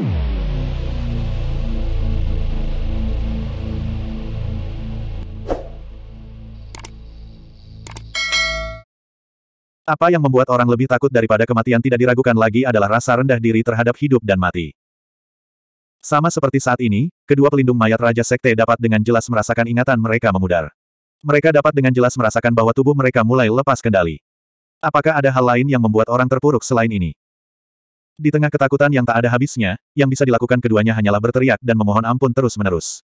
Apa yang membuat orang lebih takut daripada kematian tidak diragukan lagi adalah rasa rendah diri terhadap hidup dan mati. Sama seperti saat ini, kedua pelindung mayat Raja Sekte dapat dengan jelas merasakan ingatan mereka memudar. Mereka dapat dengan jelas merasakan bahwa tubuh mereka mulai lepas kendali. Apakah ada hal lain yang membuat orang terpuruk selain ini? Di tengah ketakutan yang tak ada habisnya, yang bisa dilakukan keduanya hanyalah berteriak dan memohon ampun terus-menerus.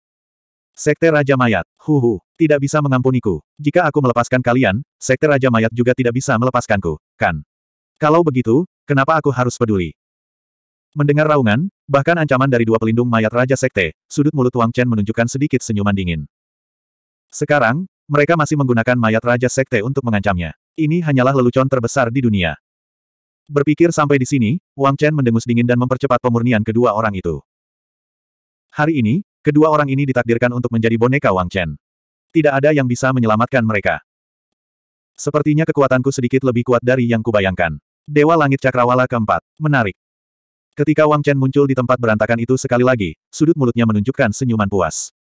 Sekte Raja Mayat, huhu, tidak bisa mengampuniku. Jika aku melepaskan kalian, Sekte Raja Mayat juga tidak bisa melepaskanku, kan? Kalau begitu, kenapa aku harus peduli? Mendengar raungan, bahkan ancaman dari dua pelindung mayat Raja Sekte, sudut mulut Wang Chen menunjukkan sedikit senyuman dingin. Sekarang, mereka masih menggunakan mayat Raja Sekte untuk mengancamnya. Ini hanyalah lelucon terbesar di dunia. Berpikir sampai di sini, Wang Chen mendengus dingin dan mempercepat pemurnian kedua orang itu. Hari ini, kedua orang ini ditakdirkan untuk menjadi boneka Wang Chen. Tidak ada yang bisa menyelamatkan mereka. Sepertinya kekuatanku sedikit lebih kuat dari yang kubayangkan. Dewa Langit Cakrawala keempat. Menarik. Ketika Wang Chen muncul di tempat berantakan itu sekali lagi, sudut mulutnya menunjukkan senyuman puas.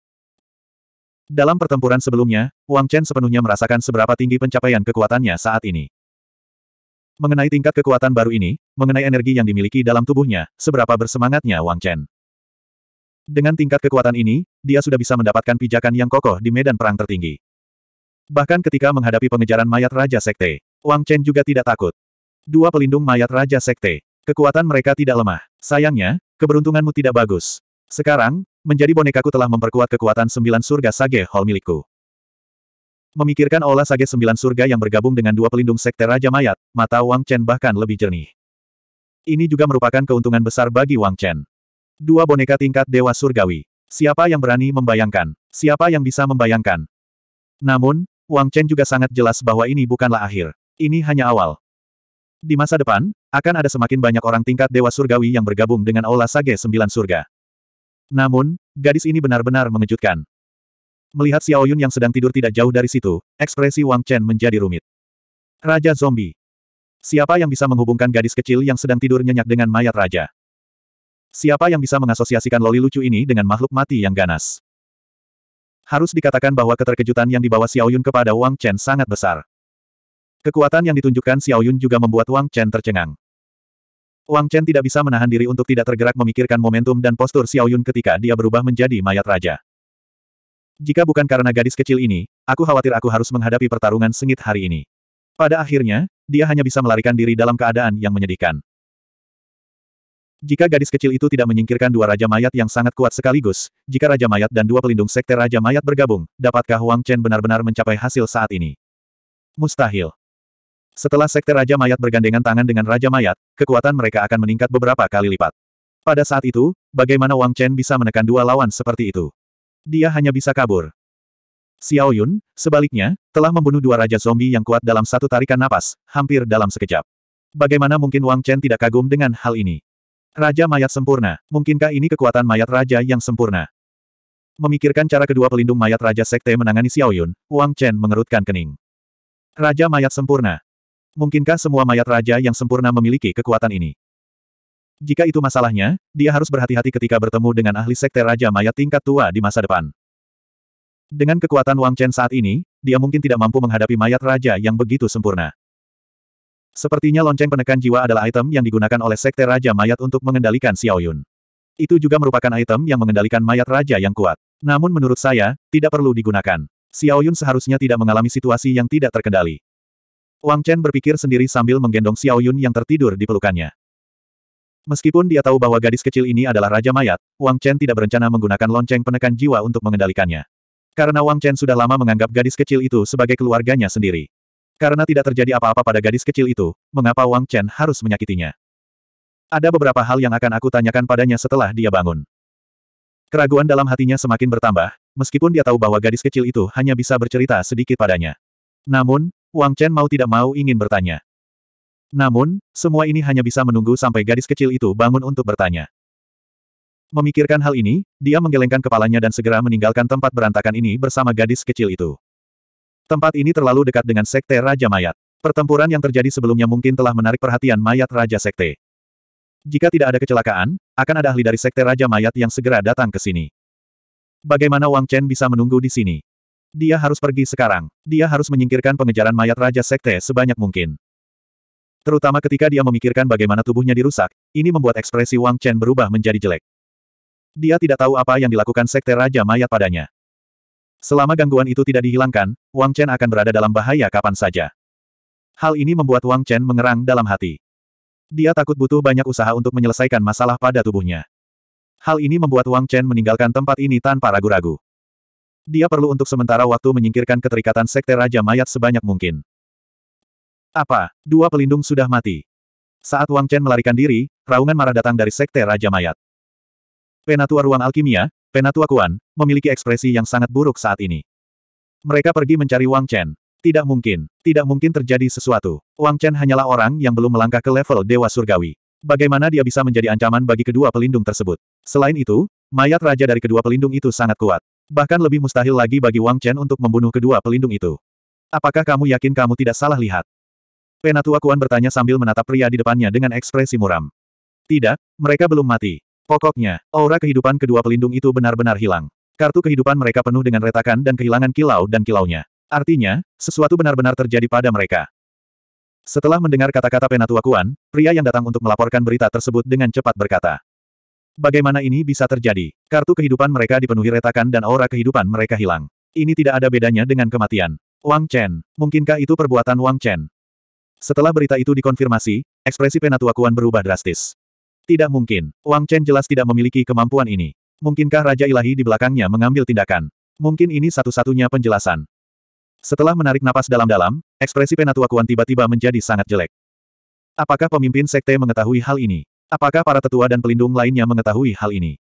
Dalam pertempuran sebelumnya, Wang Chen sepenuhnya merasakan seberapa tinggi pencapaian kekuatannya saat ini. Mengenai tingkat kekuatan baru ini, mengenai energi yang dimiliki dalam tubuhnya, seberapa bersemangatnya Wang Chen. Dengan tingkat kekuatan ini, dia sudah bisa mendapatkan pijakan yang kokoh di medan perang tertinggi. Bahkan ketika menghadapi pengejaran mayat Raja Sekte, Wang Chen juga tidak takut. Dua pelindung mayat Raja Sekte, kekuatan mereka tidak lemah. Sayangnya, keberuntunganmu tidak bagus. Sekarang, menjadi bonekaku telah memperkuat kekuatan sembilan surga Sage Hall milikku. Memikirkan olah sage sembilan surga yang bergabung dengan dua pelindung sekte Raja Mayat, mata Wang Chen bahkan lebih jernih. Ini juga merupakan keuntungan besar bagi Wang Chen. Dua boneka tingkat Dewa Surgawi. Siapa yang berani membayangkan? Siapa yang bisa membayangkan? Namun, Wang Chen juga sangat jelas bahwa ini bukanlah akhir. Ini hanya awal. Di masa depan, akan ada semakin banyak orang tingkat Dewa Surgawi yang bergabung dengan Aula Sage Sembilan Surga. Namun, gadis ini benar-benar mengejutkan. Melihat Xiao Yun yang sedang tidur tidak jauh dari situ, ekspresi Wang Chen menjadi rumit. Raja Zombie. Siapa yang bisa menghubungkan gadis kecil yang sedang tidur nyenyak dengan mayat raja? Siapa yang bisa mengasosiasikan loli lucu ini dengan makhluk mati yang ganas? Harus dikatakan bahwa keterkejutan yang dibawa Xiao Yun kepada Wang Chen sangat besar. Kekuatan yang ditunjukkan Xiao Yun juga membuat Wang Chen tercengang. Wang Chen tidak bisa menahan diri untuk tidak tergerak memikirkan momentum dan postur Xiao Yun ketika dia berubah menjadi mayat raja. Jika bukan karena gadis kecil ini, aku khawatir aku harus menghadapi pertarungan sengit hari ini. Pada akhirnya, dia hanya bisa melarikan diri dalam keadaan yang menyedihkan. Jika gadis kecil itu tidak menyingkirkan dua Raja Mayat yang sangat kuat sekaligus, jika Raja Mayat dan dua pelindung sekte Raja Mayat bergabung, dapatkah Wang Chen benar-benar mencapai hasil saat ini? Mustahil. Setelah sekte Raja Mayat bergandengan tangan dengan Raja Mayat, kekuatan mereka akan meningkat beberapa kali lipat. Pada saat itu, bagaimana Wang Chen bisa menekan dua lawan seperti itu? Dia hanya bisa kabur. Xiao Yun, sebaliknya, telah membunuh dua raja zombie yang kuat dalam satu tarikan napas, hampir dalam sekejap. Bagaimana mungkin Wang Chen tidak kagum dengan hal ini? Raja mayat sempurna, mungkinkah ini kekuatan mayat raja yang sempurna? Memikirkan cara kedua pelindung mayat raja sekte menangani Xiao Yun, Wang Chen mengerutkan kening. Raja mayat sempurna. Mungkinkah semua mayat raja yang sempurna memiliki kekuatan ini? Jika itu masalahnya, dia harus berhati-hati ketika bertemu dengan ahli sekte Raja Mayat tingkat tua di masa depan. Dengan kekuatan Wang Chen saat ini, dia mungkin tidak mampu menghadapi mayat raja yang begitu sempurna. Sepertinya lonceng penekan jiwa adalah item yang digunakan oleh sekte Raja Mayat untuk mengendalikan Xiao Yun. Itu juga merupakan item yang mengendalikan mayat raja yang kuat. Namun menurut saya, tidak perlu digunakan. Xiao Yun seharusnya tidak mengalami situasi yang tidak terkendali. Wang Chen berpikir sendiri sambil menggendong Xiao Yun yang tertidur di pelukannya. Meskipun dia tahu bahwa gadis kecil ini adalah Raja Mayat, Wang Chen tidak berencana menggunakan lonceng penekan jiwa untuk mengendalikannya. Karena Wang Chen sudah lama menganggap gadis kecil itu sebagai keluarganya sendiri. Karena tidak terjadi apa-apa pada gadis kecil itu, mengapa Wang Chen harus menyakitinya? Ada beberapa hal yang akan aku tanyakan padanya setelah dia bangun. Keraguan dalam hatinya semakin bertambah, meskipun dia tahu bahwa gadis kecil itu hanya bisa bercerita sedikit padanya. Namun, Wang Chen mau tidak mau ingin bertanya. Namun, semua ini hanya bisa menunggu sampai gadis kecil itu bangun untuk bertanya. Memikirkan hal ini, dia menggelengkan kepalanya dan segera meninggalkan tempat berantakan ini bersama gadis kecil itu. Tempat ini terlalu dekat dengan Sekte Raja Mayat. Pertempuran yang terjadi sebelumnya mungkin telah menarik perhatian mayat Raja Sekte. Jika tidak ada kecelakaan, akan ada ahli dari Sekte Raja Mayat yang segera datang ke sini. Bagaimana Wang Chen bisa menunggu di sini? Dia harus pergi sekarang. Dia harus menyingkirkan pengejaran mayat Raja Sekte sebanyak mungkin. Terutama ketika dia memikirkan bagaimana tubuhnya dirusak, ini membuat ekspresi Wang Chen berubah menjadi jelek. Dia tidak tahu apa yang dilakukan Sekte Raja Mayat padanya. Selama gangguan itu tidak dihilangkan, Wang Chen akan berada dalam bahaya kapan saja. Hal ini membuat Wang Chen mengerang dalam hati. Dia takut butuh banyak usaha untuk menyelesaikan masalah pada tubuhnya. Hal ini membuat Wang Chen meninggalkan tempat ini tanpa ragu-ragu. Dia perlu untuk sementara waktu menyingkirkan keterikatan Sekte Raja Mayat sebanyak mungkin. Apa, dua pelindung sudah mati? Saat Wang Chen melarikan diri, raungan marah datang dari Sekte Raja Mayat. Penatua Ruang Alkimia, Penatua Kuan, memiliki ekspresi yang sangat buruk saat ini. Mereka pergi mencari Wang Chen. Tidak mungkin, tidak mungkin terjadi sesuatu. Wang Chen hanyalah orang yang belum melangkah ke level Dewa Surgawi. Bagaimana dia bisa menjadi ancaman bagi kedua pelindung tersebut? Selain itu, mayat raja dari kedua pelindung itu sangat kuat. Bahkan lebih mustahil lagi bagi Wang Chen untuk membunuh kedua pelindung itu. Apakah kamu yakin kamu tidak salah lihat? Penatua Kuan bertanya sambil menatap pria di depannya dengan ekspresi muram. Tidak, mereka belum mati. Pokoknya, aura kehidupan kedua pelindung itu benar-benar hilang. Kartu kehidupan mereka penuh dengan retakan dan kehilangan kilau dan kilaunya. Artinya, sesuatu benar-benar terjadi pada mereka. Setelah mendengar kata-kata Penatua Kuan, pria yang datang untuk melaporkan berita tersebut dengan cepat berkata. Bagaimana ini bisa terjadi? Kartu kehidupan mereka dipenuhi retakan dan aura kehidupan mereka hilang. Ini tidak ada bedanya dengan kematian. Wang Chen, mungkinkah itu perbuatan Wang Chen? Setelah berita itu dikonfirmasi, ekspresi Penatua Kuan berubah drastis. Tidak mungkin, Wang Chen jelas tidak memiliki kemampuan ini. Mungkinkah Raja Ilahi di belakangnya mengambil tindakan? Mungkin ini satu-satunya penjelasan. Setelah menarik napas dalam-dalam, ekspresi Penatua Kuan tiba-tiba menjadi sangat jelek. Apakah pemimpin sekte mengetahui hal ini? Apakah para tetua dan pelindung lainnya mengetahui hal ini?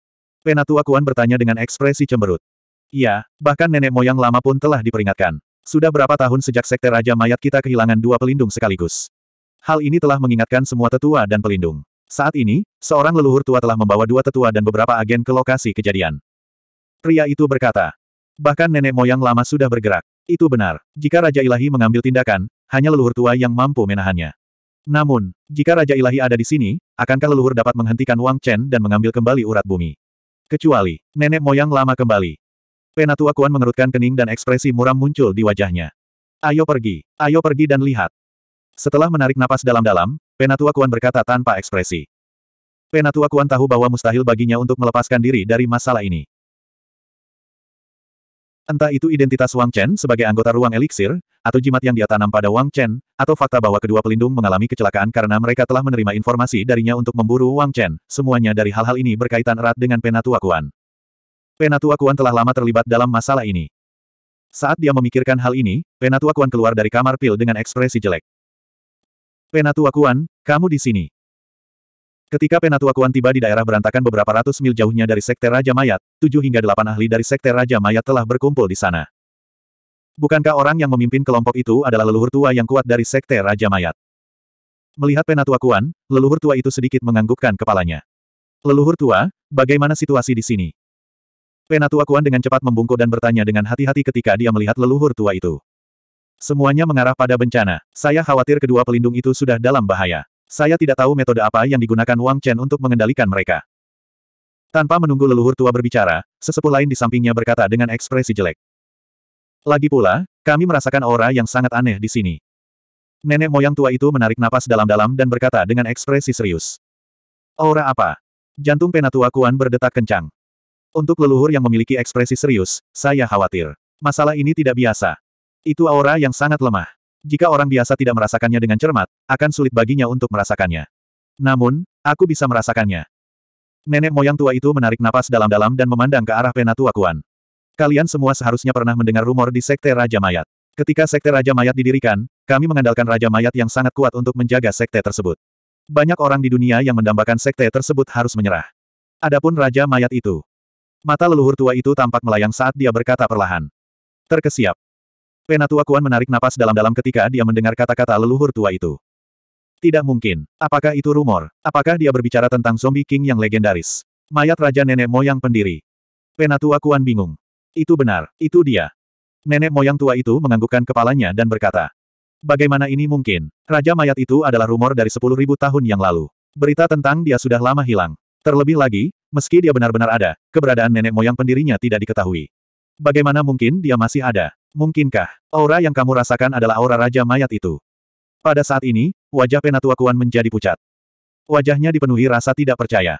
Penatua Kuan bertanya dengan ekspresi cemberut. Iya, bahkan nenek moyang lama pun telah diperingatkan. Sudah berapa tahun sejak Sekte Raja Mayat kita kehilangan dua pelindung sekaligus. Hal ini telah mengingatkan semua tetua dan pelindung. Saat ini, seorang leluhur tua telah membawa dua tetua dan beberapa agen ke lokasi kejadian. Pria itu berkata, bahkan nenek moyang lama sudah bergerak. Itu benar, jika Raja Ilahi mengambil tindakan, hanya leluhur tua yang mampu menahannya. Namun, jika Raja Ilahi ada di sini, akankah leluhur dapat menghentikan Wang Chen dan mengambil kembali urat bumi? Kecuali, nenek moyang lama kembali. Penatua Kuan mengerutkan kening dan ekspresi muram muncul di wajahnya. Ayo pergi, ayo pergi dan lihat. Setelah menarik napas dalam-dalam, Penatua Kuan berkata tanpa ekspresi. Penatua Kuan tahu bahwa mustahil baginya untuk melepaskan diri dari masalah ini. Entah itu identitas Wang Chen sebagai anggota ruang eliksir, atau jimat yang dia tanam pada Wang Chen, atau fakta bahwa kedua pelindung mengalami kecelakaan karena mereka telah menerima informasi darinya untuk memburu Wang Chen, semuanya dari hal-hal ini berkaitan erat dengan Penatua Kuan. Penatua Kuan telah lama terlibat dalam masalah ini. Saat dia memikirkan hal ini, Penatua Kuan keluar dari kamar pil dengan ekspresi jelek. Penatua Kuan, kamu di sini. Ketika Penatua Kuan tiba di daerah berantakan beberapa ratus mil jauhnya dari Sekte Raja Mayat, tujuh hingga delapan ahli dari Sekte Raja Mayat telah berkumpul di sana. Bukankah orang yang memimpin kelompok itu adalah leluhur tua yang kuat dari Sekte Raja Mayat? Melihat Penatua Kuan, leluhur tua itu sedikit menganggukkan kepalanya. Leluhur tua, bagaimana situasi di sini? Penatua Kuan dengan cepat membungkuk dan bertanya dengan hati-hati ketika dia melihat leluhur tua itu. Semuanya mengarah pada bencana. Saya khawatir kedua pelindung itu sudah dalam bahaya. Saya tidak tahu metode apa yang digunakan Wang Chen untuk mengendalikan mereka. Tanpa menunggu leluhur tua berbicara, sesepuh lain di sampingnya berkata dengan ekspresi jelek. Lagi pula, kami merasakan aura yang sangat aneh di sini. Nenek moyang tua itu menarik napas dalam-dalam dan berkata dengan ekspresi serius. Aura apa? Jantung penatua Kuan berdetak kencang. Untuk leluhur yang memiliki ekspresi serius, saya khawatir. Masalah ini tidak biasa. Itu aura yang sangat lemah. Jika orang biasa tidak merasakannya dengan cermat, akan sulit baginya untuk merasakannya. Namun, aku bisa merasakannya. Nenek moyang tua itu menarik napas dalam-dalam dan memandang ke arah Penatua Kuan. Kalian semua seharusnya pernah mendengar rumor di Sekte Raja Mayat. Ketika Sekte Raja Mayat didirikan, kami mengandalkan Raja Mayat yang sangat kuat untuk menjaga Sekte tersebut. Banyak orang di dunia yang mendambakan Sekte tersebut harus menyerah. Adapun Raja Mayat itu, Mata leluhur tua itu tampak melayang saat dia berkata perlahan. Terkesiap. Penatua Kuan menarik napas dalam-dalam ketika dia mendengar kata-kata leluhur tua itu. Tidak mungkin. Apakah itu rumor? Apakah dia berbicara tentang zombie king yang legendaris? Mayat raja nenek moyang pendiri. Penatua Kuan bingung. Itu benar, itu dia. Nenek moyang tua itu menganggukkan kepalanya dan berkata, Bagaimana ini mungkin? Raja mayat itu adalah rumor dari 10.000 tahun yang lalu. Berita tentang dia sudah lama hilang. Terlebih lagi, Meski dia benar-benar ada, keberadaan nenek moyang pendirinya tidak diketahui. Bagaimana mungkin dia masih ada? Mungkinkah, aura yang kamu rasakan adalah aura Raja Mayat itu? Pada saat ini, wajah Penatua Kuan menjadi pucat. Wajahnya dipenuhi rasa tidak percaya.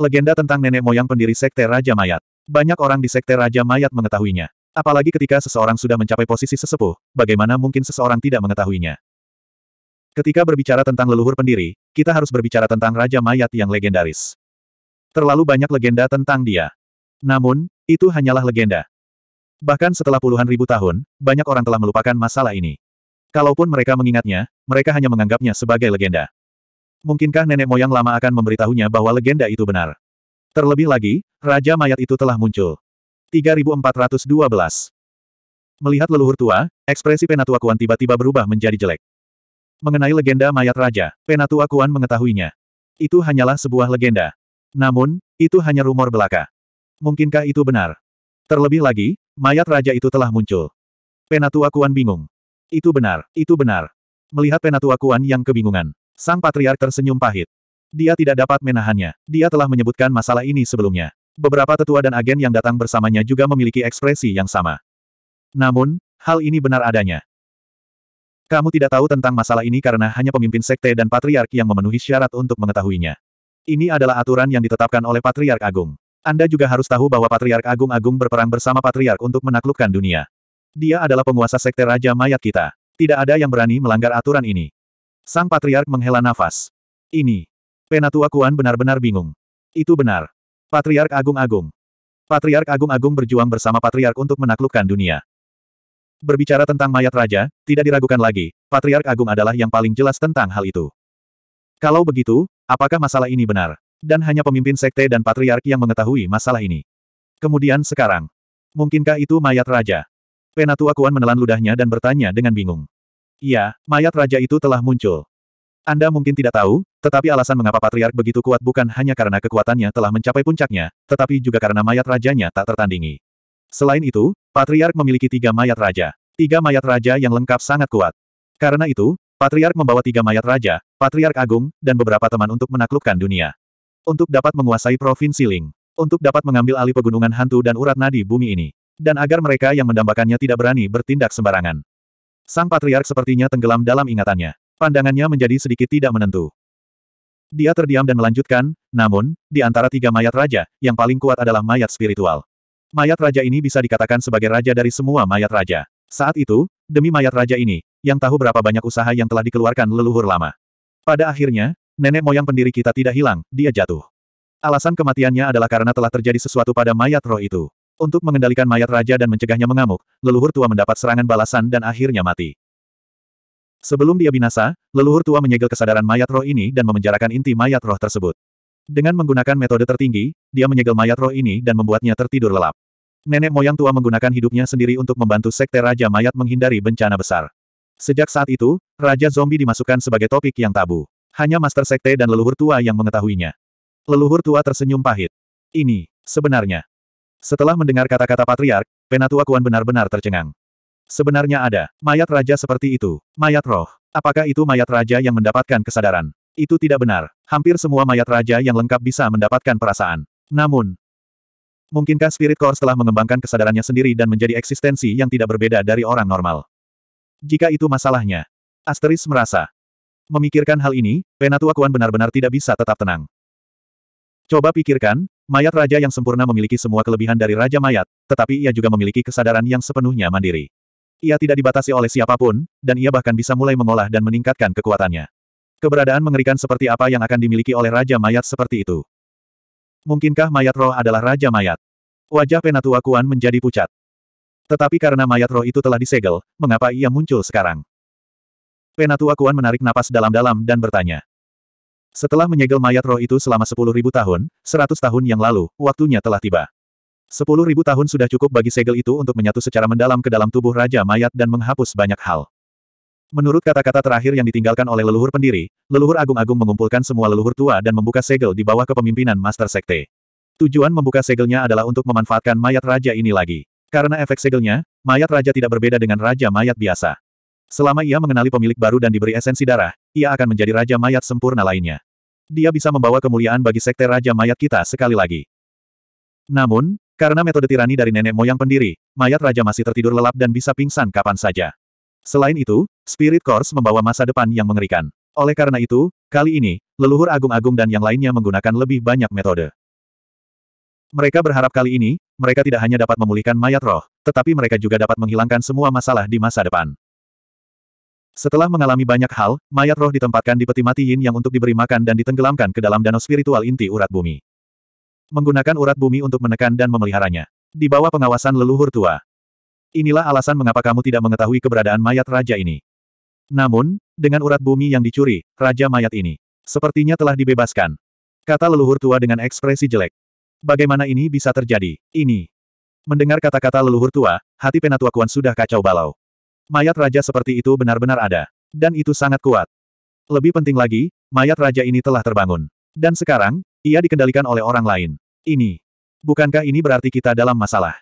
Legenda tentang nenek moyang pendiri Sekte Raja Mayat. Banyak orang di Sekte Raja Mayat mengetahuinya. Apalagi ketika seseorang sudah mencapai posisi sesepuh, bagaimana mungkin seseorang tidak mengetahuinya? Ketika berbicara tentang leluhur pendiri, kita harus berbicara tentang Raja Mayat yang legendaris. Terlalu banyak legenda tentang dia. Namun, itu hanyalah legenda. Bahkan setelah puluhan ribu tahun, banyak orang telah melupakan masalah ini. Kalaupun mereka mengingatnya, mereka hanya menganggapnya sebagai legenda. Mungkinkah nenek moyang lama akan memberitahunya bahwa legenda itu benar? Terlebih lagi, Raja Mayat itu telah muncul. 3412 Melihat leluhur tua, ekspresi Penatua Kuan tiba-tiba berubah menjadi jelek. Mengenai legenda mayat raja, Penatua Kuan mengetahuinya. Itu hanyalah sebuah legenda. Namun, itu hanya rumor belaka. Mungkinkah itu benar? Terlebih lagi, mayat raja itu telah muncul. Penatua Kuan bingung. Itu benar, itu benar. Melihat Penatua Kuan yang kebingungan, sang patriark tersenyum pahit. Dia tidak dapat menahannya. Dia telah menyebutkan masalah ini sebelumnya. Beberapa tetua dan agen yang datang bersamanya juga memiliki ekspresi yang sama. Namun, hal ini benar adanya. Kamu tidak tahu tentang masalah ini karena hanya pemimpin sekte dan patriark yang memenuhi syarat untuk mengetahuinya. Ini adalah aturan yang ditetapkan oleh Patriark Agung. Anda juga harus tahu bahwa Patriark Agung Agung berperang bersama Patriark untuk menaklukkan dunia. Dia adalah penguasa sekte Raja Mayat kita. Tidak ada yang berani melanggar aturan ini. Sang Patriark menghela nafas. Ini. Penatua Kuan benar-benar bingung. Itu benar. Patriark Agung Agung. Patriark Agung Agung berjuang bersama Patriark untuk menaklukkan dunia. Berbicara tentang mayat raja, tidak diragukan lagi, Patriark Agung adalah yang paling jelas tentang hal itu. Kalau begitu, apakah masalah ini benar? Dan hanya pemimpin sekte dan patriarki yang mengetahui masalah ini. Kemudian sekarang, mungkinkah itu mayat raja? Penatua Kuan menelan ludahnya dan bertanya dengan bingung. Iya, mayat raja itu telah muncul. Anda mungkin tidak tahu, tetapi alasan mengapa patriark begitu kuat bukan hanya karena kekuatannya telah mencapai puncaknya, tetapi juga karena mayat rajanya tak tertandingi. Selain itu, patriark memiliki tiga mayat raja. Tiga mayat raja yang lengkap sangat kuat. Karena itu, Patriark membawa tiga mayat raja, Patriark Agung, dan beberapa teman untuk menaklukkan dunia. Untuk dapat menguasai Provinsi Ling. Untuk dapat mengambil alih pegunungan hantu dan urat nadi bumi ini. Dan agar mereka yang mendambakannya tidak berani bertindak sembarangan. Sang Patriark sepertinya tenggelam dalam ingatannya. Pandangannya menjadi sedikit tidak menentu. Dia terdiam dan melanjutkan, namun, di antara tiga mayat raja, yang paling kuat adalah mayat spiritual. Mayat raja ini bisa dikatakan sebagai raja dari semua mayat raja. Saat itu, demi mayat raja ini, yang tahu berapa banyak usaha yang telah dikeluarkan leluhur lama. Pada akhirnya, nenek moyang pendiri kita tidak hilang, dia jatuh. Alasan kematiannya adalah karena telah terjadi sesuatu pada mayat roh itu. Untuk mengendalikan mayat raja dan mencegahnya mengamuk, leluhur tua mendapat serangan balasan dan akhirnya mati. Sebelum dia binasa, leluhur tua menyegel kesadaran mayat roh ini dan memenjarakan inti mayat roh tersebut. Dengan menggunakan metode tertinggi, dia menyegel mayat roh ini dan membuatnya tertidur lelap. Nenek moyang tua menggunakan hidupnya sendiri untuk membantu sekte Raja Mayat menghindari bencana besar. Sejak saat itu, Raja Zombie dimasukkan sebagai topik yang tabu. Hanya Master Sekte dan leluhur tua yang mengetahuinya. Leluhur tua tersenyum pahit. Ini, sebenarnya. Setelah mendengar kata-kata patriark, Penatua Kuan benar-benar tercengang. Sebenarnya ada, mayat raja seperti itu, mayat roh. Apakah itu mayat raja yang mendapatkan kesadaran? Itu tidak benar. Hampir semua mayat raja yang lengkap bisa mendapatkan perasaan. Namun, mungkinkah Spirit Core telah mengembangkan kesadarannya sendiri dan menjadi eksistensi yang tidak berbeda dari orang normal? Jika itu masalahnya. Asteris merasa. Memikirkan hal ini, Penatua Kuan benar-benar tidak bisa tetap tenang. Coba pikirkan, mayat raja yang sempurna memiliki semua kelebihan dari raja mayat, tetapi ia juga memiliki kesadaran yang sepenuhnya mandiri. Ia tidak dibatasi oleh siapapun, dan ia bahkan bisa mulai mengolah dan meningkatkan kekuatannya. Keberadaan mengerikan seperti apa yang akan dimiliki oleh raja mayat seperti itu. Mungkinkah mayat roh adalah raja mayat? Wajah Penatua Kuan menjadi pucat. Tetapi karena mayat roh itu telah disegel, mengapa ia muncul sekarang? Penatua Kuan menarik napas dalam-dalam dan bertanya. Setelah menyegel mayat roh itu selama sepuluh ribu tahun, seratus tahun yang lalu, waktunya telah tiba. Sepuluh ribu tahun sudah cukup bagi segel itu untuk menyatu secara mendalam ke dalam tubuh Raja Mayat dan menghapus banyak hal. Menurut kata-kata terakhir yang ditinggalkan oleh leluhur pendiri, leluhur agung-agung mengumpulkan semua leluhur tua dan membuka segel di bawah kepemimpinan Master Sekte. Tujuan membuka segelnya adalah untuk memanfaatkan mayat raja ini lagi. Karena efek segelnya, mayat raja tidak berbeda dengan raja mayat biasa. Selama ia mengenali pemilik baru dan diberi esensi darah, ia akan menjadi raja mayat sempurna lainnya. Dia bisa membawa kemuliaan bagi sekte raja mayat kita sekali lagi. Namun, karena metode tirani dari nenek moyang pendiri, mayat raja masih tertidur lelap dan bisa pingsan kapan saja. Selain itu, Spirit Course membawa masa depan yang mengerikan. Oleh karena itu, kali ini, leluhur agung-agung dan yang lainnya menggunakan lebih banyak metode. Mereka berharap kali ini, mereka tidak hanya dapat memulihkan mayat roh, tetapi mereka juga dapat menghilangkan semua masalah di masa depan. Setelah mengalami banyak hal, mayat roh ditempatkan di peti mati yin yang untuk diberi makan dan ditenggelamkan ke dalam danau spiritual inti urat bumi. Menggunakan urat bumi untuk menekan dan memeliharanya. Di bawah pengawasan leluhur tua. Inilah alasan mengapa kamu tidak mengetahui keberadaan mayat raja ini. Namun, dengan urat bumi yang dicuri, raja mayat ini sepertinya telah dibebaskan. Kata leluhur tua dengan ekspresi jelek. Bagaimana ini bisa terjadi? Ini. Mendengar kata-kata leluhur tua, hati penatua Kuan sudah kacau balau. Mayat raja seperti itu benar-benar ada. Dan itu sangat kuat. Lebih penting lagi, mayat raja ini telah terbangun. Dan sekarang, ia dikendalikan oleh orang lain. Ini. Bukankah ini berarti kita dalam masalah?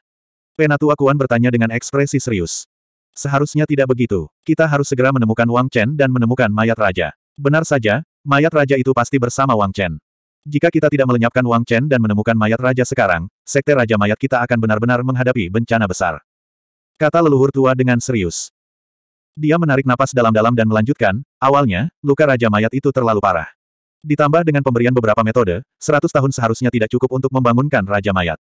Penatua Kuan bertanya dengan ekspresi serius. Seharusnya tidak begitu. Kita harus segera menemukan Wang Chen dan menemukan mayat raja. Benar saja, mayat raja itu pasti bersama Wang Chen. Jika kita tidak melenyapkan Wang Chen dan menemukan mayat raja sekarang, sekte raja mayat kita akan benar-benar menghadapi bencana besar. Kata leluhur tua dengan serius. Dia menarik napas dalam-dalam dan melanjutkan, awalnya, luka raja mayat itu terlalu parah. Ditambah dengan pemberian beberapa metode, 100 tahun seharusnya tidak cukup untuk membangunkan Raja Mayat.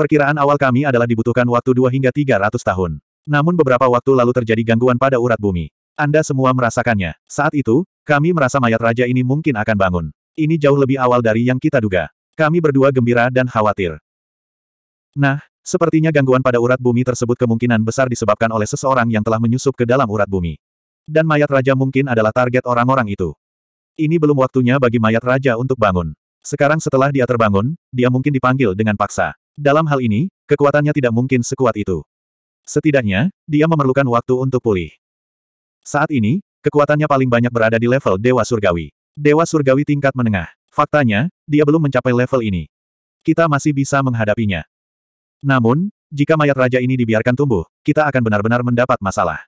Perkiraan awal kami adalah dibutuhkan waktu 2 hingga 300 tahun. Namun beberapa waktu lalu terjadi gangguan pada urat bumi. Anda semua merasakannya. Saat itu, kami merasa mayat raja ini mungkin akan bangun. Ini jauh lebih awal dari yang kita duga. Kami berdua gembira dan khawatir. Nah, sepertinya gangguan pada urat bumi tersebut kemungkinan besar disebabkan oleh seseorang yang telah menyusup ke dalam urat bumi. Dan mayat raja mungkin adalah target orang-orang itu. Ini belum waktunya bagi mayat raja untuk bangun. Sekarang setelah dia terbangun, dia mungkin dipanggil dengan paksa. Dalam hal ini, kekuatannya tidak mungkin sekuat itu. Setidaknya, dia memerlukan waktu untuk pulih. Saat ini, kekuatannya paling banyak berada di level Dewa Surgawi. Dewa surgawi tingkat menengah. Faktanya, dia belum mencapai level ini. Kita masih bisa menghadapinya. Namun, jika mayat raja ini dibiarkan tumbuh, kita akan benar-benar mendapat masalah.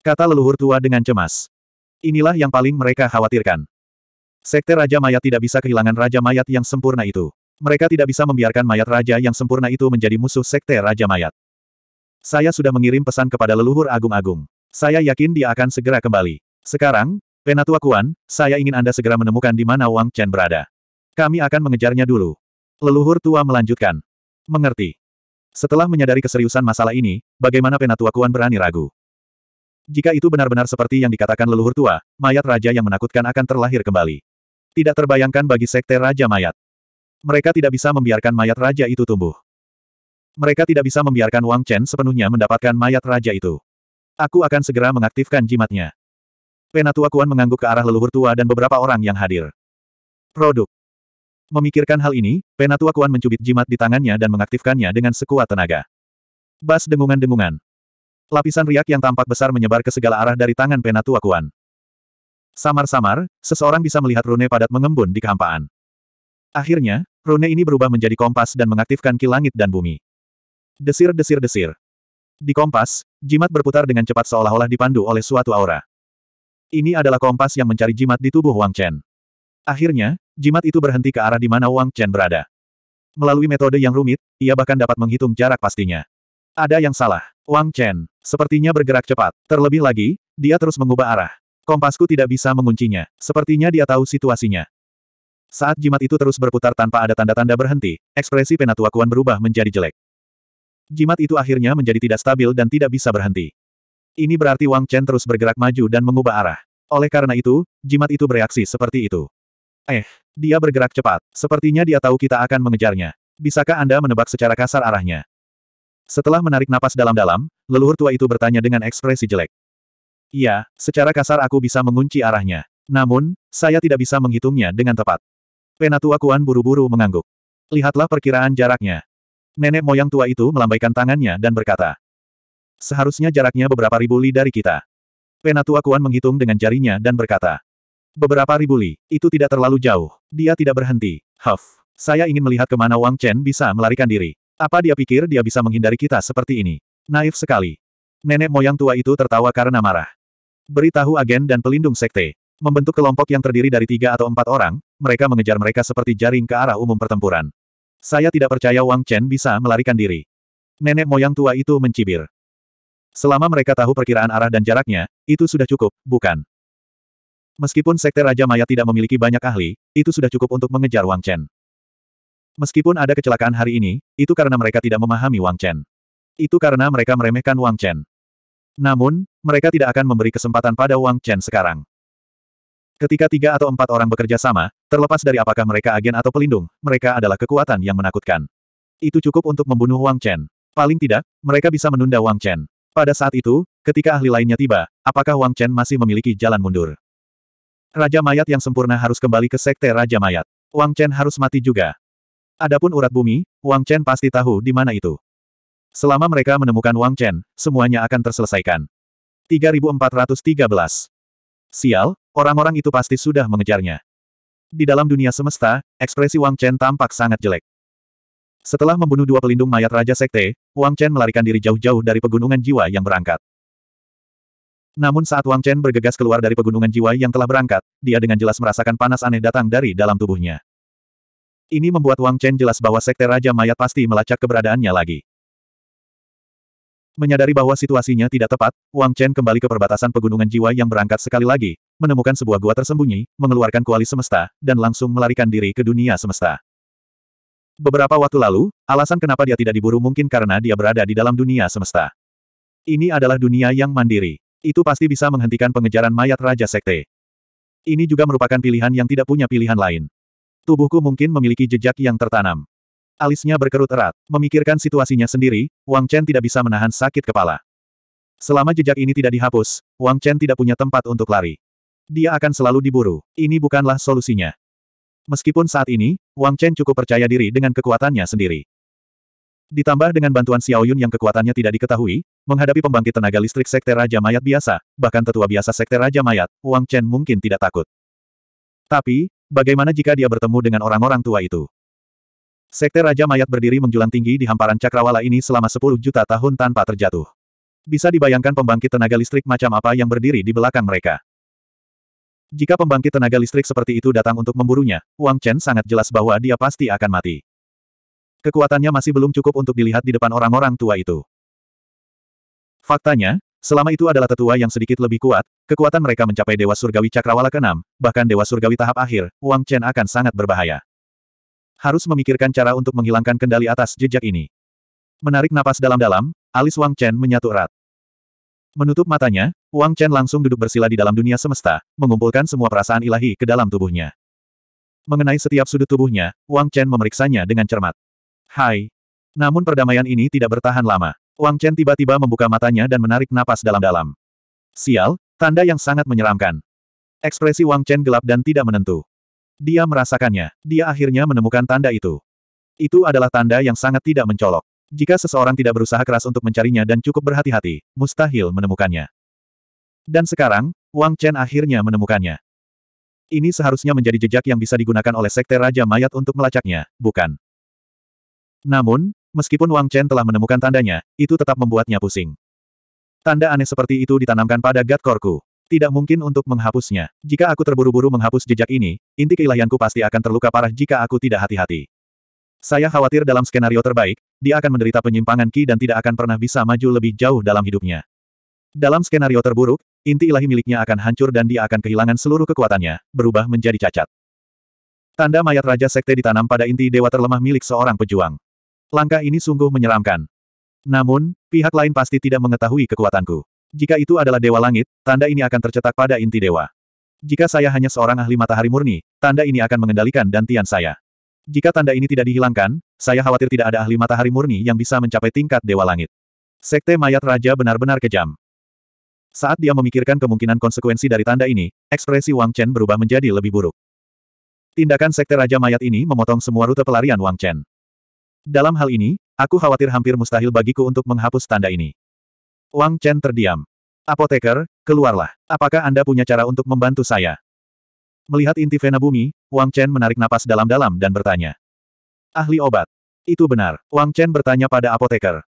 Kata leluhur tua dengan cemas. Inilah yang paling mereka khawatirkan. Sekte Raja Mayat tidak bisa kehilangan Raja Mayat yang sempurna itu. Mereka tidak bisa membiarkan mayat raja yang sempurna itu menjadi musuh Sekte Raja Mayat. Saya sudah mengirim pesan kepada leluhur agung-agung. Saya yakin dia akan segera kembali. Sekarang, Penatua Kuan, saya ingin Anda segera menemukan di mana Wang Chen berada. Kami akan mengejarnya dulu. Leluhur tua melanjutkan. Mengerti. Setelah menyadari keseriusan masalah ini, bagaimana Penatua Kuan berani ragu? Jika itu benar-benar seperti yang dikatakan leluhur tua, mayat raja yang menakutkan akan terlahir kembali. Tidak terbayangkan bagi sekte raja mayat. Mereka tidak bisa membiarkan mayat raja itu tumbuh. Mereka tidak bisa membiarkan Wang Chen sepenuhnya mendapatkan mayat raja itu. Aku akan segera mengaktifkan jimatnya. Penatua Kuan mengangguk ke arah leluhur tua dan beberapa orang yang hadir. Produk. Memikirkan hal ini, Penatua Kuan mencubit jimat di tangannya dan mengaktifkannya dengan sekuat tenaga. Bas dengungan-dengungan. Lapisan riak yang tampak besar menyebar ke segala arah dari tangan Penatua Kuan. Samar-samar, seseorang bisa melihat rune padat mengembun di kehampaan. Akhirnya, rune ini berubah menjadi kompas dan mengaktifkan kilangit dan bumi. Desir-desir-desir. Di kompas, jimat berputar dengan cepat seolah-olah dipandu oleh suatu aura. Ini adalah kompas yang mencari jimat di tubuh Wang Chen. Akhirnya, jimat itu berhenti ke arah di mana Wang Chen berada. Melalui metode yang rumit, ia bahkan dapat menghitung jarak pastinya. Ada yang salah. Wang Chen, sepertinya bergerak cepat. Terlebih lagi, dia terus mengubah arah. Kompasku tidak bisa menguncinya. Sepertinya dia tahu situasinya. Saat jimat itu terus berputar tanpa ada tanda-tanda berhenti, ekspresi Penatua Kuan berubah menjadi jelek. Jimat itu akhirnya menjadi tidak stabil dan tidak bisa berhenti. Ini berarti Wang Chen terus bergerak maju dan mengubah arah. Oleh karena itu, jimat itu bereaksi seperti itu. Eh, dia bergerak cepat. Sepertinya dia tahu kita akan mengejarnya. Bisakah Anda menebak secara kasar arahnya? Setelah menarik napas dalam-dalam, leluhur tua itu bertanya dengan ekspresi jelek. Iya, secara kasar aku bisa mengunci arahnya. Namun, saya tidak bisa menghitungnya dengan tepat. Penatua Kuan buru-buru mengangguk. Lihatlah perkiraan jaraknya. Nenek moyang tua itu melambaikan tangannya dan berkata, Seharusnya jaraknya beberapa ribu li dari kita. Penatua Kuan menghitung dengan jarinya dan berkata. Beberapa ribu li, itu tidak terlalu jauh. Dia tidak berhenti. Huff. Saya ingin melihat kemana Wang Chen bisa melarikan diri. Apa dia pikir dia bisa menghindari kita seperti ini? Naif sekali. Nenek moyang tua itu tertawa karena marah. Beritahu agen dan pelindung sekte. Membentuk kelompok yang terdiri dari tiga atau empat orang, mereka mengejar mereka seperti jaring ke arah umum pertempuran. Saya tidak percaya Wang Chen bisa melarikan diri. Nenek moyang tua itu mencibir. Selama mereka tahu perkiraan arah dan jaraknya, itu sudah cukup, bukan? Meskipun Sekte Raja Maya tidak memiliki banyak ahli, itu sudah cukup untuk mengejar Wang Chen. Meskipun ada kecelakaan hari ini, itu karena mereka tidak memahami Wang Chen. Itu karena mereka meremehkan Wang Chen. Namun, mereka tidak akan memberi kesempatan pada Wang Chen sekarang. Ketika tiga atau empat orang bekerja sama, terlepas dari apakah mereka agen atau pelindung, mereka adalah kekuatan yang menakutkan. Itu cukup untuk membunuh Wang Chen. Paling tidak, mereka bisa menunda Wang Chen. Pada saat itu, ketika ahli lainnya tiba, apakah Wang Chen masih memiliki jalan mundur? Raja mayat yang sempurna harus kembali ke sekte Raja Mayat. Wang Chen harus mati juga. Adapun urat bumi, Wang Chen pasti tahu di mana itu. Selama mereka menemukan Wang Chen, semuanya akan terselesaikan. 3413. Sial, orang-orang itu pasti sudah mengejarnya. Di dalam dunia semesta, ekspresi Wang Chen tampak sangat jelek. Setelah membunuh dua pelindung mayat Raja Sekte, Wang Chen melarikan diri jauh-jauh dari pegunungan jiwa yang berangkat. Namun saat Wang Chen bergegas keluar dari pegunungan jiwa yang telah berangkat, dia dengan jelas merasakan panas aneh datang dari dalam tubuhnya. Ini membuat Wang Chen jelas bahwa Sekte Raja Mayat pasti melacak keberadaannya lagi. Menyadari bahwa situasinya tidak tepat, Wang Chen kembali ke perbatasan pegunungan jiwa yang berangkat sekali lagi, menemukan sebuah gua tersembunyi, mengeluarkan kuali semesta, dan langsung melarikan diri ke dunia semesta. Beberapa waktu lalu, alasan kenapa dia tidak diburu mungkin karena dia berada di dalam dunia semesta. Ini adalah dunia yang mandiri. Itu pasti bisa menghentikan pengejaran mayat Raja Sekte. Ini juga merupakan pilihan yang tidak punya pilihan lain. Tubuhku mungkin memiliki jejak yang tertanam. Alisnya berkerut erat, memikirkan situasinya sendiri, Wang Chen tidak bisa menahan sakit kepala. Selama jejak ini tidak dihapus, Wang Chen tidak punya tempat untuk lari. Dia akan selalu diburu. Ini bukanlah solusinya. Meskipun saat ini, Wang Chen cukup percaya diri dengan kekuatannya sendiri. Ditambah dengan bantuan Xiao Yun yang kekuatannya tidak diketahui, menghadapi pembangkit tenaga listrik Sekte Raja Mayat biasa, bahkan tetua biasa Sekte Raja Mayat, Wang Chen mungkin tidak takut. Tapi, bagaimana jika dia bertemu dengan orang-orang tua itu? Sekte Raja Mayat berdiri menjulang tinggi di hamparan cakrawala ini selama 10 juta tahun tanpa terjatuh. Bisa dibayangkan pembangkit tenaga listrik macam apa yang berdiri di belakang mereka. Jika pembangkit tenaga listrik seperti itu datang untuk memburunya, Wang Chen sangat jelas bahwa dia pasti akan mati. Kekuatannya masih belum cukup untuk dilihat di depan orang-orang tua itu. Faktanya, selama itu adalah tetua yang sedikit lebih kuat, kekuatan mereka mencapai Dewa Surgawi Cakrawala ke-6, bahkan Dewa Surgawi tahap akhir, Wang Chen akan sangat berbahaya. Harus memikirkan cara untuk menghilangkan kendali atas jejak ini. Menarik napas dalam-dalam, alis Wang Chen menyatu erat. Menutup matanya, Wang Chen langsung duduk bersila di dalam dunia semesta, mengumpulkan semua perasaan ilahi ke dalam tubuhnya. Mengenai setiap sudut tubuhnya, Wang Chen memeriksanya dengan cermat. Hai. Namun perdamaian ini tidak bertahan lama. Wang Chen tiba-tiba membuka matanya dan menarik napas dalam-dalam. Sial, tanda yang sangat menyeramkan. Ekspresi Wang Chen gelap dan tidak menentu. Dia merasakannya. Dia akhirnya menemukan tanda itu. Itu adalah tanda yang sangat tidak mencolok. Jika seseorang tidak berusaha keras untuk mencarinya dan cukup berhati-hati, mustahil menemukannya. Dan sekarang, Wang Chen akhirnya menemukannya. Ini seharusnya menjadi jejak yang bisa digunakan oleh Sekte Raja Mayat untuk melacaknya, bukan? Namun, meskipun Wang Chen telah menemukan tandanya, itu tetap membuatnya pusing. Tanda aneh seperti itu ditanamkan pada God Korku. Tidak mungkin untuk menghapusnya. Jika aku terburu-buru menghapus jejak ini, inti keilahianku pasti akan terluka parah jika aku tidak hati-hati. Saya khawatir dalam skenario terbaik, dia akan menderita penyimpangan Ki dan tidak akan pernah bisa maju lebih jauh dalam hidupnya. Dalam skenario terburuk, inti ilahi miliknya akan hancur dan dia akan kehilangan seluruh kekuatannya, berubah menjadi cacat. Tanda mayat Raja Sekte ditanam pada inti dewa terlemah milik seorang pejuang. Langkah ini sungguh menyeramkan. Namun, pihak lain pasti tidak mengetahui kekuatanku. Jika itu adalah dewa langit, tanda ini akan tercetak pada inti dewa. Jika saya hanya seorang ahli matahari murni, tanda ini akan mengendalikan dantian saya. Jika tanda ini tidak dihilangkan, saya khawatir tidak ada ahli matahari murni yang bisa mencapai tingkat dewa langit. Sekte mayat raja benar-benar kejam. Saat dia memikirkan kemungkinan konsekuensi dari tanda ini, ekspresi Wang Chen berubah menjadi lebih buruk. Tindakan Sekte Raja Mayat ini memotong semua rute pelarian Wang Chen. Dalam hal ini, aku khawatir hampir mustahil bagiku untuk menghapus tanda ini. Wang Chen terdiam. Apoteker, keluarlah. Apakah Anda punya cara untuk membantu saya? Melihat inti vena bumi, Wang Chen menarik napas dalam-dalam dan bertanya. Ahli obat. Itu benar, Wang Chen bertanya pada apoteker.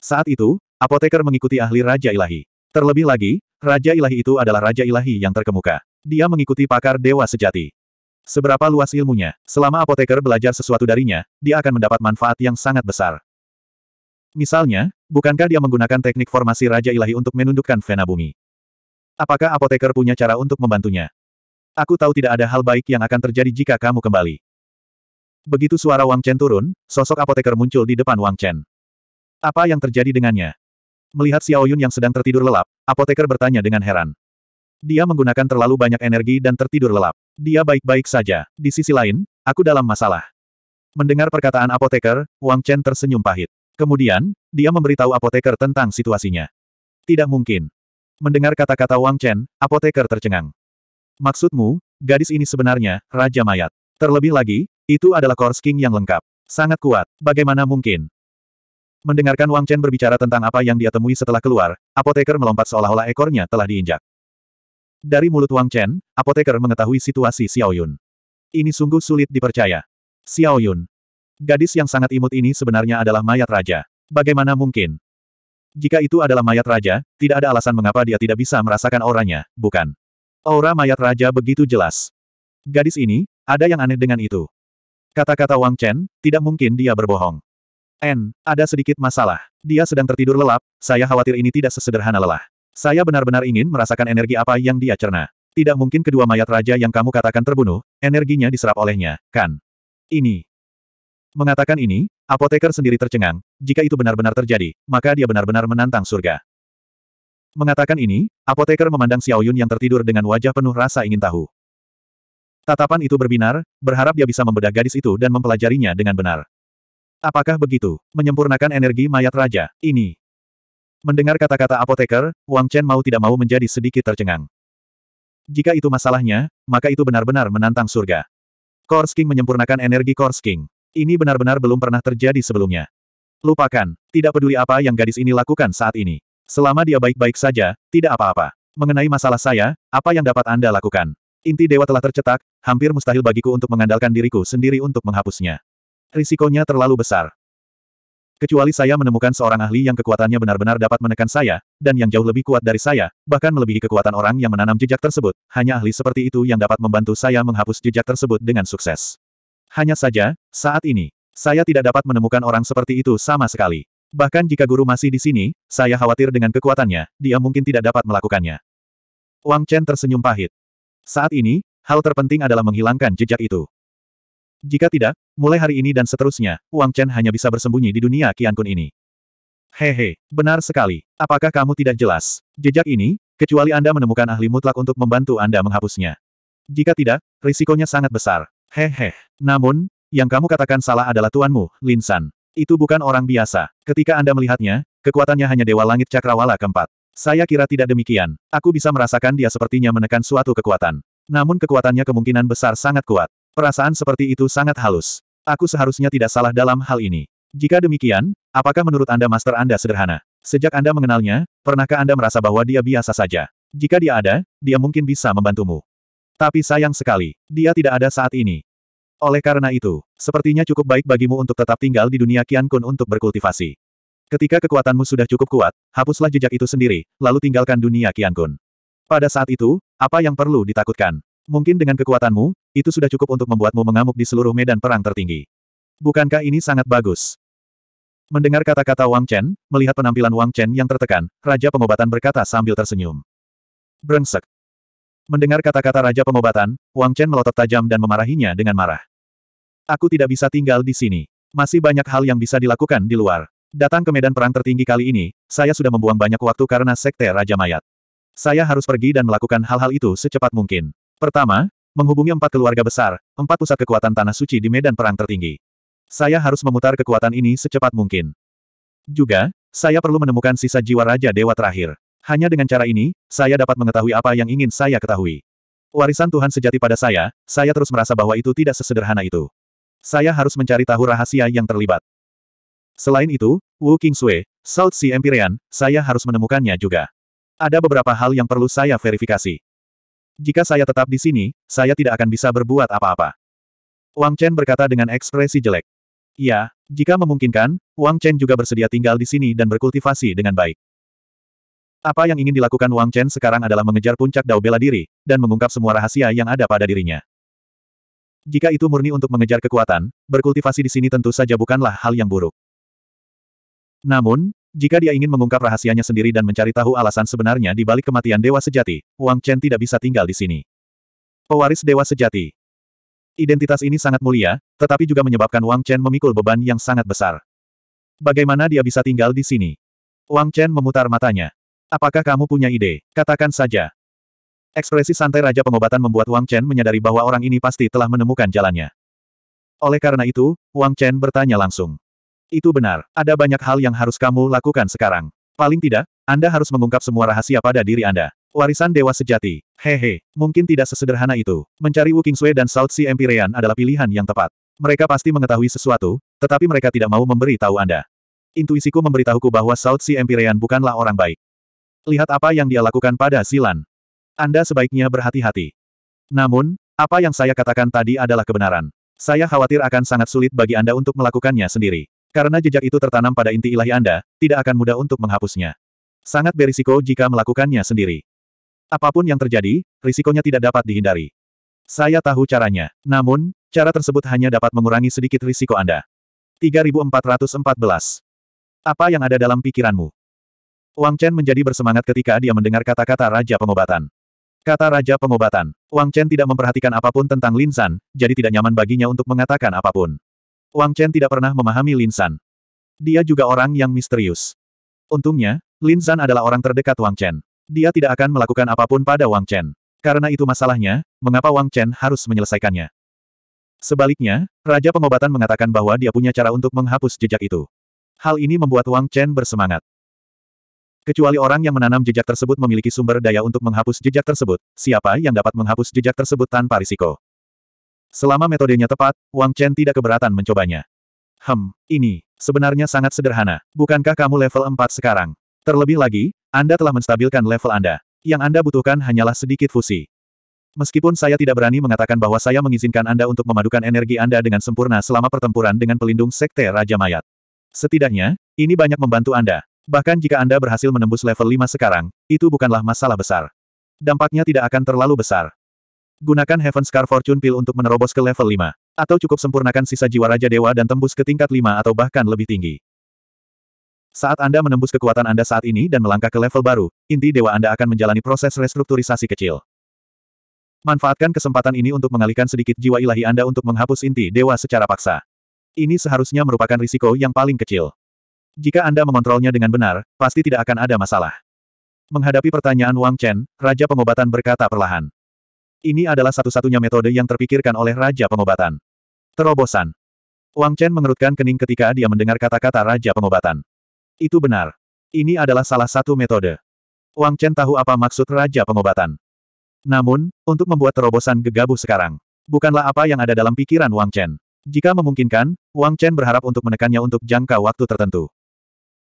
Saat itu, apoteker mengikuti ahli Raja Ilahi. Terlebih lagi, Raja Ilahi itu adalah Raja Ilahi yang terkemuka. Dia mengikuti pakar dewa sejati. Seberapa luas ilmunya, selama apoteker belajar sesuatu darinya, dia akan mendapat manfaat yang sangat besar. Misalnya, bukankah dia menggunakan teknik formasi Raja Ilahi untuk menundukkan Vena Bumi? Apakah apoteker punya cara untuk membantunya? Aku tahu tidak ada hal baik yang akan terjadi jika kamu kembali. Begitu suara Wang Chen turun, sosok apoteker muncul di depan Wang Chen. Apa yang terjadi dengannya? Melihat Xiao Yun yang sedang tertidur lelap, apoteker bertanya dengan heran. Dia menggunakan terlalu banyak energi dan tertidur lelap. Dia baik-baik saja. Di sisi lain, aku dalam masalah. Mendengar perkataan apoteker, Wang Chen tersenyum pahit. Kemudian, dia memberitahu apoteker tentang situasinya. Tidak mungkin. Mendengar kata-kata Wang Chen, apoteker tercengang. Maksudmu, gadis ini sebenarnya, Raja Mayat. Terlebih lagi, itu adalah Kors King yang lengkap. Sangat kuat, bagaimana mungkin? Mendengarkan Wang Chen berbicara tentang apa yang dia temui setelah keluar, apoteker melompat seolah-olah ekornya telah diinjak. Dari mulut Wang Chen, apoteker mengetahui situasi Xiao Yun. Ini sungguh sulit dipercaya. Xiao Yun. Gadis yang sangat imut ini sebenarnya adalah mayat raja. Bagaimana mungkin? Jika itu adalah mayat raja, tidak ada alasan mengapa dia tidak bisa merasakan auranya, bukan? Aura mayat raja begitu jelas. Gadis ini, ada yang aneh dengan itu. Kata-kata Wang Chen, tidak mungkin dia berbohong. N, ada sedikit masalah. Dia sedang tertidur lelap, saya khawatir ini tidak sesederhana lelah. Saya benar-benar ingin merasakan energi apa yang dia cerna. Tidak mungkin kedua mayat raja yang kamu katakan terbunuh, energinya diserap olehnya, kan? Ini. Mengatakan ini, apoteker sendiri tercengang, jika itu benar-benar terjadi, maka dia benar-benar menantang surga. Mengatakan ini, apoteker memandang Xiao Yun yang tertidur dengan wajah penuh rasa ingin tahu. Tatapan itu berbinar, berharap dia bisa membedah gadis itu dan mempelajarinya dengan benar. Apakah begitu? Menyempurnakan energi mayat raja, ini. Mendengar kata-kata apoteker, Wang Chen mau tidak mau menjadi sedikit tercengang. Jika itu masalahnya, maka itu benar-benar menantang surga. Course King menyempurnakan energi Course King. Ini benar-benar belum pernah terjadi sebelumnya. Lupakan, tidak peduli apa yang gadis ini lakukan saat ini. Selama dia baik-baik saja, tidak apa-apa. Mengenai masalah saya, apa yang dapat Anda lakukan? Inti dewa telah tercetak, hampir mustahil bagiku untuk mengandalkan diriku sendiri untuk menghapusnya. Risikonya terlalu besar. Kecuali saya menemukan seorang ahli yang kekuatannya benar-benar dapat menekan saya, dan yang jauh lebih kuat dari saya, bahkan melebihi kekuatan orang yang menanam jejak tersebut, hanya ahli seperti itu yang dapat membantu saya menghapus jejak tersebut dengan sukses. Hanya saja, saat ini, saya tidak dapat menemukan orang seperti itu sama sekali. Bahkan jika guru masih di sini, saya khawatir dengan kekuatannya, dia mungkin tidak dapat melakukannya. Wang Chen tersenyum pahit. Saat ini, hal terpenting adalah menghilangkan jejak itu. Jika tidak, mulai hari ini dan seterusnya, Wang Chen hanya bisa bersembunyi di dunia Kun ini. Hehe, benar sekali. Apakah kamu tidak jelas? Jejak ini, kecuali Anda menemukan ahli mutlak untuk membantu Anda menghapusnya. Jika tidak, risikonya sangat besar. Hehe. Namun, yang kamu katakan salah adalah tuanmu, Lin San. Itu bukan orang biasa. Ketika Anda melihatnya, kekuatannya hanya Dewa Langit Cakrawala keempat. Saya kira tidak demikian. Aku bisa merasakan dia sepertinya menekan suatu kekuatan. Namun kekuatannya kemungkinan besar sangat kuat. Perasaan seperti itu sangat halus. Aku seharusnya tidak salah dalam hal ini. Jika demikian, apakah menurut Anda master Anda sederhana? Sejak Anda mengenalnya, pernahkah Anda merasa bahwa dia biasa saja? Jika dia ada, dia mungkin bisa membantumu. Tapi sayang sekali, dia tidak ada saat ini. Oleh karena itu, sepertinya cukup baik bagimu untuk tetap tinggal di dunia Qian Kun untuk berkultivasi. Ketika kekuatanmu sudah cukup kuat, hapuslah jejak itu sendiri, lalu tinggalkan dunia Qian Kun. Pada saat itu, apa yang perlu ditakutkan? Mungkin dengan kekuatanmu, itu sudah cukup untuk membuatmu mengamuk di seluruh medan perang tertinggi. Bukankah ini sangat bagus? Mendengar kata-kata Wang Chen, melihat penampilan Wang Chen yang tertekan, Raja Pengobatan berkata sambil tersenyum. Brengsek. Mendengar kata-kata Raja Pengobatan, Wang Chen melotot tajam dan memarahinya dengan marah. Aku tidak bisa tinggal di sini. Masih banyak hal yang bisa dilakukan di luar. Datang ke medan perang tertinggi kali ini, saya sudah membuang banyak waktu karena sekte Raja Mayat. Saya harus pergi dan melakukan hal-hal itu secepat mungkin. Pertama, Menghubungi empat keluarga besar, empat pusat kekuatan tanah suci di medan perang tertinggi. Saya harus memutar kekuatan ini secepat mungkin. Juga, saya perlu menemukan sisa jiwa Raja Dewa terakhir. Hanya dengan cara ini, saya dapat mengetahui apa yang ingin saya ketahui. Warisan Tuhan sejati pada saya, saya terus merasa bahwa itu tidak sesederhana itu. Saya harus mencari tahu rahasia yang terlibat. Selain itu, Wu Kingsui, South Sea Empyrean, saya harus menemukannya juga. Ada beberapa hal yang perlu saya verifikasi. Jika saya tetap di sini, saya tidak akan bisa berbuat apa-apa. Wang Chen berkata dengan ekspresi jelek. Ya, jika memungkinkan, Wang Chen juga bersedia tinggal di sini dan berkultivasi dengan baik. Apa yang ingin dilakukan Wang Chen sekarang adalah mengejar puncak dao bela diri, dan mengungkap semua rahasia yang ada pada dirinya. Jika itu murni untuk mengejar kekuatan, berkultivasi di sini tentu saja bukanlah hal yang buruk. Namun, jika dia ingin mengungkap rahasianya sendiri dan mencari tahu alasan sebenarnya di balik kematian Dewa Sejati, Wang Chen tidak bisa tinggal di sini. Pewaris Dewa Sejati Identitas ini sangat mulia, tetapi juga menyebabkan Wang Chen memikul beban yang sangat besar. Bagaimana dia bisa tinggal di sini? Wang Chen memutar matanya. Apakah kamu punya ide? Katakan saja. Ekspresi santai Raja Pengobatan membuat Wang Chen menyadari bahwa orang ini pasti telah menemukan jalannya. Oleh karena itu, Wang Chen bertanya langsung. Itu benar. Ada banyak hal yang harus kamu lakukan sekarang. Paling tidak, Anda harus mengungkap semua rahasia pada diri Anda. Warisan dewa sejati. Hehe, mungkin tidak sesederhana itu. Mencari Wu Kingsue dan South Sea Empyrean adalah pilihan yang tepat. Mereka pasti mengetahui sesuatu, tetapi mereka tidak mau memberi tahu Anda. Intuisiku memberitahuku bahwa South Sea Empyrean bukanlah orang baik. Lihat apa yang dia lakukan pada Silan. Anda sebaiknya berhati-hati. Namun, apa yang saya katakan tadi adalah kebenaran. Saya khawatir akan sangat sulit bagi Anda untuk melakukannya sendiri. Karena jejak itu tertanam pada inti ilahi Anda, tidak akan mudah untuk menghapusnya. Sangat berisiko jika melakukannya sendiri. Apapun yang terjadi, risikonya tidak dapat dihindari. Saya tahu caranya. Namun, cara tersebut hanya dapat mengurangi sedikit risiko Anda. 3414 Apa yang ada dalam pikiranmu? Wang Chen menjadi bersemangat ketika dia mendengar kata-kata Raja Pengobatan. Kata Raja Pengobatan, Wang Chen tidak memperhatikan apapun tentang Lin San, jadi tidak nyaman baginya untuk mengatakan apapun. Wang Chen tidak pernah memahami Lin San. Dia juga orang yang misterius. Untungnya, Lin San adalah orang terdekat Wang Chen. Dia tidak akan melakukan apapun pada Wang Chen. Karena itu masalahnya, mengapa Wang Chen harus menyelesaikannya. Sebaliknya, Raja Pengobatan mengatakan bahwa dia punya cara untuk menghapus jejak itu. Hal ini membuat Wang Chen bersemangat. Kecuali orang yang menanam jejak tersebut memiliki sumber daya untuk menghapus jejak tersebut, siapa yang dapat menghapus jejak tersebut tanpa risiko? Selama metodenya tepat, Wang Chen tidak keberatan mencobanya. Hem, ini, sebenarnya sangat sederhana. Bukankah kamu level 4 sekarang? Terlebih lagi, Anda telah menstabilkan level Anda. Yang Anda butuhkan hanyalah sedikit fusi. Meskipun saya tidak berani mengatakan bahwa saya mengizinkan Anda untuk memadukan energi Anda dengan sempurna selama pertempuran dengan pelindung Sekte Raja Mayat. Setidaknya, ini banyak membantu Anda. Bahkan jika Anda berhasil menembus level 5 sekarang, itu bukanlah masalah besar. Dampaknya tidak akan terlalu besar. Gunakan Heaven Scar Fortune Pill untuk menerobos ke level 5. Atau cukup sempurnakan sisa jiwa Raja Dewa dan tembus ke tingkat 5 atau bahkan lebih tinggi. Saat Anda menembus kekuatan Anda saat ini dan melangkah ke level baru, inti dewa Anda akan menjalani proses restrukturisasi kecil. Manfaatkan kesempatan ini untuk mengalihkan sedikit jiwa ilahi Anda untuk menghapus inti dewa secara paksa. Ini seharusnya merupakan risiko yang paling kecil. Jika Anda mengontrolnya dengan benar, pasti tidak akan ada masalah. Menghadapi pertanyaan Wang Chen, Raja Pengobatan berkata perlahan. Ini adalah satu-satunya metode yang terpikirkan oleh Raja Pengobatan. Terobosan. Wang Chen mengerutkan kening ketika dia mendengar kata-kata Raja Pengobatan. Itu benar. Ini adalah salah satu metode. Wang Chen tahu apa maksud Raja Pengobatan. Namun, untuk membuat terobosan gegabah sekarang, bukanlah apa yang ada dalam pikiran Wang Chen. Jika memungkinkan, Wang Chen berharap untuk menekannya untuk jangka waktu tertentu.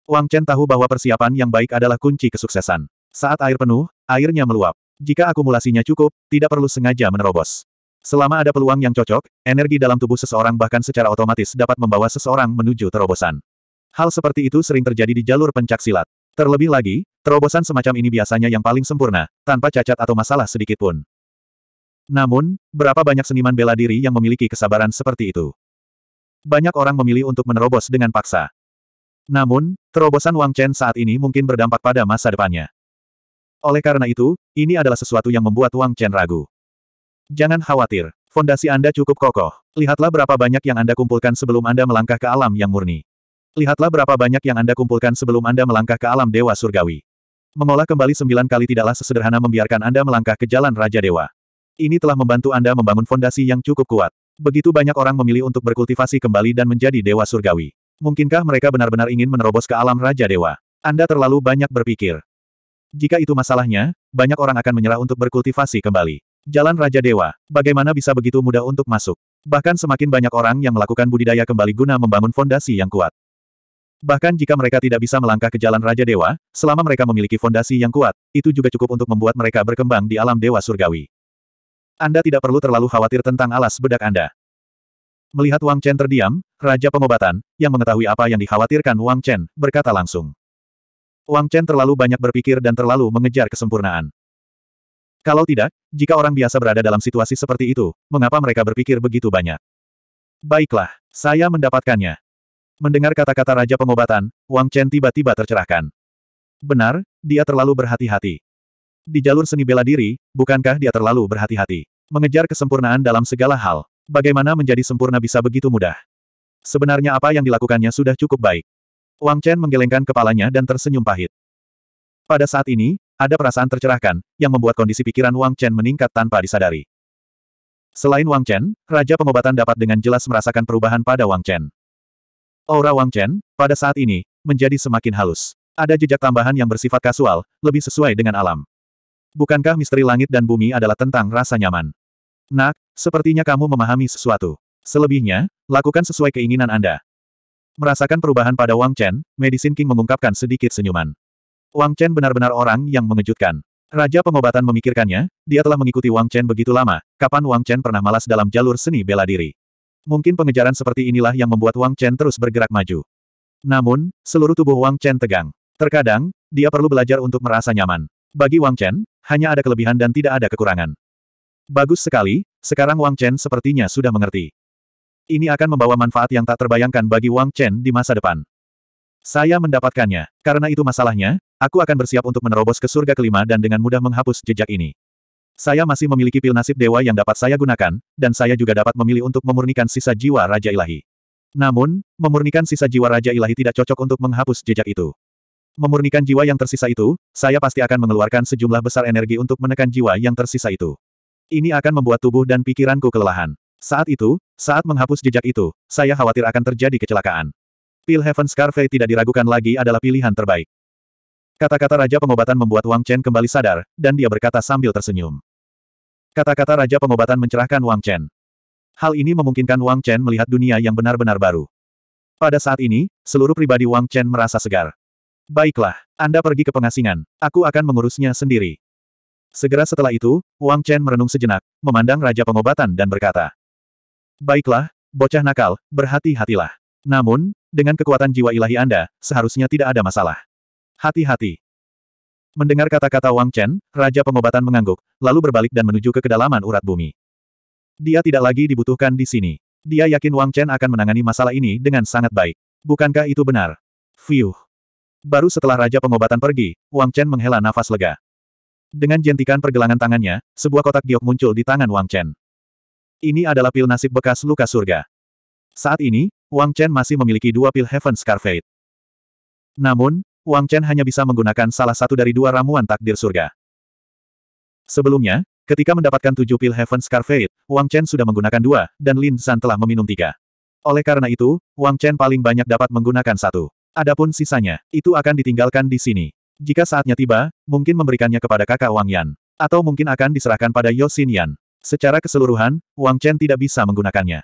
Wang Chen tahu bahwa persiapan yang baik adalah kunci kesuksesan. Saat air penuh, airnya meluap. Jika akumulasinya cukup, tidak perlu sengaja menerobos. Selama ada peluang yang cocok, energi dalam tubuh seseorang bahkan secara otomatis dapat membawa seseorang menuju terobosan. Hal seperti itu sering terjadi di jalur pencak silat. Terlebih lagi, terobosan semacam ini biasanya yang paling sempurna, tanpa cacat atau masalah sedikit pun. Namun, berapa banyak seniman bela diri yang memiliki kesabaran seperti itu? Banyak orang memilih untuk menerobos dengan paksa. Namun, terobosan Wang Chen saat ini mungkin berdampak pada masa depannya. Oleh karena itu, ini adalah sesuatu yang membuat Wang Chen ragu. Jangan khawatir, fondasi Anda cukup kokoh. Lihatlah berapa banyak yang Anda kumpulkan sebelum Anda melangkah ke alam yang murni. Lihatlah berapa banyak yang Anda kumpulkan sebelum Anda melangkah ke alam Dewa Surgawi. Mengolah kembali sembilan kali tidaklah sesederhana membiarkan Anda melangkah ke jalan Raja Dewa. Ini telah membantu Anda membangun fondasi yang cukup kuat. Begitu banyak orang memilih untuk berkultivasi kembali dan menjadi Dewa Surgawi. Mungkinkah mereka benar-benar ingin menerobos ke alam Raja Dewa? Anda terlalu banyak berpikir. Jika itu masalahnya, banyak orang akan menyerah untuk berkultivasi kembali. Jalan Raja Dewa, bagaimana bisa begitu mudah untuk masuk? Bahkan semakin banyak orang yang melakukan budidaya kembali guna membangun fondasi yang kuat. Bahkan jika mereka tidak bisa melangkah ke jalan Raja Dewa, selama mereka memiliki fondasi yang kuat, itu juga cukup untuk membuat mereka berkembang di alam Dewa Surgawi. Anda tidak perlu terlalu khawatir tentang alas bedak Anda. Melihat Wang Chen terdiam, Raja Pengobatan, yang mengetahui apa yang dikhawatirkan Wang Chen, berkata langsung. Wang Chen terlalu banyak berpikir dan terlalu mengejar kesempurnaan. Kalau tidak, jika orang biasa berada dalam situasi seperti itu, mengapa mereka berpikir begitu banyak? Baiklah, saya mendapatkannya. Mendengar kata-kata Raja Pengobatan, Wang Chen tiba-tiba tercerahkan. Benar, dia terlalu berhati-hati. Di jalur seni bela diri, bukankah dia terlalu berhati-hati? Mengejar kesempurnaan dalam segala hal. Bagaimana menjadi sempurna bisa begitu mudah? Sebenarnya apa yang dilakukannya sudah cukup baik. Wang Chen menggelengkan kepalanya dan tersenyum pahit. Pada saat ini, ada perasaan tercerahkan, yang membuat kondisi pikiran Wang Chen meningkat tanpa disadari. Selain Wang Chen, Raja Pengobatan dapat dengan jelas merasakan perubahan pada Wang Chen. Aura Wang Chen, pada saat ini, menjadi semakin halus. Ada jejak tambahan yang bersifat kasual, lebih sesuai dengan alam. Bukankah misteri langit dan bumi adalah tentang rasa nyaman? Nak, sepertinya kamu memahami sesuatu. Selebihnya, lakukan sesuai keinginan Anda. Merasakan perubahan pada Wang Chen, Medicine King mengungkapkan sedikit senyuman. Wang Chen benar-benar orang yang mengejutkan. Raja pengobatan memikirkannya, dia telah mengikuti Wang Chen begitu lama, kapan Wang Chen pernah malas dalam jalur seni bela diri. Mungkin pengejaran seperti inilah yang membuat Wang Chen terus bergerak maju. Namun, seluruh tubuh Wang Chen tegang. Terkadang, dia perlu belajar untuk merasa nyaman. Bagi Wang Chen, hanya ada kelebihan dan tidak ada kekurangan. Bagus sekali, sekarang Wang Chen sepertinya sudah mengerti. Ini akan membawa manfaat yang tak terbayangkan bagi Wang Chen di masa depan. Saya mendapatkannya. Karena itu masalahnya, aku akan bersiap untuk menerobos ke surga kelima dan dengan mudah menghapus jejak ini. Saya masih memiliki pil nasib dewa yang dapat saya gunakan, dan saya juga dapat memilih untuk memurnikan sisa jiwa Raja Ilahi. Namun, memurnikan sisa jiwa Raja Ilahi tidak cocok untuk menghapus jejak itu. Memurnikan jiwa yang tersisa itu, saya pasti akan mengeluarkan sejumlah besar energi untuk menekan jiwa yang tersisa itu. Ini akan membuat tubuh dan pikiranku kelelahan. Saat itu, saat menghapus jejak itu, saya khawatir akan terjadi kecelakaan. Pil Heaven Scarfe tidak diragukan lagi adalah pilihan terbaik. Kata-kata Raja Pengobatan membuat Wang Chen kembali sadar, dan dia berkata sambil tersenyum. Kata-kata Raja Pengobatan mencerahkan Wang Chen. Hal ini memungkinkan Wang Chen melihat dunia yang benar-benar baru. Pada saat ini, seluruh pribadi Wang Chen merasa segar. Baiklah, Anda pergi ke pengasingan. Aku akan mengurusnya sendiri. Segera setelah itu, Wang Chen merenung sejenak, memandang Raja Pengobatan dan berkata, Baiklah, bocah nakal, berhati-hatilah. Namun, dengan kekuatan jiwa ilahi Anda, seharusnya tidak ada masalah. Hati-hati. Mendengar kata-kata Wang Chen, Raja Pengobatan mengangguk, lalu berbalik dan menuju ke kedalaman urat bumi. Dia tidak lagi dibutuhkan di sini. Dia yakin Wang Chen akan menangani masalah ini dengan sangat baik. Bukankah itu benar? Fiuh. Baru setelah Raja Pengobatan pergi, Wang Chen menghela nafas lega. Dengan jentikan pergelangan tangannya, sebuah kotak giok muncul di tangan Wang Chen. Ini adalah pil nasib bekas luka surga. Saat ini, Wang Chen masih memiliki dua pil Heaven Scarfate. Namun, Wang Chen hanya bisa menggunakan salah satu dari dua ramuan takdir surga. Sebelumnya, ketika mendapatkan tujuh pil Heaven Scarfate, Wang Chen sudah menggunakan dua, dan Lin San telah meminum tiga. Oleh karena itu, Wang Chen paling banyak dapat menggunakan satu. Adapun sisanya, itu akan ditinggalkan di sini. Jika saatnya tiba, mungkin memberikannya kepada kakak Wang Yan. Atau mungkin akan diserahkan pada Yosin Yan. Secara keseluruhan, Wang Chen tidak bisa menggunakannya.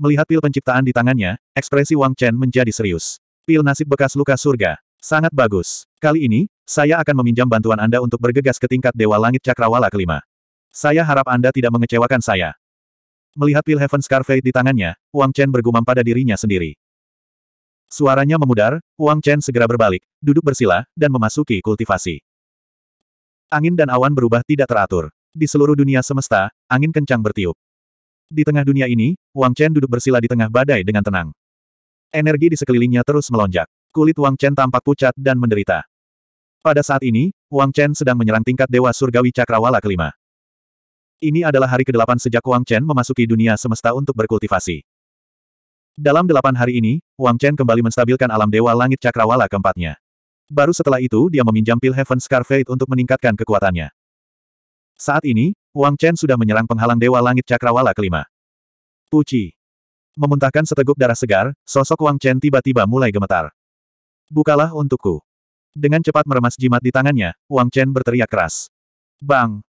Melihat pil penciptaan di tangannya, ekspresi Wang Chen menjadi serius. Pil nasib bekas luka surga. Sangat bagus. Kali ini, saya akan meminjam bantuan Anda untuk bergegas ke tingkat Dewa Langit Cakrawala kelima. Saya harap Anda tidak mengecewakan saya. Melihat pil Heaven Scarfade di tangannya, Wang Chen bergumam pada dirinya sendiri. Suaranya memudar, Wang Chen segera berbalik, duduk bersila, dan memasuki kultivasi. Angin dan awan berubah tidak teratur. Di seluruh dunia semesta, angin kencang bertiup. Di tengah dunia ini, Wang Chen duduk bersila di tengah badai dengan tenang. Energi di sekelilingnya terus melonjak. Kulit Wang Chen tampak pucat dan menderita. Pada saat ini, Wang Chen sedang menyerang tingkat Dewa Surgawi Cakrawala kelima. Ini adalah hari ke-8 sejak Wang Chen memasuki dunia semesta untuk berkultivasi. Dalam delapan hari ini, Wang Chen kembali menstabilkan alam Dewa Langit Cakrawala keempatnya. Baru setelah itu dia meminjam Pil Heaven Scarfade untuk meningkatkan kekuatannya. Saat ini, Wang Chen sudah menyerang penghalang Dewa Langit Cakrawala kelima. Puci. Memuntahkan seteguk darah segar, sosok Wang Chen tiba-tiba mulai gemetar. Bukalah untukku. Dengan cepat meremas jimat di tangannya, Wang Chen berteriak keras. Bang!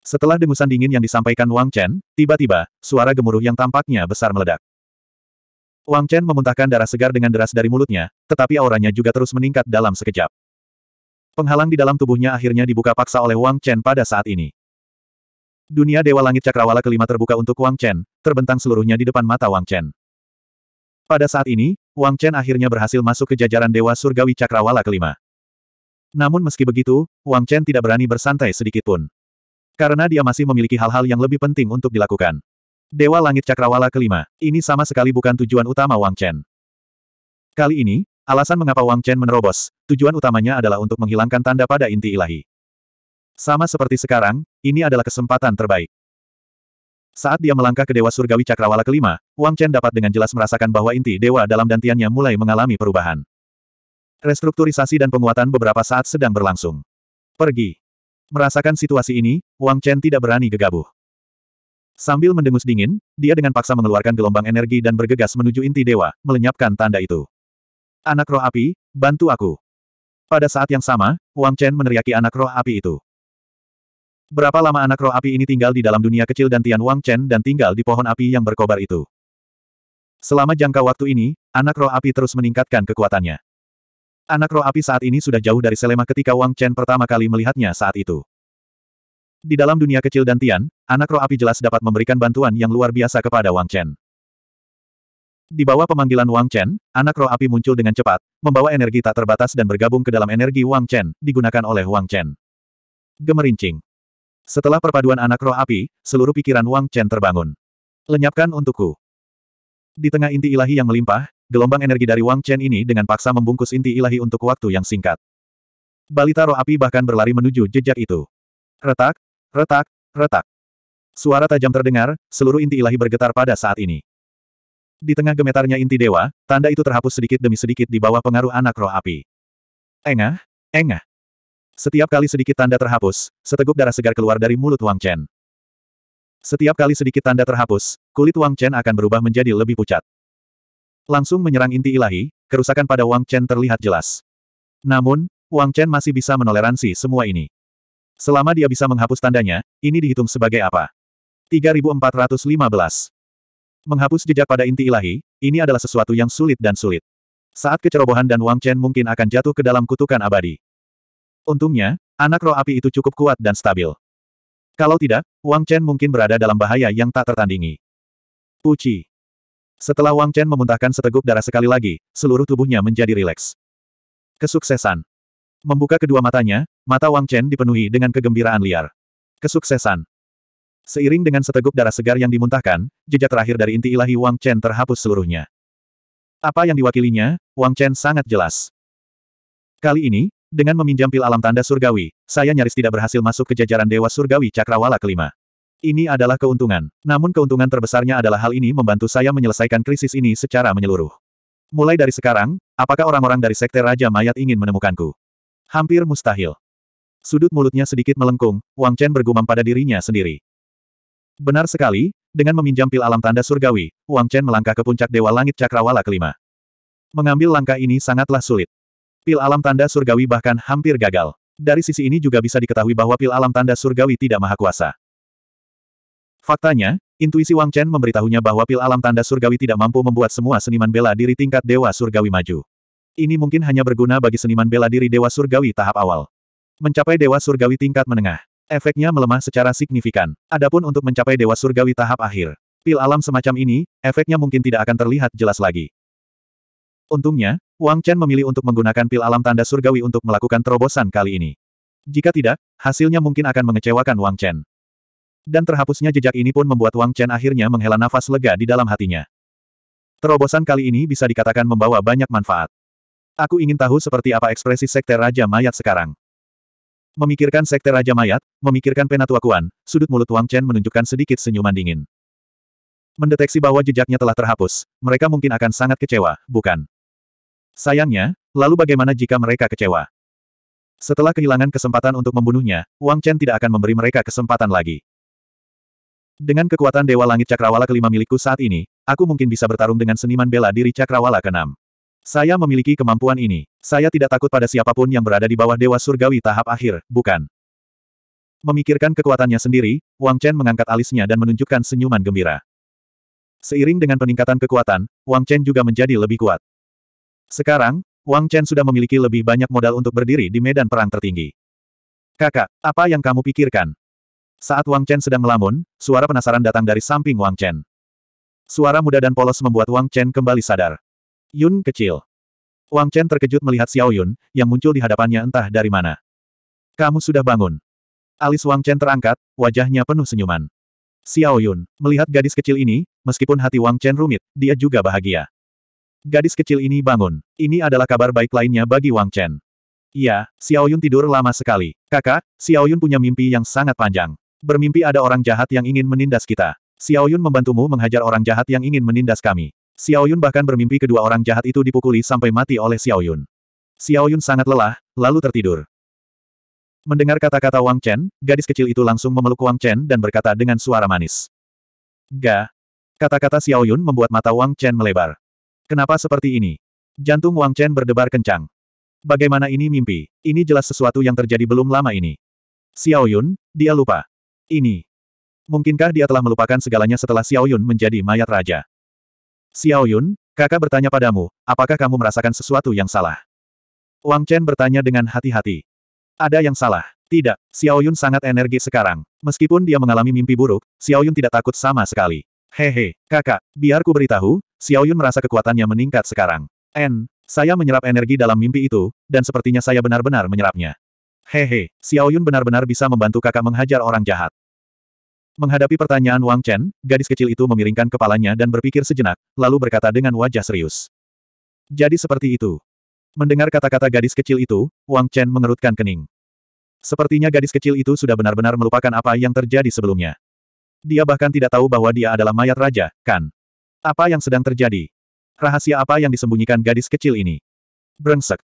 Setelah dengusan dingin yang disampaikan Wang Chen, tiba-tiba, suara gemuruh yang tampaknya besar meledak. Wang Chen memuntahkan darah segar dengan deras dari mulutnya, tetapi auranya juga terus meningkat dalam sekejap. Penghalang di dalam tubuhnya akhirnya dibuka paksa oleh Wang Chen pada saat ini. Dunia Dewa Langit Cakrawala kelima terbuka untuk Wang Chen, terbentang seluruhnya di depan mata Wang Chen. Pada saat ini, Wang Chen akhirnya berhasil masuk ke jajaran Dewa Surgawi Cakrawala kelima. Namun meski begitu, Wang Chen tidak berani bersantai sedikitpun. Karena dia masih memiliki hal-hal yang lebih penting untuk dilakukan. Dewa Langit Cakrawala kelima, ini sama sekali bukan tujuan utama Wang Chen. Kali ini, Alasan mengapa Wang Chen menerobos, tujuan utamanya adalah untuk menghilangkan tanda pada inti ilahi. Sama seperti sekarang, ini adalah kesempatan terbaik. Saat dia melangkah ke Dewa Surgawi Cakrawala kelima, Wang Chen dapat dengan jelas merasakan bahwa inti dewa dalam dantiannya mulai mengalami perubahan. Restrukturisasi dan penguatan beberapa saat sedang berlangsung. Pergi. Merasakan situasi ini, Wang Chen tidak berani gegabah. Sambil mendengus dingin, dia dengan paksa mengeluarkan gelombang energi dan bergegas menuju inti dewa, melenyapkan tanda itu. Anak roh api, bantu aku. Pada saat yang sama, Wang Chen meneriaki anak roh api itu. Berapa lama anak roh api ini tinggal di dalam dunia kecil dan Tian Wang Chen dan tinggal di pohon api yang berkobar itu. Selama jangka waktu ini, anak roh api terus meningkatkan kekuatannya. Anak roh api saat ini sudah jauh dari Selema ketika Wang Chen pertama kali melihatnya saat itu. Di dalam dunia kecil dan Tian, anak roh api jelas dapat memberikan bantuan yang luar biasa kepada Wang Chen. Di bawah pemanggilan Wang Chen, anak roh api muncul dengan cepat, membawa energi tak terbatas dan bergabung ke dalam energi Wang Chen, digunakan oleh Wang Chen. Gemerincing. Setelah perpaduan anak roh api, seluruh pikiran Wang Chen terbangun. Lenyapkan untukku. Di tengah inti ilahi yang melimpah, gelombang energi dari Wang Chen ini dengan paksa membungkus inti ilahi untuk waktu yang singkat. Balita roh api bahkan berlari menuju jejak itu. Retak, retak, retak. Suara tajam terdengar, seluruh inti ilahi bergetar pada saat ini. Di tengah gemetarnya inti dewa, tanda itu terhapus sedikit demi sedikit di bawah pengaruh anak roh api. Engah, engah. Setiap kali sedikit tanda terhapus, seteguk darah segar keluar dari mulut Wang Chen. Setiap kali sedikit tanda terhapus, kulit Wang Chen akan berubah menjadi lebih pucat. Langsung menyerang inti ilahi, kerusakan pada Wang Chen terlihat jelas. Namun, Wang Chen masih bisa menoleransi semua ini. Selama dia bisa menghapus tandanya, ini dihitung sebagai apa? 3415 Menghapus jejak pada inti ilahi, ini adalah sesuatu yang sulit dan sulit. Saat kecerobohan dan Wang Chen mungkin akan jatuh ke dalam kutukan abadi. Untungnya, anak roh api itu cukup kuat dan stabil. Kalau tidak, Wang Chen mungkin berada dalam bahaya yang tak tertandingi. Puci. Setelah Wang Chen memuntahkan seteguk darah sekali lagi, seluruh tubuhnya menjadi rileks. Kesuksesan. Membuka kedua matanya, mata Wang Chen dipenuhi dengan kegembiraan liar. Kesuksesan. Seiring dengan seteguk darah segar yang dimuntahkan, jejak terakhir dari inti ilahi Wang Chen terhapus seluruhnya. Apa yang diwakilinya, Wang Chen sangat jelas. Kali ini, dengan meminjam pil alam tanda surgawi, saya nyaris tidak berhasil masuk ke jajaran Dewa Surgawi Cakrawala kelima. Ini adalah keuntungan. Namun keuntungan terbesarnya adalah hal ini membantu saya menyelesaikan krisis ini secara menyeluruh. Mulai dari sekarang, apakah orang-orang dari Sekte Raja Mayat ingin menemukanku? Hampir mustahil. Sudut mulutnya sedikit melengkung, Wang Chen bergumam pada dirinya sendiri. Benar sekali, dengan meminjam pil alam tanda surgawi, Wang Chen melangkah ke puncak Dewa Langit Cakrawala kelima. Mengambil langkah ini sangatlah sulit. Pil alam tanda surgawi bahkan hampir gagal. Dari sisi ini juga bisa diketahui bahwa pil alam tanda surgawi tidak maha kuasa. Faktanya, intuisi Wang Chen memberitahunya bahwa pil alam tanda surgawi tidak mampu membuat semua seniman bela diri tingkat dewa surgawi maju. Ini mungkin hanya berguna bagi seniman bela diri dewa surgawi tahap awal. Mencapai dewa surgawi tingkat menengah. Efeknya melemah secara signifikan. Adapun untuk mencapai Dewa Surgawi tahap akhir, pil alam semacam ini, efeknya mungkin tidak akan terlihat jelas lagi. Untungnya, Wang Chen memilih untuk menggunakan pil alam tanda surgawi untuk melakukan terobosan kali ini. Jika tidak, hasilnya mungkin akan mengecewakan Wang Chen. Dan terhapusnya jejak ini pun membuat Wang Chen akhirnya menghela nafas lega di dalam hatinya. Terobosan kali ini bisa dikatakan membawa banyak manfaat. Aku ingin tahu seperti apa ekspresi Sekte Raja Mayat sekarang. Memikirkan sekte Raja Mayat, memikirkan Penatua Kuan, sudut mulut Wang Chen menunjukkan sedikit senyuman dingin. Mendeteksi bahwa jejaknya telah terhapus, mereka mungkin akan sangat kecewa, bukan? Sayangnya, lalu bagaimana jika mereka kecewa? Setelah kehilangan kesempatan untuk membunuhnya, Wang Chen tidak akan memberi mereka kesempatan lagi. Dengan kekuatan Dewa Langit Cakrawala kelima milikku saat ini, aku mungkin bisa bertarung dengan seniman bela diri Cakrawala keenam. Saya memiliki kemampuan ini. Saya tidak takut pada siapapun yang berada di bawah Dewa Surgawi tahap akhir, bukan? Memikirkan kekuatannya sendiri, Wang Chen mengangkat alisnya dan menunjukkan senyuman gembira. Seiring dengan peningkatan kekuatan, Wang Chen juga menjadi lebih kuat. Sekarang, Wang Chen sudah memiliki lebih banyak modal untuk berdiri di medan perang tertinggi. Kakak, apa yang kamu pikirkan? Saat Wang Chen sedang melamun, suara penasaran datang dari samping Wang Chen. Suara muda dan polos membuat Wang Chen kembali sadar. Yun kecil. Wang Chen terkejut melihat Xiao Yun, yang muncul di hadapannya entah dari mana. Kamu sudah bangun. Alis Wang Chen terangkat, wajahnya penuh senyuman. Xiao Yun, melihat gadis kecil ini, meskipun hati Wang Chen rumit, dia juga bahagia. Gadis kecil ini bangun. Ini adalah kabar baik lainnya bagi Wang Chen. Iya, Xiao Yun tidur lama sekali. Kakak, Xiao Yun punya mimpi yang sangat panjang. Bermimpi ada orang jahat yang ingin menindas kita. Xiao Yun membantumu menghajar orang jahat yang ingin menindas kami. Xiaoyun bahkan bermimpi kedua orang jahat itu dipukuli sampai mati oleh Xiaoyun. Xiaoyun sangat lelah, lalu tertidur. Mendengar kata-kata Wang Chen, gadis kecil itu langsung memeluk Wang Chen dan berkata dengan suara manis. Ga. Kata-kata Xiaoyun membuat mata Wang Chen melebar. Kenapa seperti ini? Jantung Wang Chen berdebar kencang. Bagaimana ini mimpi? Ini jelas sesuatu yang terjadi belum lama ini. Xiaoyun, dia lupa. Ini. Mungkinkah dia telah melupakan segalanya setelah Xiaoyun menjadi mayat raja? Xiao Yun, kakak bertanya padamu, apakah kamu merasakan sesuatu yang salah? Wang Chen bertanya dengan hati-hati. Ada yang salah. Tidak, Xiao Yun sangat energi sekarang. Meskipun dia mengalami mimpi buruk, Xiao Yun tidak takut sama sekali. Hehe, kakak, biarku beritahu, Xiao Yun merasa kekuatannya meningkat sekarang. N, saya menyerap energi dalam mimpi itu, dan sepertinya saya benar-benar menyerapnya. Hehe, Xiao Yun benar-benar bisa membantu kakak menghajar orang jahat. Menghadapi pertanyaan Wang Chen, gadis kecil itu memiringkan kepalanya dan berpikir sejenak, lalu berkata dengan wajah serius. Jadi seperti itu. Mendengar kata-kata gadis kecil itu, Wang Chen mengerutkan kening. Sepertinya gadis kecil itu sudah benar-benar melupakan apa yang terjadi sebelumnya. Dia bahkan tidak tahu bahwa dia adalah mayat raja, kan? Apa yang sedang terjadi? Rahasia apa yang disembunyikan gadis kecil ini? Brengsek.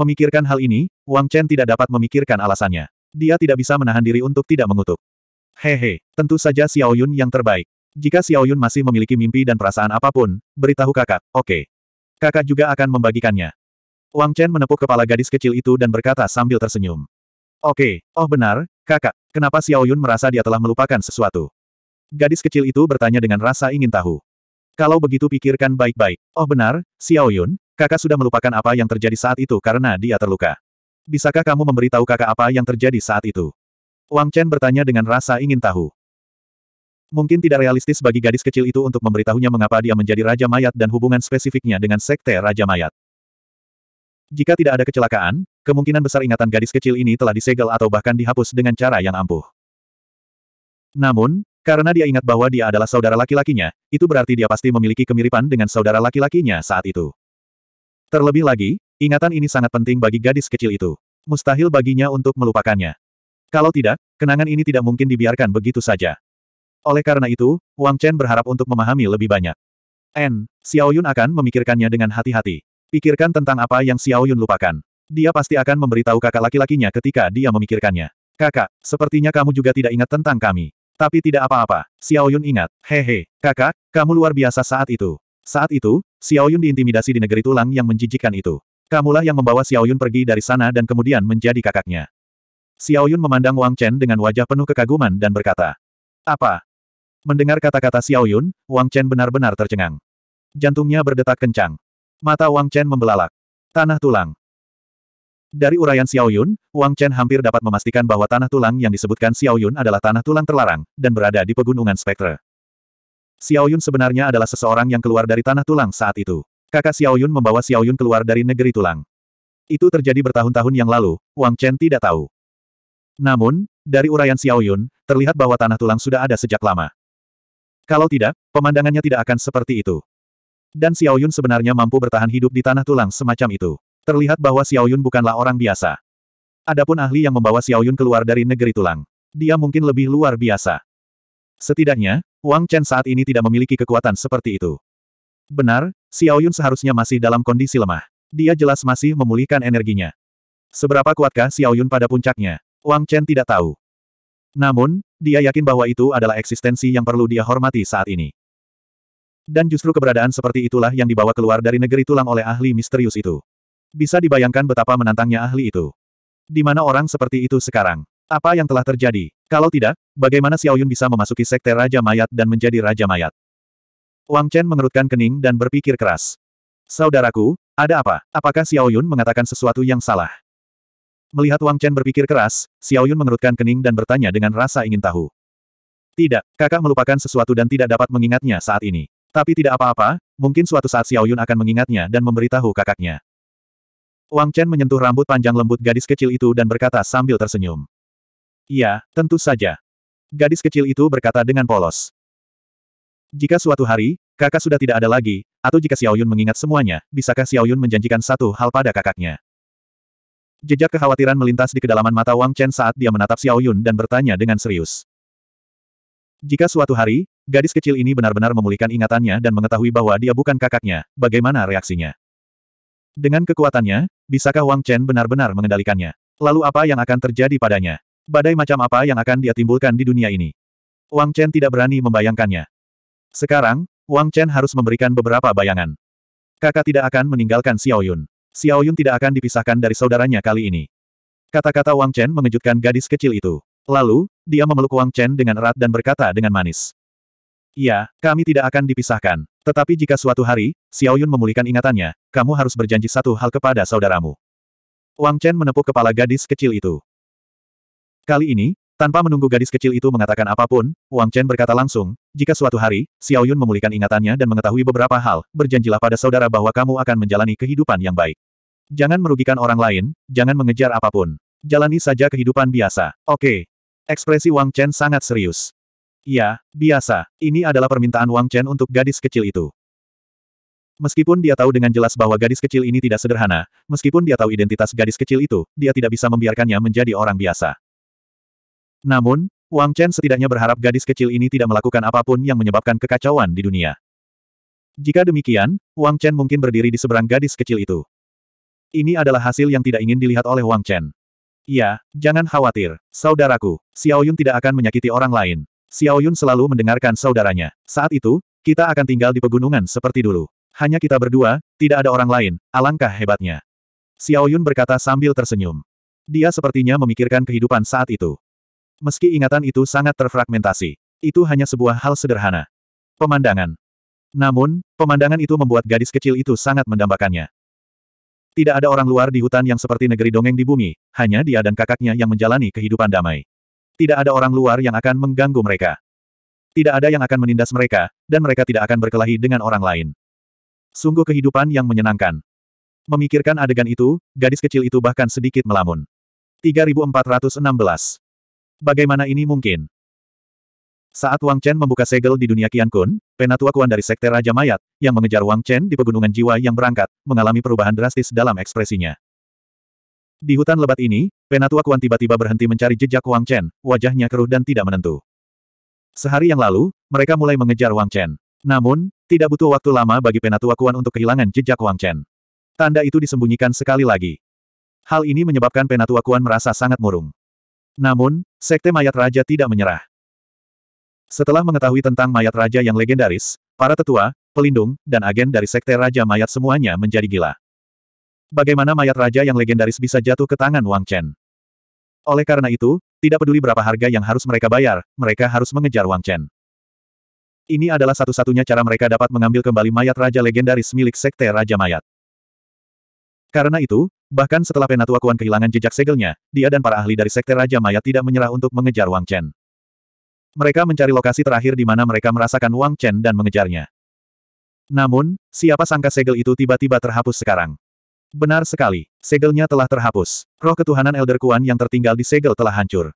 Memikirkan hal ini, Wang Chen tidak dapat memikirkan alasannya. Dia tidak bisa menahan diri untuk tidak mengutuk. Hehe, tentu saja Xiao Yun yang terbaik. Jika Xiao Yun masih memiliki mimpi dan perasaan apapun, beritahu kakak, oke. Okay. Kakak juga akan membagikannya. Wang Chen menepuk kepala gadis kecil itu dan berkata sambil tersenyum. Oke, okay. oh benar, kakak, kenapa Xiao Yun merasa dia telah melupakan sesuatu? Gadis kecil itu bertanya dengan rasa ingin tahu. Kalau begitu pikirkan baik-baik. Oh benar, Xiao Yun. kakak sudah melupakan apa yang terjadi saat itu karena dia terluka. Bisakah kamu memberitahu kakak apa yang terjadi saat itu? Wang Chen bertanya dengan rasa ingin tahu. Mungkin tidak realistis bagi gadis kecil itu untuk memberitahunya mengapa dia menjadi Raja Mayat dan hubungan spesifiknya dengan Sekte Raja Mayat. Jika tidak ada kecelakaan, kemungkinan besar ingatan gadis kecil ini telah disegel atau bahkan dihapus dengan cara yang ampuh. Namun, karena dia ingat bahwa dia adalah saudara laki-lakinya, itu berarti dia pasti memiliki kemiripan dengan saudara laki-lakinya saat itu. Terlebih lagi, ingatan ini sangat penting bagi gadis kecil itu. Mustahil baginya untuk melupakannya. Kalau tidak, kenangan ini tidak mungkin dibiarkan begitu saja. Oleh karena itu, Wang Chen berharap untuk memahami lebih banyak. N. Xiao Yun akan memikirkannya dengan hati-hati. Pikirkan tentang apa yang Xiao Yun lupakan. Dia pasti akan memberitahu kakak laki-lakinya ketika dia memikirkannya. Kakak, sepertinya kamu juga tidak ingat tentang kami. Tapi tidak apa-apa, Xiao Yun ingat. Hehe, kakak, kamu luar biasa saat itu. Saat itu, Xiao Yun diintimidasi di negeri tulang yang menjijikan itu. Kamulah yang membawa Xiao Yun pergi dari sana dan kemudian menjadi kakaknya. Xiao Yun memandang Wang Chen dengan wajah penuh kekaguman dan berkata. Apa? Mendengar kata-kata Xiao Yun, Wang Chen benar-benar tercengang. Jantungnya berdetak kencang. Mata Wang Chen membelalak. Tanah tulang. Dari uraian Xiao Yun, Wang Chen hampir dapat memastikan bahwa tanah tulang yang disebutkan Xiao Yun adalah tanah tulang terlarang, dan berada di pegunungan spektre. Xiao Yun sebenarnya adalah seseorang yang keluar dari tanah tulang saat itu. Kakak Xiao Yun membawa Xiao Yun keluar dari negeri tulang. Itu terjadi bertahun-tahun yang lalu, Wang Chen tidak tahu. Namun, dari uraian Xiaoyun, terlihat bahwa tanah tulang sudah ada sejak lama. Kalau tidak, pemandangannya tidak akan seperti itu. Dan Xiaoyun sebenarnya mampu bertahan hidup di tanah tulang semacam itu. Terlihat bahwa Xiaoyun bukanlah orang biasa. Adapun ahli yang membawa Xiaoyun keluar dari negeri tulang. Dia mungkin lebih luar biasa. Setidaknya, Wang Chen saat ini tidak memiliki kekuatan seperti itu. Benar, Xiaoyun seharusnya masih dalam kondisi lemah. Dia jelas masih memulihkan energinya. Seberapa kuatkah Xiaoyun pada puncaknya? Wang Chen tidak tahu. Namun, dia yakin bahwa itu adalah eksistensi yang perlu dia hormati saat ini. Dan justru keberadaan seperti itulah yang dibawa keluar dari negeri tulang oleh ahli misterius itu. Bisa dibayangkan betapa menantangnya ahli itu. Di mana orang seperti itu sekarang? Apa yang telah terjadi? Kalau tidak, bagaimana Xiaoyun bisa memasuki sekte Raja Mayat dan menjadi Raja Mayat? Wang Chen mengerutkan kening dan berpikir keras. Saudaraku, ada apa? Apakah Xiaoyun mengatakan sesuatu yang salah? Melihat Wang Chen berpikir keras, Xiao Yun mengerutkan kening dan bertanya dengan rasa ingin tahu. Tidak, kakak melupakan sesuatu dan tidak dapat mengingatnya saat ini. Tapi tidak apa-apa, mungkin suatu saat Xiao Yun akan mengingatnya dan memberitahu kakaknya. Wang Chen menyentuh rambut panjang lembut gadis kecil itu dan berkata sambil tersenyum. Iya, tentu saja. Gadis kecil itu berkata dengan polos. Jika suatu hari, kakak sudah tidak ada lagi, atau jika Xiao Yun mengingat semuanya, bisakah Xiao Yun menjanjikan satu hal pada kakaknya? Jejak kekhawatiran melintas di kedalaman mata Wang Chen saat dia menatap Xiao Yun dan bertanya dengan serius. Jika suatu hari, gadis kecil ini benar-benar memulihkan ingatannya dan mengetahui bahwa dia bukan kakaknya, bagaimana reaksinya? Dengan kekuatannya, bisakah Wang Chen benar-benar mengendalikannya? Lalu apa yang akan terjadi padanya? Badai macam apa yang akan dia timbulkan di dunia ini? Wang Chen tidak berani membayangkannya. Sekarang, Wang Chen harus memberikan beberapa bayangan. Kakak tidak akan meninggalkan Xiao Yun. Xiao Yun tidak akan dipisahkan dari saudaranya kali ini. Kata-kata Wang Chen mengejutkan gadis kecil itu. Lalu, dia memeluk Wang Chen dengan erat dan berkata dengan manis. Ya, kami tidak akan dipisahkan. Tetapi jika suatu hari, Xiao Yun memulihkan ingatannya, kamu harus berjanji satu hal kepada saudaramu. Wang Chen menepuk kepala gadis kecil itu. Kali ini, tanpa menunggu gadis kecil itu mengatakan apapun, Wang Chen berkata langsung, jika suatu hari, Xiao Yun memulihkan ingatannya dan mengetahui beberapa hal, berjanjilah pada saudara bahwa kamu akan menjalani kehidupan yang baik. Jangan merugikan orang lain, jangan mengejar apapun. Jalani saja kehidupan biasa. Oke. Ekspresi Wang Chen sangat serius. Ya, biasa, ini adalah permintaan Wang Chen untuk gadis kecil itu. Meskipun dia tahu dengan jelas bahwa gadis kecil ini tidak sederhana, meskipun dia tahu identitas gadis kecil itu, dia tidak bisa membiarkannya menjadi orang biasa. Namun, Wang Chen setidaknya berharap gadis kecil ini tidak melakukan apapun yang menyebabkan kekacauan di dunia. Jika demikian, Wang Chen mungkin berdiri di seberang gadis kecil itu. Ini adalah hasil yang tidak ingin dilihat oleh Wang Chen. Ya, jangan khawatir, saudaraku. Xiao Yun tidak akan menyakiti orang lain. Xiao Yun selalu mendengarkan saudaranya. Saat itu, kita akan tinggal di pegunungan seperti dulu. Hanya kita berdua, tidak ada orang lain, alangkah hebatnya. Xiao Yun berkata sambil tersenyum. Dia sepertinya memikirkan kehidupan saat itu meski ingatan itu sangat terfragmentasi. Itu hanya sebuah hal sederhana. Pemandangan. Namun, pemandangan itu membuat gadis kecil itu sangat mendambakannya. Tidak ada orang luar di hutan yang seperti negeri dongeng di bumi, hanya dia dan kakaknya yang menjalani kehidupan damai. Tidak ada orang luar yang akan mengganggu mereka. Tidak ada yang akan menindas mereka, dan mereka tidak akan berkelahi dengan orang lain. Sungguh kehidupan yang menyenangkan. Memikirkan adegan itu, gadis kecil itu bahkan sedikit melamun. 3416 Bagaimana ini mungkin? Saat Wang Chen membuka segel di dunia Qian Kun, penatua Kuan dari Sekte Raja Mayat, yang mengejar Wang Chen di pegunungan jiwa yang berangkat, mengalami perubahan drastis dalam ekspresinya. Di hutan lebat ini, penatua Kuan tiba-tiba berhenti mencari jejak Wang Chen, wajahnya keruh dan tidak menentu. Sehari yang lalu, mereka mulai mengejar Wang Chen. Namun, tidak butuh waktu lama bagi penatua Kuan untuk kehilangan jejak Wang Chen. Tanda itu disembunyikan sekali lagi. Hal ini menyebabkan penatua Kuan merasa sangat murung. Namun, Sekte Mayat Raja tidak menyerah. Setelah mengetahui tentang mayat raja yang legendaris, para tetua, pelindung, dan agen dari Sekte Raja Mayat semuanya menjadi gila. Bagaimana mayat raja yang legendaris bisa jatuh ke tangan Wang Chen? Oleh karena itu, tidak peduli berapa harga yang harus mereka bayar, mereka harus mengejar Wang Chen. Ini adalah satu-satunya cara mereka dapat mengambil kembali mayat raja legendaris milik Sekte Raja Mayat. Karena itu, bahkan setelah Penatua Kuan kehilangan jejak segelnya, dia dan para ahli dari Sekte Raja Maya tidak menyerah untuk mengejar Wang Chen. Mereka mencari lokasi terakhir di mana mereka merasakan Wang Chen dan mengejarnya. Namun, siapa sangka segel itu tiba-tiba terhapus sekarang. Benar sekali, segelnya telah terhapus. Roh ketuhanan Elder Kuan yang tertinggal di segel telah hancur.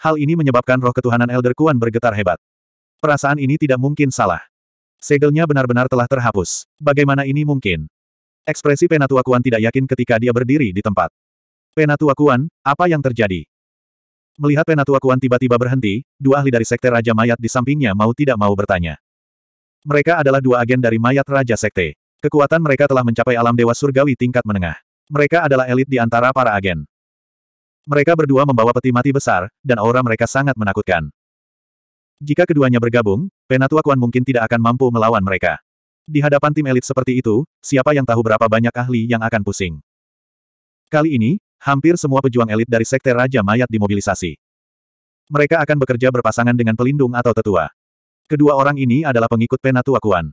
Hal ini menyebabkan roh ketuhanan Elder Kuan bergetar hebat. Perasaan ini tidak mungkin salah. Segelnya benar-benar telah terhapus. Bagaimana ini mungkin? Ekspresi Penatua Kuan tidak yakin ketika dia berdiri di tempat. Penatua Kuan, apa yang terjadi? Melihat Penatua Kuan tiba-tiba berhenti, dua ahli dari Sekte Raja Mayat di sampingnya mau tidak mau bertanya. Mereka adalah dua agen dari Mayat Raja Sekte. Kekuatan mereka telah mencapai alam Dewa Surgawi tingkat menengah. Mereka adalah elit di antara para agen. Mereka berdua membawa peti mati besar, dan aura mereka sangat menakutkan. Jika keduanya bergabung, Penatua Kuan mungkin tidak akan mampu melawan mereka. Di hadapan tim elit seperti itu, siapa yang tahu berapa banyak ahli yang akan pusing. Kali ini, hampir semua pejuang elit dari Sekte Raja Mayat dimobilisasi. Mereka akan bekerja berpasangan dengan pelindung atau tetua. Kedua orang ini adalah pengikut Penatua Kuan.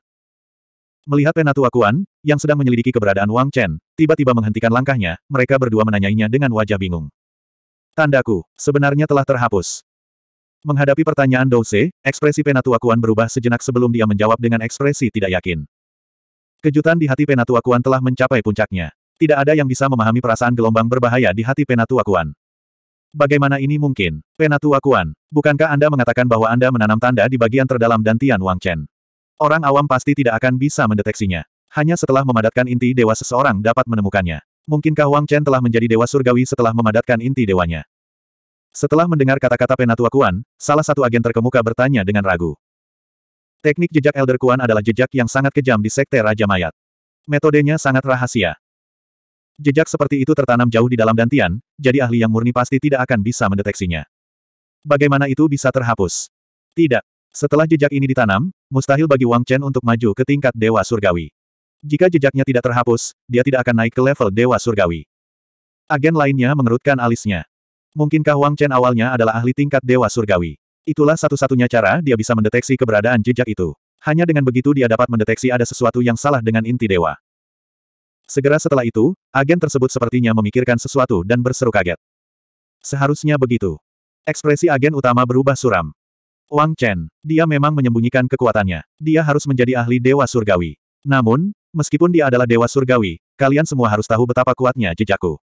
Melihat Penatua Kuan, yang sedang menyelidiki keberadaan Wang Chen, tiba-tiba menghentikan langkahnya, mereka berdua menanyainya dengan wajah bingung. Tandaku, sebenarnya telah terhapus. Menghadapi pertanyaan Dose, ekspresi Penatua Kuan berubah sejenak sebelum dia menjawab dengan ekspresi tidak yakin. Kejutan di hati Penatua Kuan telah mencapai puncaknya. Tidak ada yang bisa memahami perasaan gelombang berbahaya di hati Penatua Kuan. Bagaimana ini mungkin, Penatua Kuan? Bukankah Anda mengatakan bahwa Anda menanam tanda di bagian terdalam dan Tian Wang Chen? Orang awam pasti tidak akan bisa mendeteksinya. Hanya setelah memadatkan inti dewa seseorang dapat menemukannya. Mungkinkah Wang Chen telah menjadi dewa surgawi setelah memadatkan inti dewanya? Setelah mendengar kata-kata Penatua Kuan, salah satu agen terkemuka bertanya dengan ragu. Teknik jejak Elder Kuan adalah jejak yang sangat kejam di Sekte Raja Mayat. Metodenya sangat rahasia. Jejak seperti itu tertanam jauh di dalam dantian, jadi ahli yang murni pasti tidak akan bisa mendeteksinya. Bagaimana itu bisa terhapus? Tidak. Setelah jejak ini ditanam, mustahil bagi Wang Chen untuk maju ke tingkat Dewa Surgawi. Jika jejaknya tidak terhapus, dia tidak akan naik ke level Dewa Surgawi. Agen lainnya mengerutkan alisnya. Mungkinkah Wang Chen awalnya adalah ahli tingkat Dewa Surgawi? Itulah satu-satunya cara dia bisa mendeteksi keberadaan jejak itu. Hanya dengan begitu dia dapat mendeteksi ada sesuatu yang salah dengan inti dewa. Segera setelah itu, agen tersebut sepertinya memikirkan sesuatu dan berseru kaget. Seharusnya begitu. Ekspresi agen utama berubah suram. Wang Chen, dia memang menyembunyikan kekuatannya. Dia harus menjadi ahli Dewa Surgawi. Namun, meskipun dia adalah Dewa Surgawi, kalian semua harus tahu betapa kuatnya jejakku.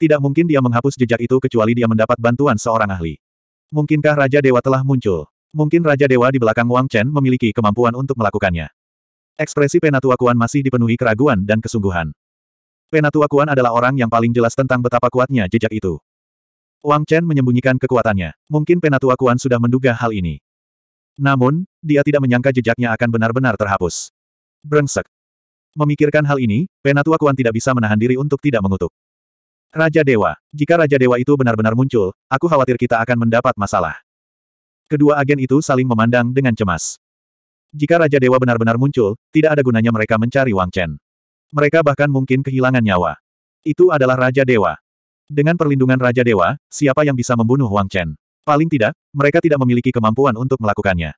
Tidak mungkin dia menghapus jejak itu kecuali dia mendapat bantuan seorang ahli. Mungkinkah Raja Dewa telah muncul? Mungkin Raja Dewa di belakang Wang Chen memiliki kemampuan untuk melakukannya. Ekspresi Penatua Kuan masih dipenuhi keraguan dan kesungguhan. Penatua Kuan adalah orang yang paling jelas tentang betapa kuatnya jejak itu. Wang Chen menyembunyikan kekuatannya. Mungkin Penatua Kuan sudah menduga hal ini. Namun, dia tidak menyangka jejaknya akan benar-benar terhapus. Brengsek. Memikirkan hal ini, Penatua Kuan tidak bisa menahan diri untuk tidak mengutuk. Raja Dewa. Jika Raja Dewa itu benar-benar muncul, aku khawatir kita akan mendapat masalah. Kedua agen itu saling memandang dengan cemas. Jika Raja Dewa benar-benar muncul, tidak ada gunanya mereka mencari Wang Chen. Mereka bahkan mungkin kehilangan nyawa. Itu adalah Raja Dewa. Dengan perlindungan Raja Dewa, siapa yang bisa membunuh Wang Chen? Paling tidak, mereka tidak memiliki kemampuan untuk melakukannya.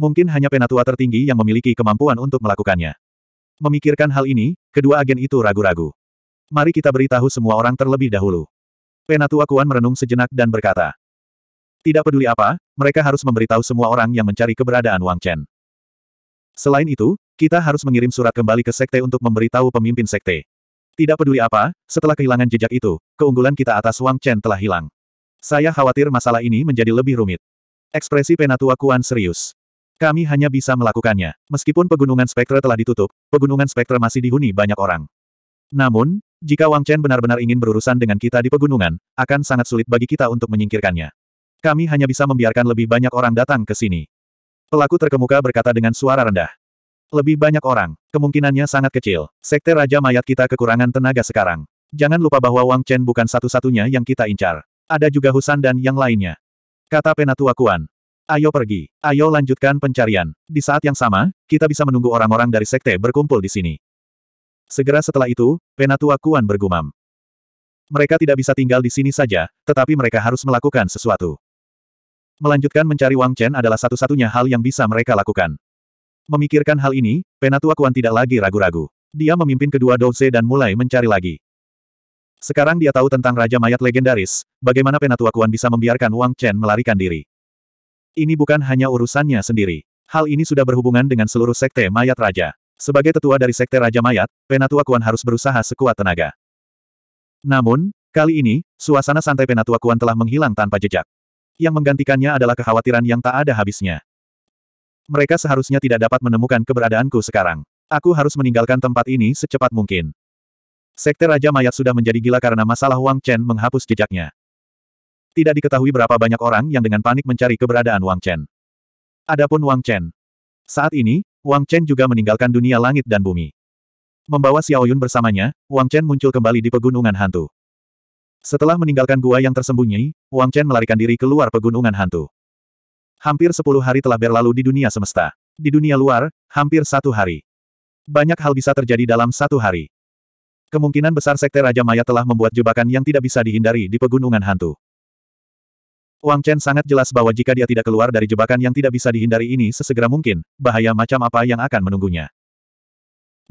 Mungkin hanya penatua tertinggi yang memiliki kemampuan untuk melakukannya. Memikirkan hal ini, kedua agen itu ragu-ragu. Mari kita beritahu semua orang terlebih dahulu. Penatua Kuan merenung sejenak dan berkata. Tidak peduli apa, mereka harus memberitahu semua orang yang mencari keberadaan Wang Chen. Selain itu, kita harus mengirim surat kembali ke sekte untuk memberitahu pemimpin sekte. Tidak peduli apa, setelah kehilangan jejak itu, keunggulan kita atas Wang Chen telah hilang. Saya khawatir masalah ini menjadi lebih rumit. Ekspresi Penatua Kuan serius. Kami hanya bisa melakukannya. Meskipun pegunungan spektra telah ditutup, pegunungan spektra masih dihuni banyak orang. Namun, jika Wang Chen benar-benar ingin berurusan dengan kita di pegunungan, akan sangat sulit bagi kita untuk menyingkirkannya. Kami hanya bisa membiarkan lebih banyak orang datang ke sini. Pelaku terkemuka berkata dengan suara rendah. Lebih banyak orang, kemungkinannya sangat kecil. Sekte Raja Mayat kita kekurangan tenaga sekarang. Jangan lupa bahwa Wang Chen bukan satu-satunya yang kita incar. Ada juga Husan dan yang lainnya. Kata Penatua Kuan. Ayo pergi. Ayo lanjutkan pencarian. Di saat yang sama, kita bisa menunggu orang-orang dari sekte berkumpul di sini. Segera setelah itu, penatua Kuan bergumam. Mereka tidak bisa tinggal di sini saja, tetapi mereka harus melakukan sesuatu. Melanjutkan mencari Wang Chen adalah satu-satunya hal yang bisa mereka lakukan. Memikirkan hal ini, penatua Kuan tidak lagi ragu-ragu. Dia memimpin kedua Douze dan mulai mencari lagi. Sekarang dia tahu tentang Raja Mayat Legendaris, bagaimana penatua Kuan bisa membiarkan Wang Chen melarikan diri. Ini bukan hanya urusannya sendiri. Hal ini sudah berhubungan dengan seluruh sekte Mayat Raja. Sebagai tetua dari Sekte Raja Mayat, Penatua Kuan harus berusaha sekuat tenaga. Namun, kali ini, suasana santai Penatua Kuan telah menghilang tanpa jejak. Yang menggantikannya adalah kekhawatiran yang tak ada habisnya. Mereka seharusnya tidak dapat menemukan keberadaanku sekarang. Aku harus meninggalkan tempat ini secepat mungkin. Sekte Raja Mayat sudah menjadi gila karena masalah Wang Chen menghapus jejaknya. Tidak diketahui berapa banyak orang yang dengan panik mencari keberadaan Wang Chen. Adapun Wang Chen. Saat ini, Wang Chen juga meninggalkan dunia langit dan bumi. Membawa Xiao Yun bersamanya, Wang Chen muncul kembali di pegunungan hantu. Setelah meninggalkan gua yang tersembunyi, Wang Chen melarikan diri keluar pegunungan hantu. Hampir sepuluh hari telah berlalu di dunia semesta. Di dunia luar, hampir satu hari. Banyak hal bisa terjadi dalam satu hari. Kemungkinan besar Sekte Raja Maya telah membuat jebakan yang tidak bisa dihindari di pegunungan hantu. Wang Chen sangat jelas bahwa jika dia tidak keluar dari jebakan yang tidak bisa dihindari ini sesegera mungkin, bahaya macam apa yang akan menunggunya.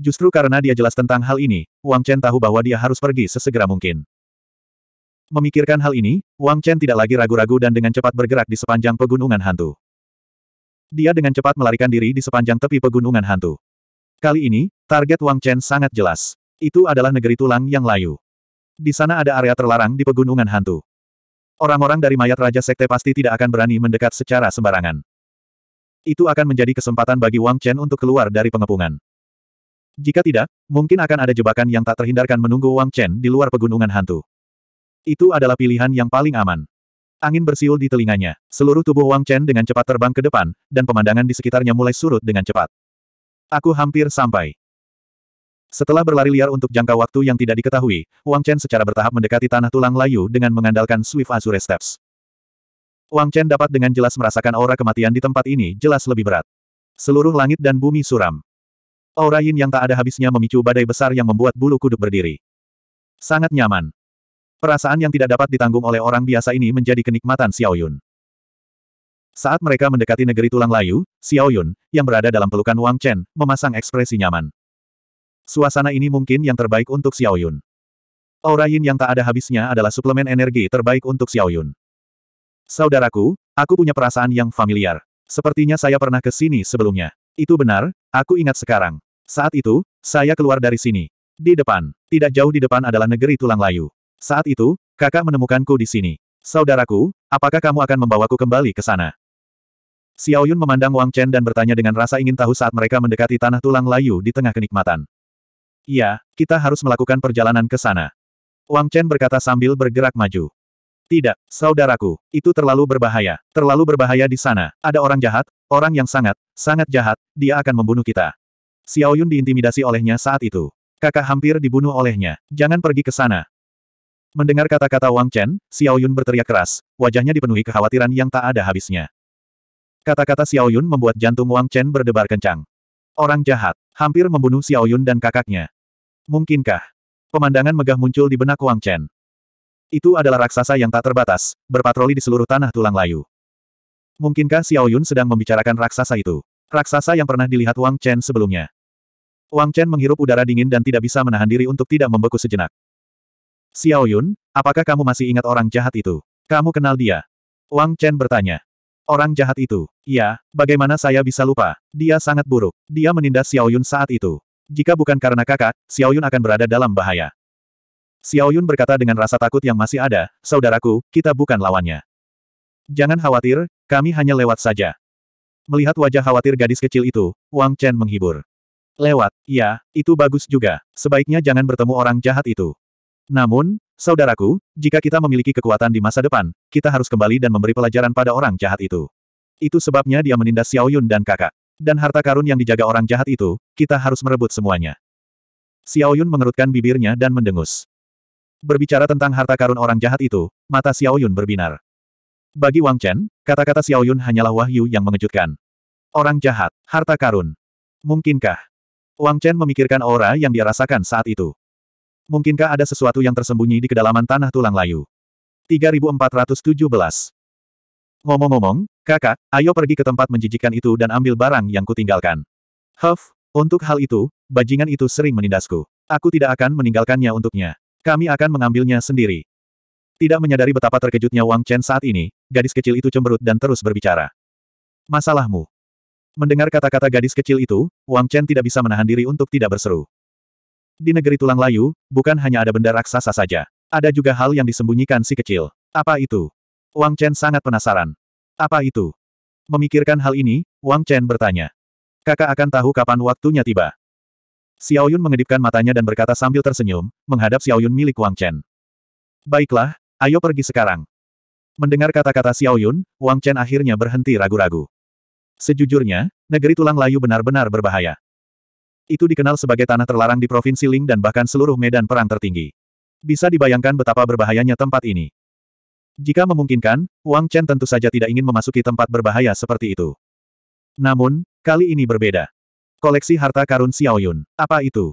Justru karena dia jelas tentang hal ini, Wang Chen tahu bahwa dia harus pergi sesegera mungkin. Memikirkan hal ini, Wang Chen tidak lagi ragu-ragu dan dengan cepat bergerak di sepanjang pegunungan hantu. Dia dengan cepat melarikan diri di sepanjang tepi pegunungan hantu. Kali ini, target Wang Chen sangat jelas. Itu adalah negeri tulang yang layu. Di sana ada area terlarang di pegunungan hantu. Orang-orang dari mayat Raja Sekte pasti tidak akan berani mendekat secara sembarangan. Itu akan menjadi kesempatan bagi Wang Chen untuk keluar dari pengepungan. Jika tidak, mungkin akan ada jebakan yang tak terhindarkan menunggu Wang Chen di luar pegunungan hantu. Itu adalah pilihan yang paling aman. Angin bersiul di telinganya, seluruh tubuh Wang Chen dengan cepat terbang ke depan, dan pemandangan di sekitarnya mulai surut dengan cepat. Aku hampir sampai. Setelah berlari liar untuk jangka waktu yang tidak diketahui, Wang Chen secara bertahap mendekati tanah tulang layu dengan mengandalkan Swift Azure Steps. Wang Chen dapat dengan jelas merasakan aura kematian di tempat ini jelas lebih berat. Seluruh langit dan bumi suram. Aura yin yang tak ada habisnya memicu badai besar yang membuat bulu kuduk berdiri. Sangat nyaman. Perasaan yang tidak dapat ditanggung oleh orang biasa ini menjadi kenikmatan Xiaoyun. Saat mereka mendekati negeri tulang layu, Xiaoyun, yang berada dalam pelukan Wang Chen, memasang ekspresi nyaman. Suasana ini mungkin yang terbaik untuk Xiaoyun. Aura yin yang tak ada habisnya adalah suplemen energi terbaik untuk Xiao Yun. Saudaraku, aku punya perasaan yang familiar. Sepertinya saya pernah ke sini sebelumnya. Itu benar, aku ingat sekarang. Saat itu, saya keluar dari sini. Di depan, tidak jauh di depan adalah negeri tulang layu. Saat itu, kakak menemukanku di sini. Saudaraku, apakah kamu akan membawaku kembali ke sana? Xiao Yun memandang Wang Chen dan bertanya dengan rasa ingin tahu saat mereka mendekati tanah tulang layu di tengah kenikmatan. Iya, kita harus melakukan perjalanan ke sana. Wang Chen berkata sambil bergerak maju. Tidak, saudaraku, itu terlalu berbahaya. Terlalu berbahaya di sana. Ada orang jahat, orang yang sangat, sangat jahat, dia akan membunuh kita. Xiao Yun diintimidasi olehnya saat itu. Kakak hampir dibunuh olehnya. Jangan pergi ke sana. Mendengar kata-kata Wang Chen, Xiao Yun berteriak keras, wajahnya dipenuhi kekhawatiran yang tak ada habisnya. Kata-kata Xiao Yun membuat jantung Wang Chen berdebar kencang. Orang jahat, hampir membunuh Xiao Yun dan kakaknya. Mungkinkah? Pemandangan megah muncul di benak Wang Chen. Itu adalah raksasa yang tak terbatas, berpatroli di seluruh tanah tulang layu. Mungkinkah Xiao Yun sedang membicarakan raksasa itu? Raksasa yang pernah dilihat Wang Chen sebelumnya. Wang Chen menghirup udara dingin dan tidak bisa menahan diri untuk tidak membeku sejenak. Xiao Yun, apakah kamu masih ingat orang jahat itu? Kamu kenal dia? Wang Chen bertanya. Orang jahat itu, ya, bagaimana saya bisa lupa? Dia sangat buruk. Dia menindas Xiao Yun saat itu. Jika bukan karena kakak, Xiaoyun akan berada dalam bahaya. Xiaoyun berkata dengan rasa takut yang masih ada, saudaraku, kita bukan lawannya. Jangan khawatir, kami hanya lewat saja. Melihat wajah khawatir gadis kecil itu, Wang Chen menghibur. Lewat, ya, itu bagus juga, sebaiknya jangan bertemu orang jahat itu. Namun, saudaraku, jika kita memiliki kekuatan di masa depan, kita harus kembali dan memberi pelajaran pada orang jahat itu. Itu sebabnya dia menindas Xiaoyun dan kakak. Dan harta karun yang dijaga orang jahat itu, kita harus merebut semuanya. Xiao Yun mengerutkan bibirnya dan mendengus. Berbicara tentang harta karun orang jahat itu, mata Xiao Yun berbinar. Bagi Wang Chen, kata-kata Xiao Yun hanyalah wahyu yang mengejutkan. Orang jahat, harta karun. Mungkinkah? Wang Chen memikirkan aura yang dia rasakan saat itu. Mungkinkah ada sesuatu yang tersembunyi di kedalaman tanah tulang layu? 3417 Ngomong-ngomong, Kakak, ayo pergi ke tempat menjijikan itu dan ambil barang yang kutinggalkan. Huff, untuk hal itu, bajingan itu sering menindasku. Aku tidak akan meninggalkannya untuknya. Kami akan mengambilnya sendiri. Tidak menyadari betapa terkejutnya Wang Chen saat ini, gadis kecil itu cemberut dan terus berbicara. Masalahmu. Mendengar kata-kata gadis kecil itu, Wang Chen tidak bisa menahan diri untuk tidak berseru. Di negeri tulang layu, bukan hanya ada benda raksasa saja. Ada juga hal yang disembunyikan si kecil. Apa itu? Wang Chen sangat penasaran. Apa itu? Memikirkan hal ini, Wang Chen bertanya. Kakak akan tahu kapan waktunya tiba. Xiaoyun mengedipkan matanya dan berkata sambil tersenyum, menghadap Xiaoyun milik Wang Chen. Baiklah, ayo pergi sekarang. Mendengar kata-kata Xiaoyun, Wang Chen akhirnya berhenti ragu-ragu. Sejujurnya, negeri tulang layu benar-benar berbahaya. Itu dikenal sebagai tanah terlarang di Provinsi Ling dan bahkan seluruh medan perang tertinggi. Bisa dibayangkan betapa berbahayanya tempat ini. Jika memungkinkan, Wang Chen tentu saja tidak ingin memasuki tempat berbahaya seperti itu. Namun, kali ini berbeda. Koleksi harta karun Xiaoyun. Apa itu?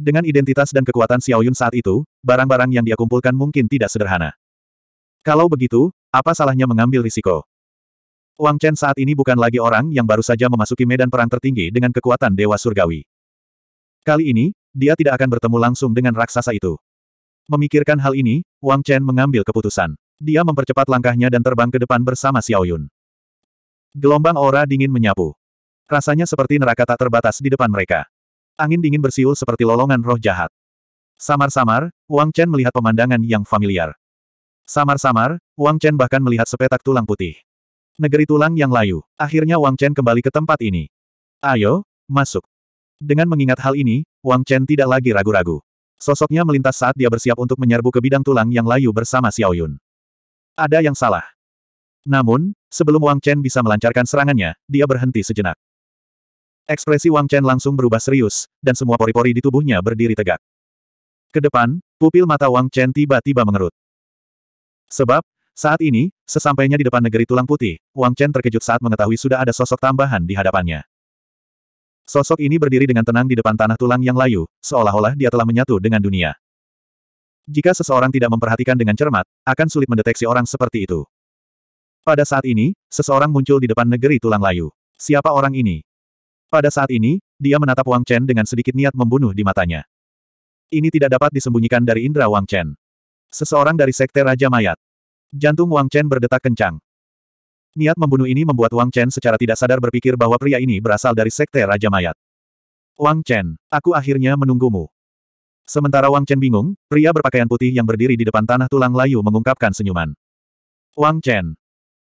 Dengan identitas dan kekuatan Xiaoyun saat itu, barang-barang yang dia kumpulkan mungkin tidak sederhana. Kalau begitu, apa salahnya mengambil risiko? Wang Chen saat ini bukan lagi orang yang baru saja memasuki medan perang tertinggi dengan kekuatan Dewa Surgawi. Kali ini, dia tidak akan bertemu langsung dengan raksasa itu. Memikirkan hal ini, Wang Chen mengambil keputusan. Dia mempercepat langkahnya dan terbang ke depan bersama Xiao Yun. Gelombang aura dingin menyapu. Rasanya seperti neraka tak terbatas di depan mereka. Angin dingin bersiul seperti lolongan roh jahat. Samar-samar, Wang Chen melihat pemandangan yang familiar. Samar-samar, Wang Chen bahkan melihat sepetak tulang putih. Negeri tulang yang layu, akhirnya Wang Chen kembali ke tempat ini. Ayo, masuk. Dengan mengingat hal ini, Wang Chen tidak lagi ragu-ragu. Sosoknya melintas saat dia bersiap untuk menyerbu ke bidang tulang yang layu bersama Xiao Yun. Ada yang salah. Namun, sebelum Wang Chen bisa melancarkan serangannya, dia berhenti sejenak. Ekspresi Wang Chen langsung berubah serius, dan semua pori-pori di tubuhnya berdiri tegak. Kedepan, pupil mata Wang Chen tiba-tiba mengerut. Sebab, saat ini, sesampainya di depan negeri tulang putih, Wang Chen terkejut saat mengetahui sudah ada sosok tambahan di hadapannya. Sosok ini berdiri dengan tenang di depan tanah tulang yang layu, seolah-olah dia telah menyatu dengan dunia. Jika seseorang tidak memperhatikan dengan cermat, akan sulit mendeteksi orang seperti itu. Pada saat ini, seseorang muncul di depan negeri tulang layu. Siapa orang ini? Pada saat ini, dia menatap Wang Chen dengan sedikit niat membunuh di matanya. Ini tidak dapat disembunyikan dari indera Wang Chen. Seseorang dari Sekte Raja Mayat. Jantung Wang Chen berdetak kencang. Niat membunuh ini membuat Wang Chen secara tidak sadar berpikir bahwa pria ini berasal dari Sekte Raja Mayat. Wang Chen, aku akhirnya menunggumu. Sementara Wang Chen bingung, pria berpakaian putih yang berdiri di depan tanah tulang layu mengungkapkan senyuman. Wang Chen.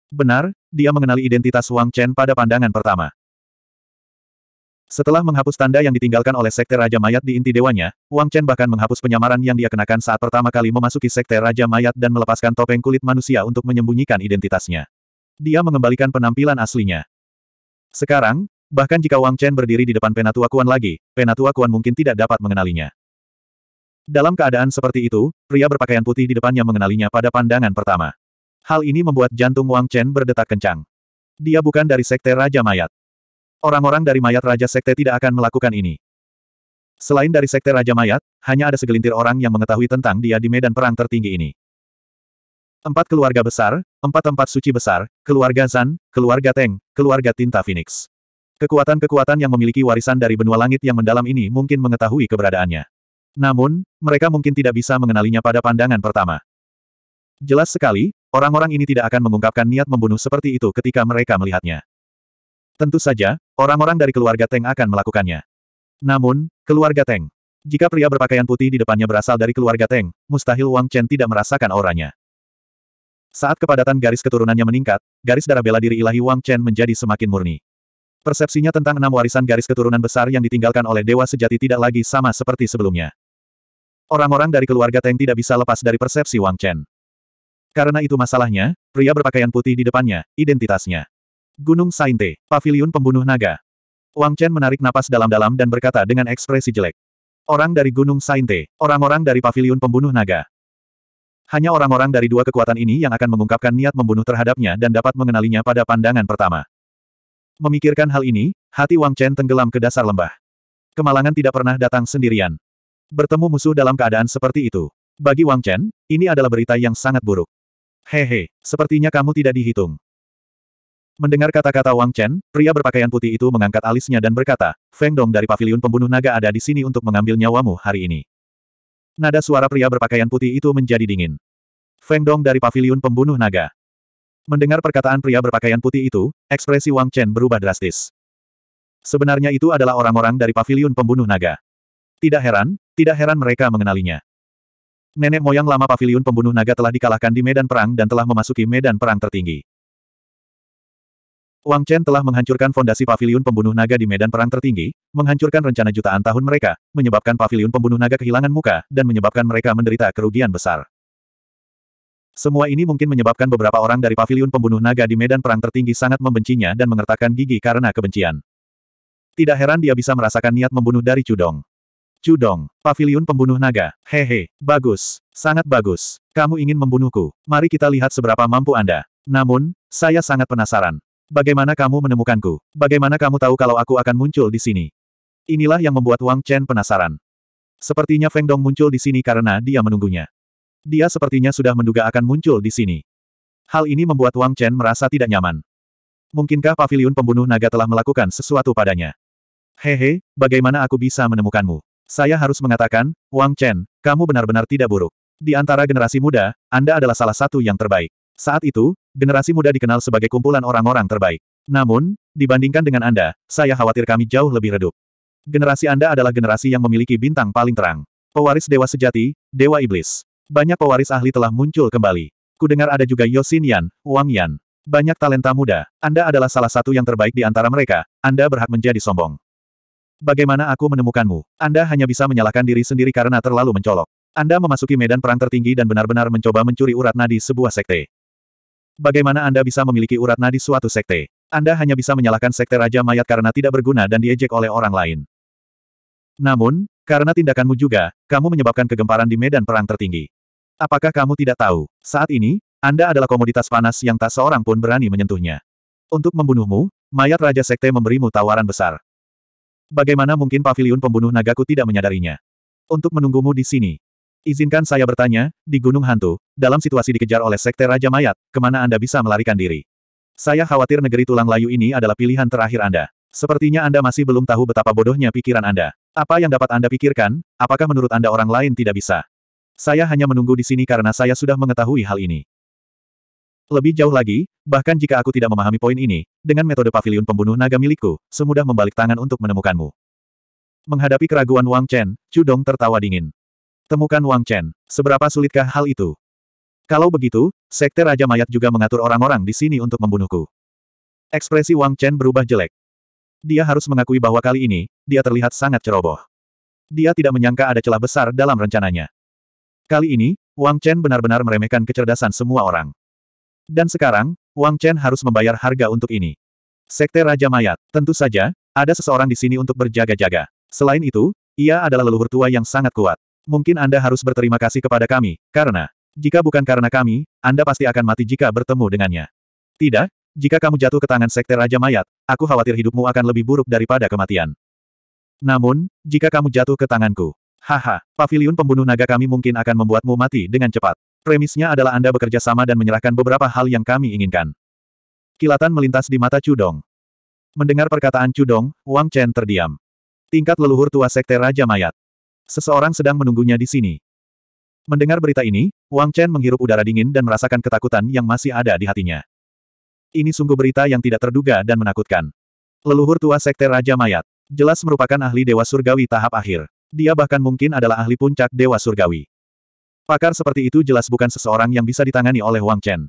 Benar, dia mengenali identitas Wang Chen pada pandangan pertama. Setelah menghapus tanda yang ditinggalkan oleh Sekte Raja Mayat di inti dewanya, Wang Chen bahkan menghapus penyamaran yang dia kenakan saat pertama kali memasuki Sekte Raja Mayat dan melepaskan topeng kulit manusia untuk menyembunyikan identitasnya dia mengembalikan penampilan aslinya. Sekarang, bahkan jika Wang Chen berdiri di depan Penatua Kuan lagi, Penatua Kuan mungkin tidak dapat mengenalinya. Dalam keadaan seperti itu, pria berpakaian putih di depannya mengenalinya pada pandangan pertama. Hal ini membuat jantung Wang Chen berdetak kencang. Dia bukan dari Sekte Raja Mayat. Orang-orang dari Mayat Raja Sekte tidak akan melakukan ini. Selain dari Sekte Raja Mayat, hanya ada segelintir orang yang mengetahui tentang dia di medan perang tertinggi ini. Empat keluarga besar, empat-empat suci besar, keluarga Zan, keluarga Teng, keluarga Tinta Phoenix. Kekuatan-kekuatan yang memiliki warisan dari benua langit yang mendalam ini mungkin mengetahui keberadaannya. Namun, mereka mungkin tidak bisa mengenalinya pada pandangan pertama. Jelas sekali, orang-orang ini tidak akan mengungkapkan niat membunuh seperti itu ketika mereka melihatnya. Tentu saja, orang-orang dari keluarga Teng akan melakukannya. Namun, keluarga Teng. Jika pria berpakaian putih di depannya berasal dari keluarga Teng, mustahil Wang Chen tidak merasakan auranya. Saat kepadatan garis keturunannya meningkat, garis darah bela diri ilahi Wang Chen menjadi semakin murni. Persepsinya tentang enam warisan garis keturunan besar yang ditinggalkan oleh dewa sejati tidak lagi sama seperti sebelumnya. Orang-orang dari keluarga Teng tidak bisa lepas dari persepsi Wang Chen. Karena itu masalahnya, pria berpakaian putih di depannya, identitasnya. Gunung Sainte, Paviliun Pembunuh Naga. Wang Chen menarik napas dalam-dalam dan berkata dengan ekspresi jelek. Orang dari Gunung Sainte, orang-orang dari Paviliun Pembunuh Naga. Hanya orang-orang dari dua kekuatan ini yang akan mengungkapkan niat membunuh terhadapnya dan dapat mengenalinya pada pandangan pertama. Memikirkan hal ini, hati Wang Chen tenggelam ke dasar lembah. Kemalangan tidak pernah datang sendirian. Bertemu musuh dalam keadaan seperti itu. Bagi Wang Chen, ini adalah berita yang sangat buruk. Hehe, sepertinya kamu tidak dihitung. Mendengar kata-kata Wang Chen, pria berpakaian putih itu mengangkat alisnya dan berkata, Feng Dong dari paviliun pembunuh naga ada di sini untuk mengambil nyawamu hari ini. Nada suara pria berpakaian putih itu menjadi dingin. Feng Dong dari paviliun pembunuh naga. Mendengar perkataan pria berpakaian putih itu, ekspresi Wang Chen berubah drastis. Sebenarnya itu adalah orang-orang dari paviliun pembunuh naga. Tidak heran, tidak heran mereka mengenalinya. Nenek moyang lama paviliun pembunuh naga telah dikalahkan di medan perang dan telah memasuki medan perang tertinggi. Wang Chen telah menghancurkan fondasi paviliun pembunuh naga di medan perang tertinggi, menghancurkan rencana jutaan tahun mereka, menyebabkan paviliun pembunuh naga kehilangan muka, dan menyebabkan mereka menderita kerugian besar. Semua ini mungkin menyebabkan beberapa orang dari paviliun pembunuh naga di medan perang tertinggi sangat membencinya dan mengertakkan gigi karena kebencian. Tidak heran dia bisa merasakan niat membunuh dari Cudong. Cudong, paviliun pembunuh naga. Hehe, bagus, sangat bagus. Kamu ingin membunuhku. Mari kita lihat seberapa mampu Anda. Namun, saya sangat penasaran. Bagaimana kamu menemukanku? Bagaimana kamu tahu kalau aku akan muncul di sini? Inilah yang membuat Wang Chen penasaran. Sepertinya Feng Dong muncul di sini karena dia menunggunya. Dia sepertinya sudah menduga akan muncul di sini. Hal ini membuat Wang Chen merasa tidak nyaman. Mungkinkah Pavilion pembunuh naga telah melakukan sesuatu padanya? Hehe, bagaimana aku bisa menemukanmu? Saya harus mengatakan, Wang Chen, kamu benar-benar tidak buruk. Di antara generasi muda, Anda adalah salah satu yang terbaik. Saat itu, generasi muda dikenal sebagai kumpulan orang-orang terbaik. Namun, dibandingkan dengan Anda, saya khawatir kami jauh lebih redup. Generasi Anda adalah generasi yang memiliki bintang paling terang. Pewaris dewa sejati, dewa iblis. Banyak pewaris ahli telah muncul kembali. Kudengar ada juga Yosin Yan, Wang Yan. Banyak talenta muda. Anda adalah salah satu yang terbaik di antara mereka. Anda berhak menjadi sombong. Bagaimana aku menemukanmu? Anda hanya bisa menyalahkan diri sendiri karena terlalu mencolok. Anda memasuki medan perang tertinggi dan benar-benar mencoba mencuri urat nadi sebuah sekte. Bagaimana Anda bisa memiliki urat nadi suatu sekte? Anda hanya bisa menyalahkan sekte Raja Mayat karena tidak berguna dan diejek oleh orang lain. Namun, karena tindakanmu juga, kamu menyebabkan kegemparan di medan perang tertinggi. Apakah kamu tidak tahu? Saat ini, Anda adalah komoditas panas yang tak seorang pun berani menyentuhnya. Untuk membunuhmu, mayat Raja Sekte memberimu tawaran besar. Bagaimana mungkin paviliun pembunuh nagaku tidak menyadarinya? Untuk menunggumu di sini. Izinkan saya bertanya, di Gunung Hantu, dalam situasi dikejar oleh Sekte Raja Mayat, kemana Anda bisa melarikan diri? Saya khawatir negeri tulang layu ini adalah pilihan terakhir Anda. Sepertinya Anda masih belum tahu betapa bodohnya pikiran Anda. Apa yang dapat Anda pikirkan, apakah menurut Anda orang lain tidak bisa? Saya hanya menunggu di sini karena saya sudah mengetahui hal ini. Lebih jauh lagi, bahkan jika aku tidak memahami poin ini, dengan metode pavilion pembunuh naga milikku, semudah membalik tangan untuk menemukanmu. Menghadapi keraguan Wang Chen, Dong tertawa dingin. Temukan Wang Chen, seberapa sulitkah hal itu? Kalau begitu, Sekte Raja Mayat juga mengatur orang-orang di sini untuk membunuhku. Ekspresi Wang Chen berubah jelek. Dia harus mengakui bahwa kali ini, dia terlihat sangat ceroboh. Dia tidak menyangka ada celah besar dalam rencananya. Kali ini, Wang Chen benar-benar meremehkan kecerdasan semua orang. Dan sekarang, Wang Chen harus membayar harga untuk ini. Sekte Raja Mayat, tentu saja, ada seseorang di sini untuk berjaga-jaga. Selain itu, ia adalah leluhur tua yang sangat kuat. Mungkin Anda harus berterima kasih kepada kami, karena, jika bukan karena kami, Anda pasti akan mati jika bertemu dengannya. Tidak, jika kamu jatuh ke tangan Sekte Raja Mayat, aku khawatir hidupmu akan lebih buruk daripada kematian. Namun, jika kamu jatuh ke tanganku, Haha, pavilion pembunuh naga kami mungkin akan membuatmu mati dengan cepat. Premisnya adalah Anda bekerja sama dan menyerahkan beberapa hal yang kami inginkan. Kilatan melintas di mata Cudong. Mendengar perkataan Cudong, Wang Chen terdiam. Tingkat leluhur tua sekte Raja Mayat. Seseorang sedang menunggunya di sini. Mendengar berita ini, Wang Chen menghirup udara dingin dan merasakan ketakutan yang masih ada di hatinya. Ini sungguh berita yang tidak terduga dan menakutkan. Leluhur tua sekte Raja Mayat, jelas merupakan ahli dewa surgawi tahap akhir. Dia bahkan mungkin adalah ahli puncak Dewa Surgawi. Pakar seperti itu jelas bukan seseorang yang bisa ditangani oleh Wang Chen.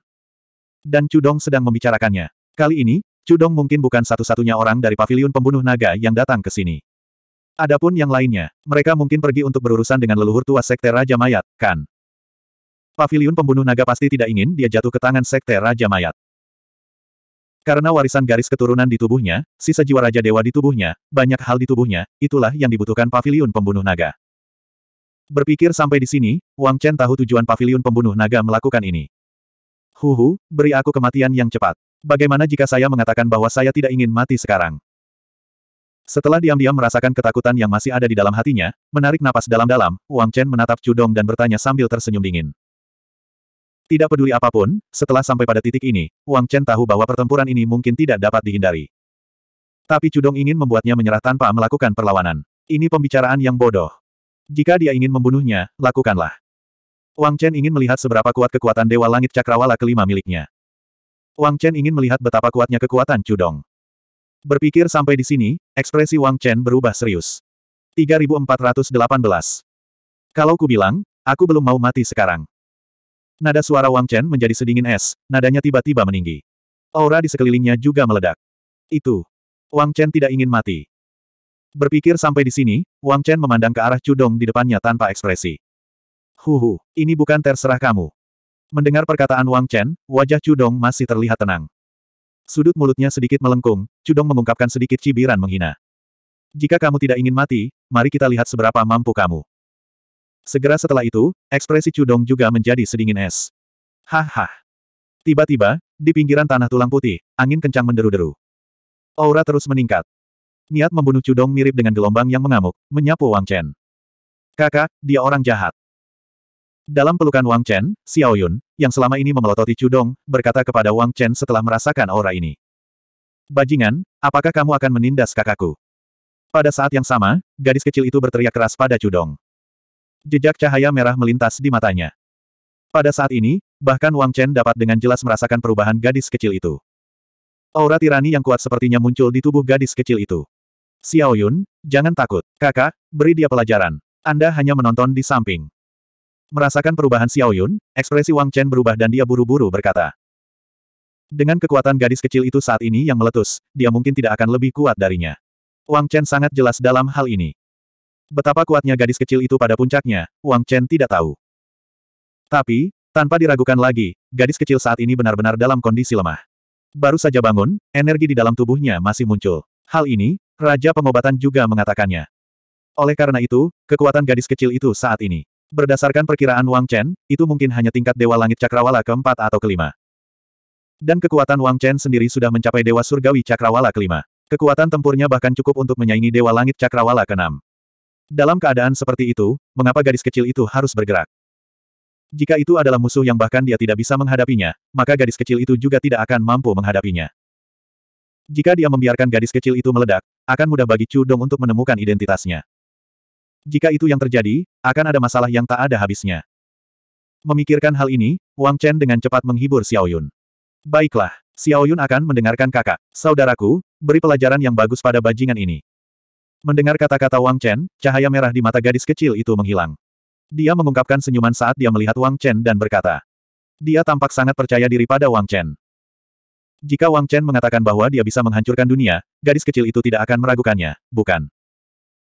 Dan Dong sedang membicarakannya. Kali ini, Dong mungkin bukan satu-satunya orang dari paviliun pembunuh naga yang datang ke sini. Adapun yang lainnya, mereka mungkin pergi untuk berurusan dengan leluhur tua Sekte Raja Mayat, kan? Paviliun pembunuh naga pasti tidak ingin dia jatuh ke tangan Sekte Raja Mayat. Karena warisan garis keturunan di tubuhnya, sisa jiwa Raja Dewa di tubuhnya, banyak hal di tubuhnya, itulah yang dibutuhkan pavilion pembunuh naga. Berpikir sampai di sini, Wang Chen tahu tujuan pavilion pembunuh naga melakukan ini. Huhu, beri aku kematian yang cepat. Bagaimana jika saya mengatakan bahwa saya tidak ingin mati sekarang? Setelah diam-diam merasakan ketakutan yang masih ada di dalam hatinya, menarik napas dalam-dalam, Wang Chen menatap Dong dan bertanya sambil tersenyum dingin. Tidak peduli apapun, setelah sampai pada titik ini, Wang Chen tahu bahwa pertempuran ini mungkin tidak dapat dihindari. Tapi Cudong ingin membuatnya menyerah tanpa melakukan perlawanan. Ini pembicaraan yang bodoh. Jika dia ingin membunuhnya, lakukanlah. Wang Chen ingin melihat seberapa kuat kekuatan Dewa Langit Cakrawala kelima miliknya. Wang Chen ingin melihat betapa kuatnya kekuatan Cudong. Berpikir sampai di sini, ekspresi Wang Chen berubah serius. 3418. Kalau ku bilang, aku belum mau mati sekarang. Nada suara Wang Chen menjadi sedingin es, nadanya tiba-tiba meninggi. Aura di sekelilingnya juga meledak. Itu. Wang Chen tidak ingin mati. Berpikir sampai di sini, Wang Chen memandang ke arah Chudong di depannya tanpa ekspresi. Huhu, ini bukan terserah kamu. Mendengar perkataan Wang Chen, wajah Chudong masih terlihat tenang. Sudut mulutnya sedikit melengkung, Chudong mengungkapkan sedikit cibiran menghina. Jika kamu tidak ingin mati, mari kita lihat seberapa mampu kamu. Segera setelah itu, ekspresi Cudong juga menjadi sedingin es. Haha. Tiba-tiba, di pinggiran tanah tulang putih, angin kencang menderu-deru. Aura terus meningkat. Niat membunuh Cudong mirip dengan gelombang yang mengamuk, menyapu Wang Chen. Kakak, dia orang jahat. Dalam pelukan Wang Chen, Xiao Yun, yang selama ini memelototi Cudong, berkata kepada Wang Chen setelah merasakan aura ini. Bajingan, apakah kamu akan menindas kakakku? Pada saat yang sama, gadis kecil itu berteriak keras pada Cudong. Jejak cahaya merah melintas di matanya. Pada saat ini, bahkan Wang Chen dapat dengan jelas merasakan perubahan gadis kecil itu. Aura tirani yang kuat sepertinya muncul di tubuh gadis kecil itu. Xiao Yun, jangan takut. Kakak, beri dia pelajaran. Anda hanya menonton di samping. Merasakan perubahan Xiao Yun, ekspresi Wang Chen berubah dan dia buru-buru berkata. Dengan kekuatan gadis kecil itu saat ini yang meletus, dia mungkin tidak akan lebih kuat darinya. Wang Chen sangat jelas dalam hal ini. Betapa kuatnya gadis kecil itu pada puncaknya, Wang Chen tidak tahu. Tapi, tanpa diragukan lagi, gadis kecil saat ini benar-benar dalam kondisi lemah. Baru saja bangun, energi di dalam tubuhnya masih muncul. Hal ini, Raja Pengobatan juga mengatakannya. Oleh karena itu, kekuatan gadis kecil itu saat ini. Berdasarkan perkiraan Wang Chen, itu mungkin hanya tingkat Dewa Langit Cakrawala keempat atau kelima. Dan kekuatan Wang Chen sendiri sudah mencapai Dewa Surgawi Cakrawala kelima. Kekuatan tempurnya bahkan cukup untuk menyaingi Dewa Langit Cakrawala keenam. Dalam keadaan seperti itu, mengapa gadis kecil itu harus bergerak? Jika itu adalah musuh yang bahkan dia tidak bisa menghadapinya, maka gadis kecil itu juga tidak akan mampu menghadapinya. Jika dia membiarkan gadis kecil itu meledak, akan mudah bagi Chu Dong untuk menemukan identitasnya. Jika itu yang terjadi, akan ada masalah yang tak ada habisnya. Memikirkan hal ini, Wang Chen dengan cepat menghibur Xiao Yun. Baiklah, Xiao Yun akan mendengarkan kakak. Saudaraku, beri pelajaran yang bagus pada bajingan ini. Mendengar kata-kata Wang Chen, cahaya merah di mata gadis kecil itu menghilang. Dia mengungkapkan senyuman saat dia melihat Wang Chen dan berkata. Dia tampak sangat percaya diri pada Wang Chen. Jika Wang Chen mengatakan bahwa dia bisa menghancurkan dunia, gadis kecil itu tidak akan meragukannya, bukan?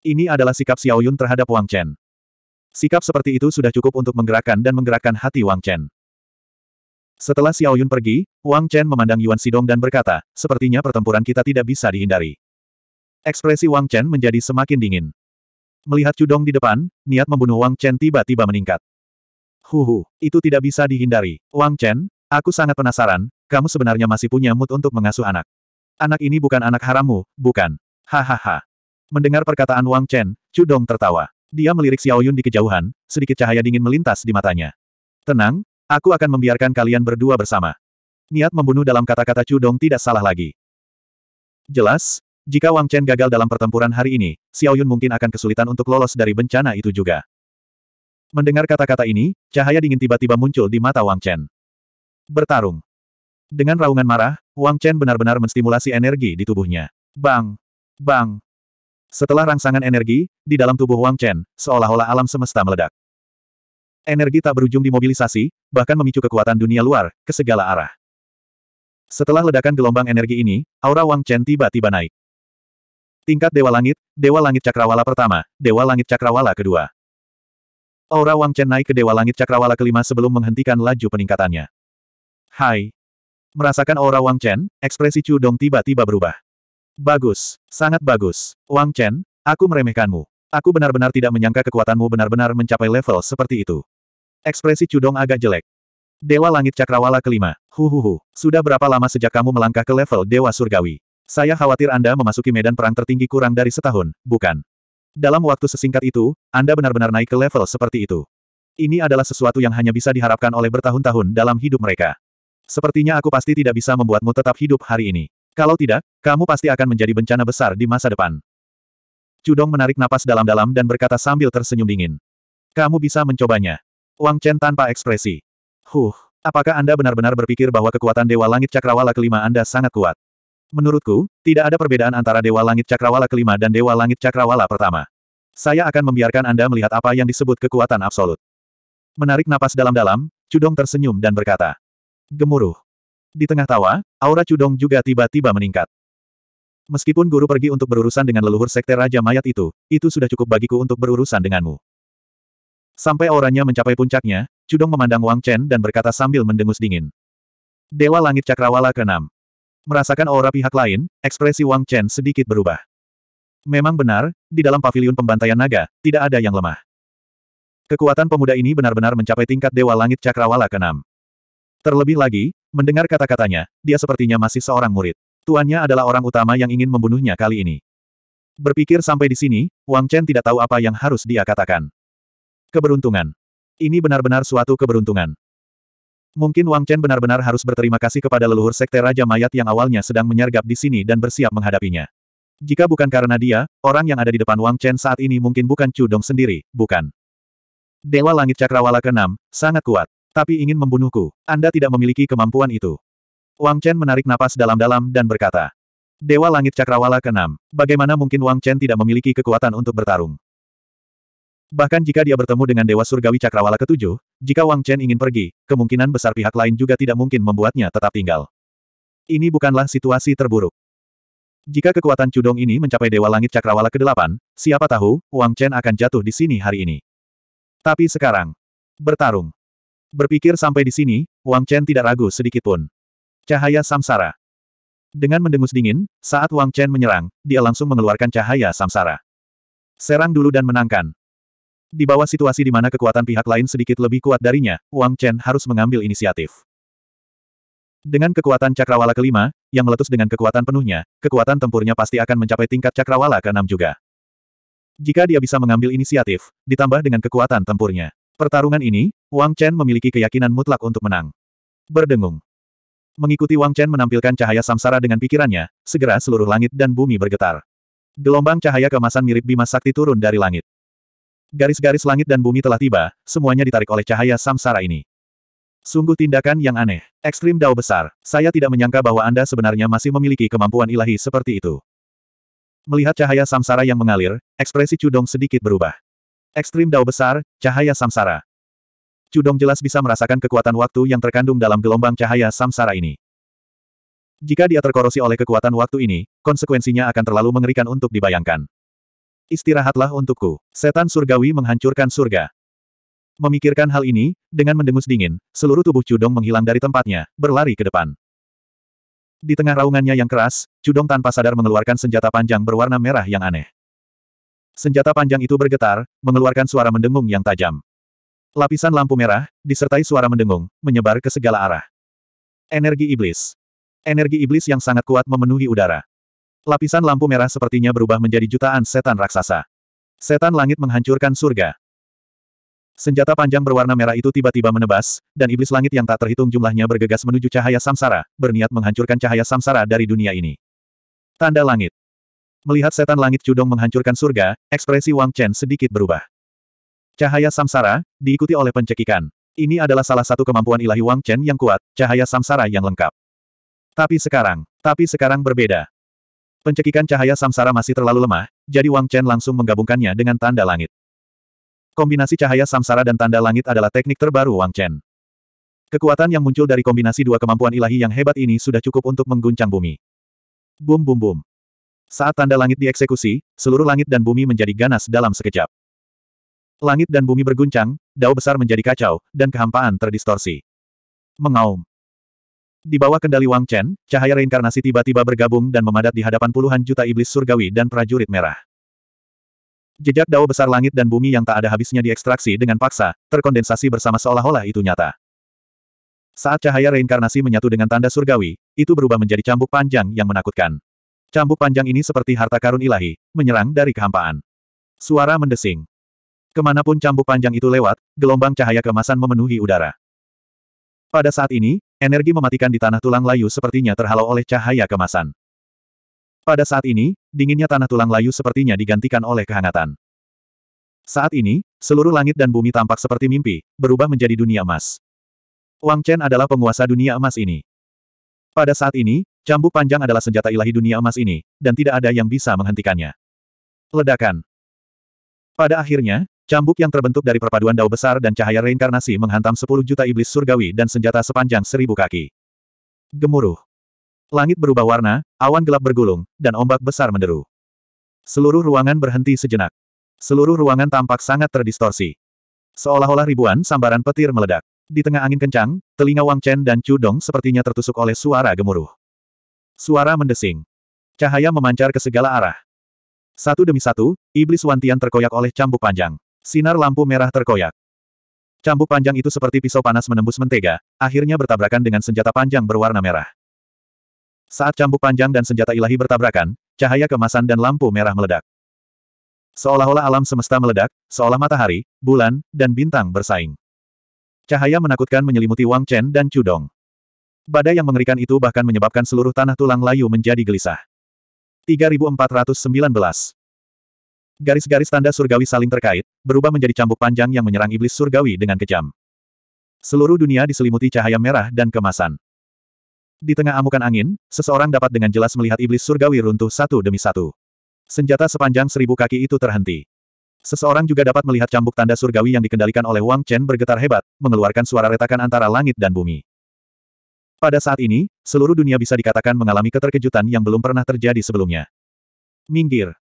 Ini adalah sikap Xiao Yun terhadap Wang Chen. Sikap seperti itu sudah cukup untuk menggerakkan dan menggerakkan hati Wang Chen. Setelah Xiao Yun pergi, Wang Chen memandang Yuan Sidong dan berkata, sepertinya pertempuran kita tidak bisa dihindari. Ekspresi Wang Chen menjadi semakin dingin. Melihat Cudong di depan, niat membunuh Wang Chen tiba-tiba meningkat. Huhu, itu tidak bisa dihindari. Wang Chen, aku sangat penasaran, kamu sebenarnya masih punya mood untuk mengasuh anak. Anak ini bukan anak haramu, bukan. Hahaha. Mendengar perkataan Wang Chen, Cudong tertawa. Dia melirik Xiao Yun di kejauhan, sedikit cahaya dingin melintas di matanya. Tenang, aku akan membiarkan kalian berdua bersama. Niat membunuh dalam kata-kata Cudong tidak salah lagi. Jelas, jika Wang Chen gagal dalam pertempuran hari ini, Xiao Yun mungkin akan kesulitan untuk lolos dari bencana itu juga. Mendengar kata-kata ini, cahaya dingin tiba-tiba muncul di mata Wang Chen. Bertarung. Dengan raungan marah, Wang Chen benar-benar menstimulasi energi di tubuhnya. Bang! Bang! Setelah rangsangan energi, di dalam tubuh Wang Chen, seolah-olah alam semesta meledak. Energi tak berujung dimobilisasi, bahkan memicu kekuatan dunia luar, ke segala arah. Setelah ledakan gelombang energi ini, aura Wang Chen tiba-tiba naik. Tingkat Dewa Langit, Dewa Langit Cakrawala pertama, Dewa Langit Cakrawala kedua. Aura Wang Chen naik ke Dewa Langit Cakrawala kelima sebelum menghentikan laju peningkatannya. Hai. Merasakan aura Wang Chen, ekspresi Chu Dong tiba-tiba berubah. Bagus, sangat bagus. Wang Chen, aku meremehkanmu. Aku benar-benar tidak menyangka kekuatanmu benar-benar mencapai level seperti itu. Ekspresi Chu Dong agak jelek. Dewa Langit Cakrawala kelima, huhuhu, sudah berapa lama sejak kamu melangkah ke level Dewa Surgawi? Saya khawatir Anda memasuki medan perang tertinggi kurang dari setahun, bukan? Dalam waktu sesingkat itu, Anda benar-benar naik ke level seperti itu. Ini adalah sesuatu yang hanya bisa diharapkan oleh bertahun-tahun dalam hidup mereka. Sepertinya aku pasti tidak bisa membuatmu tetap hidup hari ini. Kalau tidak, kamu pasti akan menjadi bencana besar di masa depan. Cudong menarik napas dalam-dalam dan berkata sambil tersenyum dingin. Kamu bisa mencobanya. Wang Chen tanpa ekspresi. Huh, apakah Anda benar-benar berpikir bahwa kekuatan Dewa Langit Cakrawala kelima Anda sangat kuat? Menurutku, tidak ada perbedaan antara Dewa Langit Cakrawala kelima dan Dewa Langit Cakrawala pertama. Saya akan membiarkan Anda melihat apa yang disebut kekuatan absolut. Menarik napas dalam-dalam, Cudong tersenyum dan berkata. Gemuruh. Di tengah tawa, aura Cudong juga tiba-tiba meningkat. Meskipun guru pergi untuk berurusan dengan leluhur sekte Raja Mayat itu, itu sudah cukup bagiku untuk berurusan denganmu. Sampai auranya mencapai puncaknya, Cudong memandang Wang Chen dan berkata sambil mendengus dingin. Dewa Langit Cakrawala ke-6. Merasakan aura pihak lain, ekspresi Wang Chen sedikit berubah. Memang benar, di dalam paviliun pembantaian naga, tidak ada yang lemah. Kekuatan pemuda ini benar-benar mencapai tingkat Dewa Langit Cakrawala ke-6. Terlebih lagi, mendengar kata-katanya, dia sepertinya masih seorang murid. Tuannya adalah orang utama yang ingin membunuhnya kali ini. Berpikir sampai di sini, Wang Chen tidak tahu apa yang harus dia katakan. Keberuntungan. Ini benar-benar suatu keberuntungan. Mungkin Wang Chen benar-benar harus berterima kasih kepada leluhur sekte Raja Mayat yang awalnya sedang menyergap di sini dan bersiap menghadapinya. Jika bukan karena dia, orang yang ada di depan Wang Chen saat ini mungkin bukan Chu Dong sendiri, bukan. Dewa Langit Cakrawala ke-6, sangat kuat. Tapi ingin membunuhku. Anda tidak memiliki kemampuan itu. Wang Chen menarik napas dalam-dalam dan berkata. Dewa Langit Cakrawala ke-6, bagaimana mungkin Wang Chen tidak memiliki kekuatan untuk bertarung? Bahkan jika dia bertemu dengan Dewa Surgawi Cakrawala ke-7, jika Wang Chen ingin pergi, kemungkinan besar pihak lain juga tidak mungkin membuatnya tetap tinggal. Ini bukanlah situasi terburuk. Jika kekuatan Cudong ini mencapai Dewa Langit Cakrawala ke-8, siapa tahu, Wang Chen akan jatuh di sini hari ini. Tapi sekarang, bertarung. Berpikir sampai di sini, Wang Chen tidak ragu sedikit pun. Cahaya Samsara. Dengan mendengus dingin, saat Wang Chen menyerang, dia langsung mengeluarkan cahaya Samsara. Serang dulu dan menangkan. Di bawah situasi di mana kekuatan pihak lain sedikit lebih kuat darinya, Wang Chen harus mengambil inisiatif. Dengan kekuatan cakrawala kelima, yang meletus dengan kekuatan penuhnya, kekuatan tempurnya pasti akan mencapai tingkat cakrawala keenam juga. Jika dia bisa mengambil inisiatif, ditambah dengan kekuatan tempurnya. Pertarungan ini, Wang Chen memiliki keyakinan mutlak untuk menang. Berdengung. Mengikuti Wang Chen menampilkan cahaya samsara dengan pikirannya, segera seluruh langit dan bumi bergetar. Gelombang cahaya kemasan mirip Bima Sakti turun dari langit. Garis-garis langit dan bumi telah tiba, semuanya ditarik oleh cahaya samsara ini. Sungguh tindakan yang aneh. Ekstrim Dao besar. Saya tidak menyangka bahwa Anda sebenarnya masih memiliki kemampuan ilahi seperti itu. Melihat cahaya samsara yang mengalir, ekspresi Cudong sedikit berubah. Ekstrim Dao besar, cahaya samsara. Cudong jelas bisa merasakan kekuatan waktu yang terkandung dalam gelombang cahaya samsara ini. Jika dia terkorosi oleh kekuatan waktu ini, konsekuensinya akan terlalu mengerikan untuk dibayangkan. Istirahatlah untukku. Setan surgawi menghancurkan surga. Memikirkan hal ini, dengan mendengus dingin, seluruh tubuh Cudong menghilang dari tempatnya, berlari ke depan. Di tengah raungannya yang keras, Cudong tanpa sadar mengeluarkan senjata panjang berwarna merah yang aneh. Senjata panjang itu bergetar, mengeluarkan suara mendengung yang tajam. Lapisan lampu merah, disertai suara mendengung, menyebar ke segala arah. Energi iblis. Energi iblis yang sangat kuat memenuhi udara. Lapisan lampu merah sepertinya berubah menjadi jutaan setan raksasa. Setan langit menghancurkan surga. Senjata panjang berwarna merah itu tiba-tiba menebas, dan iblis langit yang tak terhitung jumlahnya bergegas menuju cahaya samsara, berniat menghancurkan cahaya samsara dari dunia ini. Tanda langit. Melihat setan langit Cudong menghancurkan surga, ekspresi Wang Chen sedikit berubah. Cahaya samsara, diikuti oleh pencekikan. Ini adalah salah satu kemampuan ilahi Wang Chen yang kuat, cahaya samsara yang lengkap. Tapi sekarang, tapi sekarang berbeda. Pencekikan cahaya samsara masih terlalu lemah, jadi Wang Chen langsung menggabungkannya dengan tanda langit. Kombinasi cahaya samsara dan tanda langit adalah teknik terbaru Wang Chen. Kekuatan yang muncul dari kombinasi dua kemampuan ilahi yang hebat ini sudah cukup untuk mengguncang bumi. Bum bum bum. Saat tanda langit dieksekusi, seluruh langit dan bumi menjadi ganas dalam sekejap. Langit dan bumi berguncang, dao besar menjadi kacau, dan kehampaan terdistorsi. Mengaum. Di bawah kendali Wang Chen, cahaya reinkarnasi tiba-tiba bergabung dan memadat di hadapan puluhan juta iblis surgawi dan prajurit merah. Jejak dao besar langit dan bumi yang tak ada habisnya diekstraksi dengan paksa, terkondensasi bersama seolah-olah itu nyata. Saat cahaya reinkarnasi menyatu dengan tanda surgawi, itu berubah menjadi cambuk panjang yang menakutkan. Cambuk panjang ini seperti harta karun ilahi, menyerang dari kehampaan. Suara mendesing. Kemanapun cambuk panjang itu lewat, gelombang cahaya kemasan memenuhi udara. Pada saat ini, Energi mematikan di tanah tulang layu sepertinya terhalau oleh cahaya kemasan. Pada saat ini, dinginnya tanah tulang layu sepertinya digantikan oleh kehangatan. Saat ini, seluruh langit dan bumi tampak seperti mimpi, berubah menjadi dunia emas. Wang Chen adalah penguasa dunia emas ini. Pada saat ini, cambuk panjang adalah senjata ilahi dunia emas ini, dan tidak ada yang bisa menghentikannya. Ledakan. Pada akhirnya, Cambuk yang terbentuk dari perpaduan dao besar dan cahaya reinkarnasi menghantam sepuluh juta iblis surgawi dan senjata sepanjang seribu kaki. Gemuruh. Langit berubah warna, awan gelap bergulung, dan ombak besar menderu. Seluruh ruangan berhenti sejenak. Seluruh ruangan tampak sangat terdistorsi. Seolah-olah ribuan sambaran petir meledak. Di tengah angin kencang, telinga Wang Chen dan Chu Dong sepertinya tertusuk oleh suara gemuruh. Suara mendesing. Cahaya memancar ke segala arah. Satu demi satu, iblis Wantian terkoyak oleh cambuk panjang. Sinar lampu merah terkoyak. Cambuk panjang itu seperti pisau panas menembus mentega, akhirnya bertabrakan dengan senjata panjang berwarna merah. Saat cambuk panjang dan senjata ilahi bertabrakan, cahaya kemasan dan lampu merah meledak. Seolah-olah alam semesta meledak, seolah matahari, bulan, dan bintang bersaing. Cahaya menakutkan menyelimuti Wang Chen dan Dong. Badai yang mengerikan itu bahkan menyebabkan seluruh tanah tulang layu menjadi gelisah. 3419 Garis-garis tanda surgawi saling terkait, berubah menjadi cambuk panjang yang menyerang iblis surgawi dengan kejam. Seluruh dunia diselimuti cahaya merah dan kemasan. Di tengah amukan angin, seseorang dapat dengan jelas melihat iblis surgawi runtuh satu demi satu. Senjata sepanjang seribu kaki itu terhenti. Seseorang juga dapat melihat cambuk tanda surgawi yang dikendalikan oleh Wang Chen bergetar hebat, mengeluarkan suara retakan antara langit dan bumi. Pada saat ini, seluruh dunia bisa dikatakan mengalami keterkejutan yang belum pernah terjadi sebelumnya. Minggir,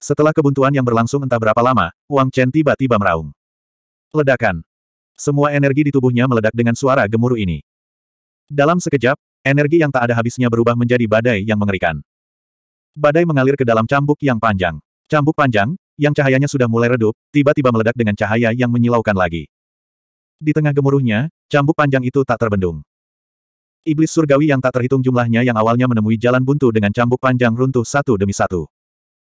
setelah kebuntuan yang berlangsung entah berapa lama, Wang Chen tiba-tiba meraung. Ledakan. Semua energi di tubuhnya meledak dengan suara gemuruh ini. Dalam sekejap, energi yang tak ada habisnya berubah menjadi badai yang mengerikan. Badai mengalir ke dalam cambuk yang panjang. Cambuk panjang, yang cahayanya sudah mulai redup, tiba-tiba meledak dengan cahaya yang menyilaukan lagi. Di tengah gemuruhnya, cambuk panjang itu tak terbendung. Iblis surgawi yang tak terhitung jumlahnya yang awalnya menemui jalan buntu dengan cambuk panjang runtuh satu demi satu.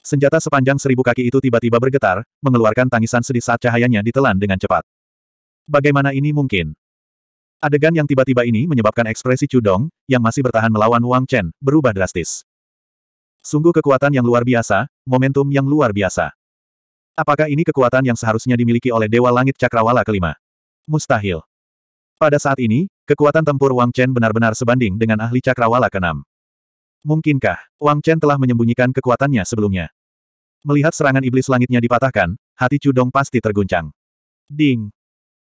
Senjata sepanjang seribu kaki itu tiba-tiba bergetar, mengeluarkan tangisan sedih saat cahayanya ditelan dengan cepat. Bagaimana ini mungkin? Adegan yang tiba-tiba ini menyebabkan ekspresi Cudong, yang masih bertahan melawan Wang Chen, berubah drastis. Sungguh kekuatan yang luar biasa, momentum yang luar biasa. Apakah ini kekuatan yang seharusnya dimiliki oleh Dewa Langit Cakrawala kelima? Mustahil. Pada saat ini, kekuatan tempur Wang Chen benar-benar sebanding dengan ahli Cakrawala keenam. Mungkinkah, Wang Chen telah menyembunyikan kekuatannya sebelumnya? Melihat serangan iblis langitnya dipatahkan, hati Chudong pasti terguncang. Ding!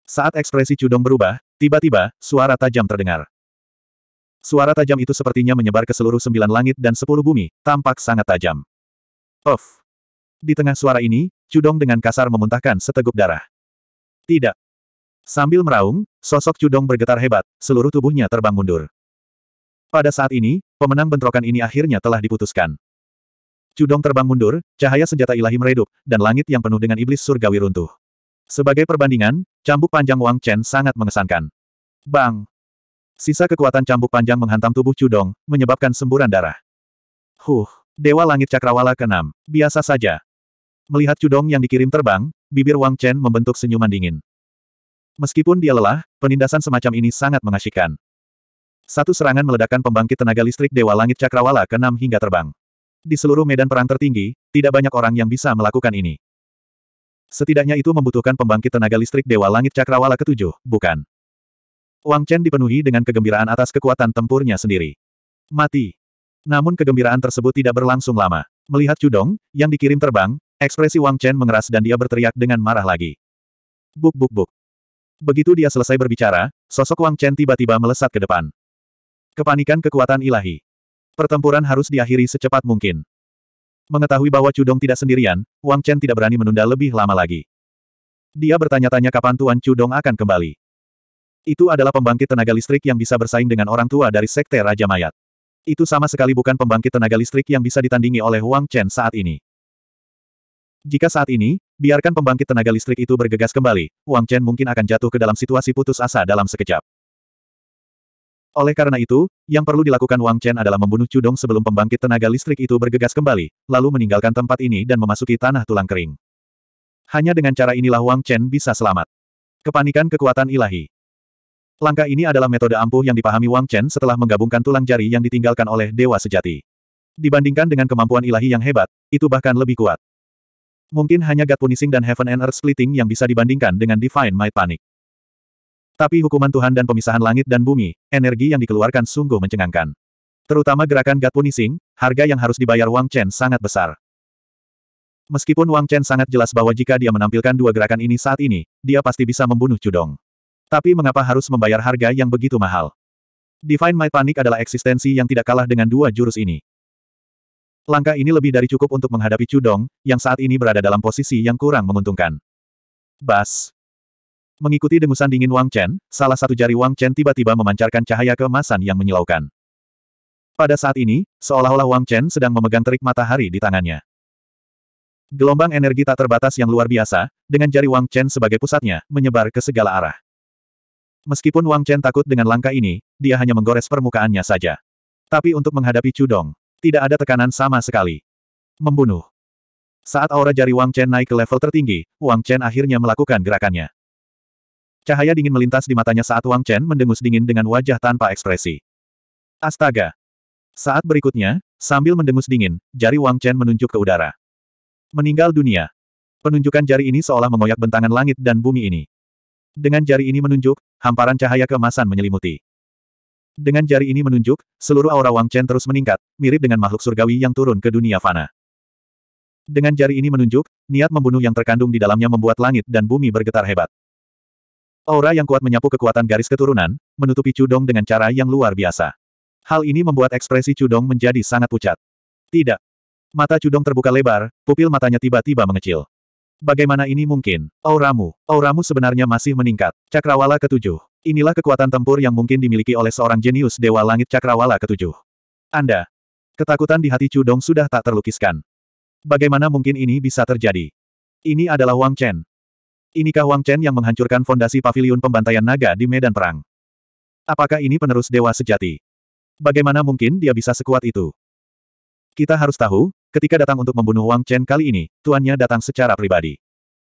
Saat ekspresi Chudong berubah, tiba-tiba, suara tajam terdengar. Suara tajam itu sepertinya menyebar ke seluruh sembilan langit dan sepuluh bumi, tampak sangat tajam. Of. Di tengah suara ini, Chudong dengan kasar memuntahkan seteguk darah. Tidak! Sambil meraung, sosok Chudong bergetar hebat, seluruh tubuhnya terbang mundur. Pada saat ini, pemenang bentrokan ini akhirnya telah diputuskan. Cudong terbang mundur, cahaya senjata ilahi meredup, dan langit yang penuh dengan iblis surgawi runtuh. Sebagai perbandingan, cambuk panjang Wang Chen sangat mengesankan. Bang! Sisa kekuatan cambuk panjang menghantam tubuh Cudong, menyebabkan semburan darah. Huh, Dewa Langit Cakrawala ke-6, biasa saja. Melihat Cudong yang dikirim terbang, bibir Wang Chen membentuk senyuman dingin. Meskipun dia lelah, penindasan semacam ini sangat mengasyikkan. Satu serangan meledakkan pembangkit tenaga listrik Dewa Langit Cakrawala ke-6 hingga terbang. Di seluruh medan perang tertinggi, tidak banyak orang yang bisa melakukan ini. Setidaknya itu membutuhkan pembangkit tenaga listrik Dewa Langit Cakrawala ketujuh, bukan? Wang Chen dipenuhi dengan kegembiraan atas kekuatan tempurnya sendiri. Mati. Namun kegembiraan tersebut tidak berlangsung lama. Melihat Cudong, yang dikirim terbang, ekspresi Wang Chen mengeras dan dia berteriak dengan marah lagi. Buk buk buk. Begitu dia selesai berbicara, sosok Wang Chen tiba-tiba melesat ke depan. Kepanikan kekuatan ilahi. Pertempuran harus diakhiri secepat mungkin. Mengetahui bahwa Chudong tidak sendirian, Wang Chen tidak berani menunda lebih lama lagi. Dia bertanya-tanya kapan Tuan Chudong akan kembali. Itu adalah pembangkit tenaga listrik yang bisa bersaing dengan orang tua dari Sekte Raja Mayat. Itu sama sekali bukan pembangkit tenaga listrik yang bisa ditandingi oleh Wang Chen saat ini. Jika saat ini, biarkan pembangkit tenaga listrik itu bergegas kembali, Wang Chen mungkin akan jatuh ke dalam situasi putus asa dalam sekejap. Oleh karena itu, yang perlu dilakukan Wang Chen adalah membunuh Cudong sebelum pembangkit tenaga listrik itu bergegas kembali, lalu meninggalkan tempat ini dan memasuki tanah tulang kering. Hanya dengan cara inilah Wang Chen bisa selamat. Kepanikan kekuatan ilahi. Langkah ini adalah metode ampuh yang dipahami Wang Chen setelah menggabungkan tulang jari yang ditinggalkan oleh Dewa Sejati. Dibandingkan dengan kemampuan ilahi yang hebat, itu bahkan lebih kuat. Mungkin hanya God Punishing dan Heaven and Earth Splitting yang bisa dibandingkan dengan Divine Might Panic. Tapi hukuman Tuhan dan pemisahan langit dan bumi, energi yang dikeluarkan sungguh mencengangkan. Terutama gerakan God Punishing, harga yang harus dibayar Wang Chen sangat besar. Meskipun Wang Chen sangat jelas bahwa jika dia menampilkan dua gerakan ini saat ini, dia pasti bisa membunuh Cudong. Tapi mengapa harus membayar harga yang begitu mahal? Divine Might Panic adalah eksistensi yang tidak kalah dengan dua jurus ini. Langkah ini lebih dari cukup untuk menghadapi Cudong, yang saat ini berada dalam posisi yang kurang menguntungkan. Bas. Mengikuti dengusan dingin Wang Chen, salah satu jari Wang Chen tiba-tiba memancarkan cahaya keemasan yang menyilaukan. Pada saat ini, seolah-olah Wang Chen sedang memegang terik matahari di tangannya. Gelombang energi tak terbatas yang luar biasa, dengan jari Wang Chen sebagai pusatnya, menyebar ke segala arah. Meskipun Wang Chen takut dengan langkah ini, dia hanya menggores permukaannya saja. Tapi untuk menghadapi Chudong, tidak ada tekanan sama sekali. Membunuh. Saat aura jari Wang Chen naik ke level tertinggi, Wang Chen akhirnya melakukan gerakannya. Cahaya dingin melintas di matanya saat Wang Chen mendengus dingin dengan wajah tanpa ekspresi. Astaga! Saat berikutnya, sambil mendengus dingin, jari Wang Chen menunjuk ke udara. Meninggal dunia. Penunjukan jari ini seolah mengoyak bentangan langit dan bumi ini. Dengan jari ini menunjuk, hamparan cahaya keemasan menyelimuti. Dengan jari ini menunjuk, seluruh aura Wang Chen terus meningkat, mirip dengan makhluk surgawi yang turun ke dunia fana. Dengan jari ini menunjuk, niat membunuh yang terkandung di dalamnya membuat langit dan bumi bergetar hebat. Aura yang kuat menyapu kekuatan garis keturunan, menutupi Cudong dengan cara yang luar biasa. Hal ini membuat ekspresi Cudong menjadi sangat pucat. Tidak. Mata Cudong terbuka lebar, pupil matanya tiba-tiba mengecil. Bagaimana ini mungkin? Auramu, auramu sebenarnya masih meningkat. Cakrawala ketujuh. Inilah kekuatan tempur yang mungkin dimiliki oleh seorang jenius Dewa Langit Cakrawala ketujuh. Anda. Ketakutan di hati Cudong sudah tak terlukiskan. Bagaimana mungkin ini bisa terjadi? Ini adalah Wang Chen, Inikah Wang Chen yang menghancurkan fondasi paviliun pembantaian naga di medan perang? Apakah ini penerus dewa sejati? Bagaimana mungkin dia bisa sekuat itu? Kita harus tahu, ketika datang untuk membunuh Wang Chen kali ini, tuannya datang secara pribadi.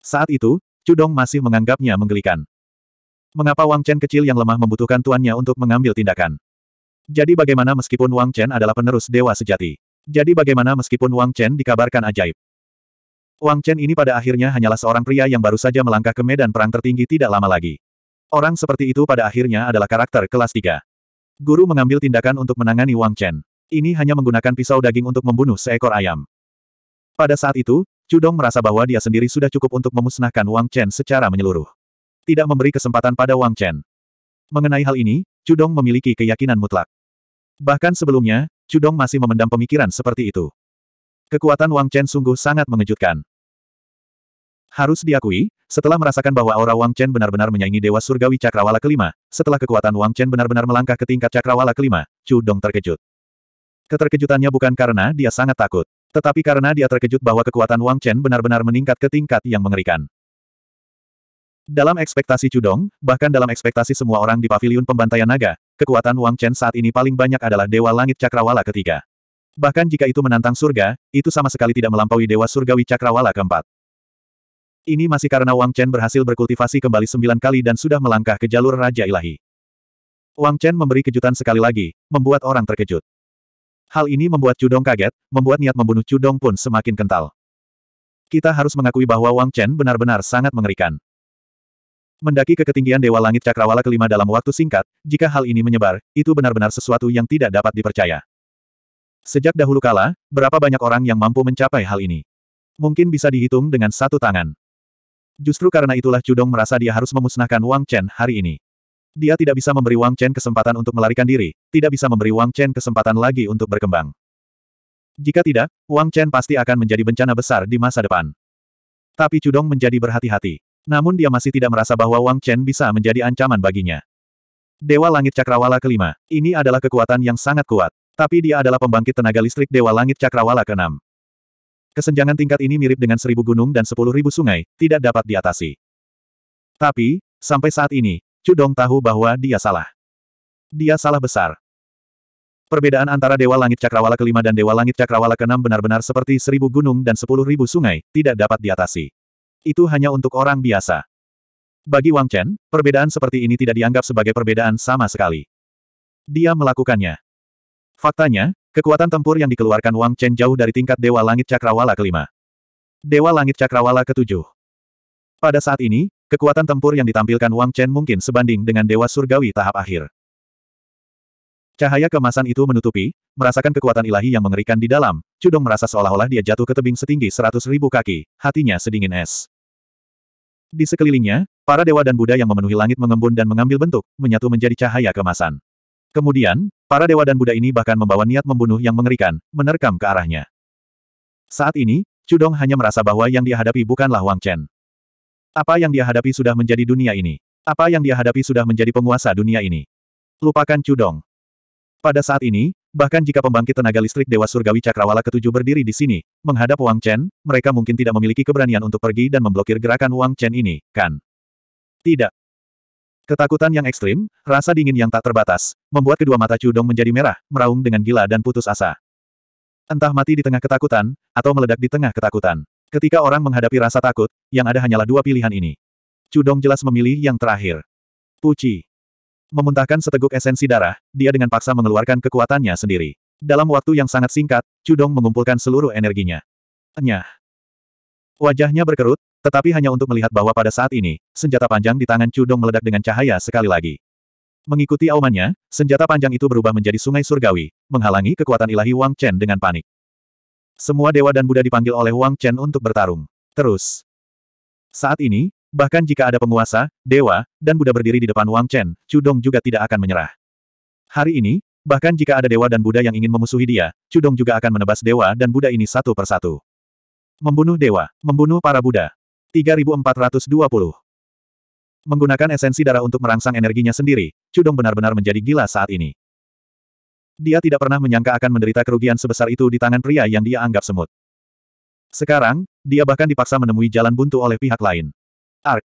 Saat itu, Chudong masih menganggapnya menggelikan. Mengapa Wang Chen kecil yang lemah membutuhkan tuannya untuk mengambil tindakan? Jadi bagaimana meskipun Wang Chen adalah penerus dewa sejati? Jadi bagaimana meskipun Wang Chen dikabarkan ajaib? Wang Chen ini pada akhirnya hanyalah seorang pria yang baru saja melangkah ke medan perang tertinggi tidak lama lagi. Orang seperti itu pada akhirnya adalah karakter kelas 3. Guru mengambil tindakan untuk menangani Wang Chen. Ini hanya menggunakan pisau daging untuk membunuh seekor ayam. Pada saat itu, Dong merasa bahwa dia sendiri sudah cukup untuk memusnahkan Wang Chen secara menyeluruh. Tidak memberi kesempatan pada Wang Chen. Mengenai hal ini, Dong memiliki keyakinan mutlak. Bahkan sebelumnya, Dong masih memendam pemikiran seperti itu. Kekuatan Wang Chen sungguh sangat mengejutkan. Harus diakui, setelah merasakan bahwa aura Wang Chen benar-benar menyaingi Dewa Surgawi Cakrawala kelima, setelah kekuatan Wang Chen benar-benar melangkah ke tingkat Cakrawala kelima, Chu Dong terkejut. Keterkejutannya bukan karena dia sangat takut, tetapi karena dia terkejut bahwa kekuatan Wang Chen benar-benar meningkat ke tingkat yang mengerikan. Dalam ekspektasi Chu Dong, bahkan dalam ekspektasi semua orang di Paviliun Pembantaian Naga, kekuatan Wang Chen saat ini paling banyak adalah Dewa Langit Cakrawala ketiga. Bahkan jika itu menantang surga, itu sama sekali tidak melampaui Dewa Surgawi Cakrawala keempat. Ini masih karena Wang Chen berhasil berkultivasi kembali sembilan kali dan sudah melangkah ke jalur Raja Ilahi. Wang Chen memberi kejutan sekali lagi, membuat orang terkejut. Hal ini membuat Cudong kaget, membuat niat membunuh Cudong pun semakin kental. Kita harus mengakui bahwa Wang Chen benar-benar sangat mengerikan. Mendaki ke ketinggian Dewa Langit Cakrawala kelima dalam waktu singkat, jika hal ini menyebar, itu benar-benar sesuatu yang tidak dapat dipercaya. Sejak dahulu kala, berapa banyak orang yang mampu mencapai hal ini? Mungkin bisa dihitung dengan satu tangan. Justru karena itulah Judong merasa dia harus memusnahkan Wang Chen hari ini. Dia tidak bisa memberi Wang Chen kesempatan untuk melarikan diri, tidak bisa memberi Wang Chen kesempatan lagi untuk berkembang. Jika tidak, Wang Chen pasti akan menjadi bencana besar di masa depan. Tapi Chudong menjadi berhati-hati. Namun dia masih tidak merasa bahwa Wang Chen bisa menjadi ancaman baginya. Dewa Langit Cakrawala kelima, ini adalah kekuatan yang sangat kuat. Tapi dia adalah pembangkit tenaga listrik Dewa Langit Cakrawala ke-6. Kesenjangan tingkat ini mirip dengan seribu gunung dan sepuluh ribu sungai, tidak dapat diatasi. Tapi, sampai saat ini, Cudong tahu bahwa dia salah. Dia salah besar. Perbedaan antara Dewa Langit Cakrawala kelima dan Dewa Langit Cakrawala keenam benar-benar seperti seribu gunung dan sepuluh ribu sungai, tidak dapat diatasi. Itu hanya untuk orang biasa. Bagi Wang Chen, perbedaan seperti ini tidak dianggap sebagai perbedaan sama sekali. Dia melakukannya. Faktanya, kekuatan tempur yang dikeluarkan Wang Chen jauh dari tingkat Dewa Langit Cakrawala kelima. Dewa Langit Cakrawala ketujuh. Pada saat ini, kekuatan tempur yang ditampilkan Wang Chen mungkin sebanding dengan Dewa Surgawi tahap akhir. Cahaya kemasan itu menutupi, merasakan kekuatan ilahi yang mengerikan di dalam, Cudong merasa seolah-olah dia jatuh ke tebing setinggi seratus ribu kaki, hatinya sedingin es. Di sekelilingnya, para dewa dan Buddha yang memenuhi langit mengembun dan mengambil bentuk, menyatu menjadi cahaya kemasan. Kemudian, Para dewa dan Buddha ini bahkan membawa niat membunuh yang mengerikan, menerkam ke arahnya. Saat ini, Chudong hanya merasa bahwa yang dia hadapi bukanlah Wang Chen. Apa yang dia hadapi sudah menjadi dunia ini. Apa yang dia hadapi sudah menjadi penguasa dunia ini. Lupakan Chudong. Pada saat ini, bahkan jika pembangkit tenaga listrik Dewa Surgawi Cakrawala ketujuh berdiri di sini, menghadap Wang Chen, mereka mungkin tidak memiliki keberanian untuk pergi dan memblokir gerakan Wang Chen ini, kan? Tidak, Ketakutan yang ekstrim, rasa dingin yang tak terbatas, membuat kedua mata Cudong menjadi merah, meraung dengan gila dan putus asa. Entah mati di tengah ketakutan, atau meledak di tengah ketakutan. Ketika orang menghadapi rasa takut, yang ada hanyalah dua pilihan ini. Cudong jelas memilih yang terakhir. Puci. Memuntahkan seteguk esensi darah, dia dengan paksa mengeluarkan kekuatannya sendiri. Dalam waktu yang sangat singkat, Cudong mengumpulkan seluruh energinya. Enyah. Wajahnya berkerut, tetapi hanya untuk melihat bahwa pada saat ini, senjata panjang di tangan Chudong meledak dengan cahaya sekali lagi. Mengikuti aumannya, senjata panjang itu berubah menjadi sungai surgawi, menghalangi kekuatan ilahi Wang Chen dengan panik. Semua dewa dan Buddha dipanggil oleh Wang Chen untuk bertarung. Terus. Saat ini, bahkan jika ada penguasa, dewa, dan Buddha berdiri di depan Wang Chen, Chudong juga tidak akan menyerah. Hari ini, bahkan jika ada dewa dan Buddha yang ingin memusuhi dia, Chudong juga akan menebas dewa dan Buddha ini satu persatu. Membunuh dewa, membunuh para Buddha, 3420. Menggunakan esensi darah untuk merangsang energinya sendiri, Cudong benar-benar menjadi gila saat ini. Dia tidak pernah menyangka akan menderita kerugian sebesar itu di tangan pria yang dia anggap semut. Sekarang, dia bahkan dipaksa menemui jalan buntu oleh pihak lain. Ark.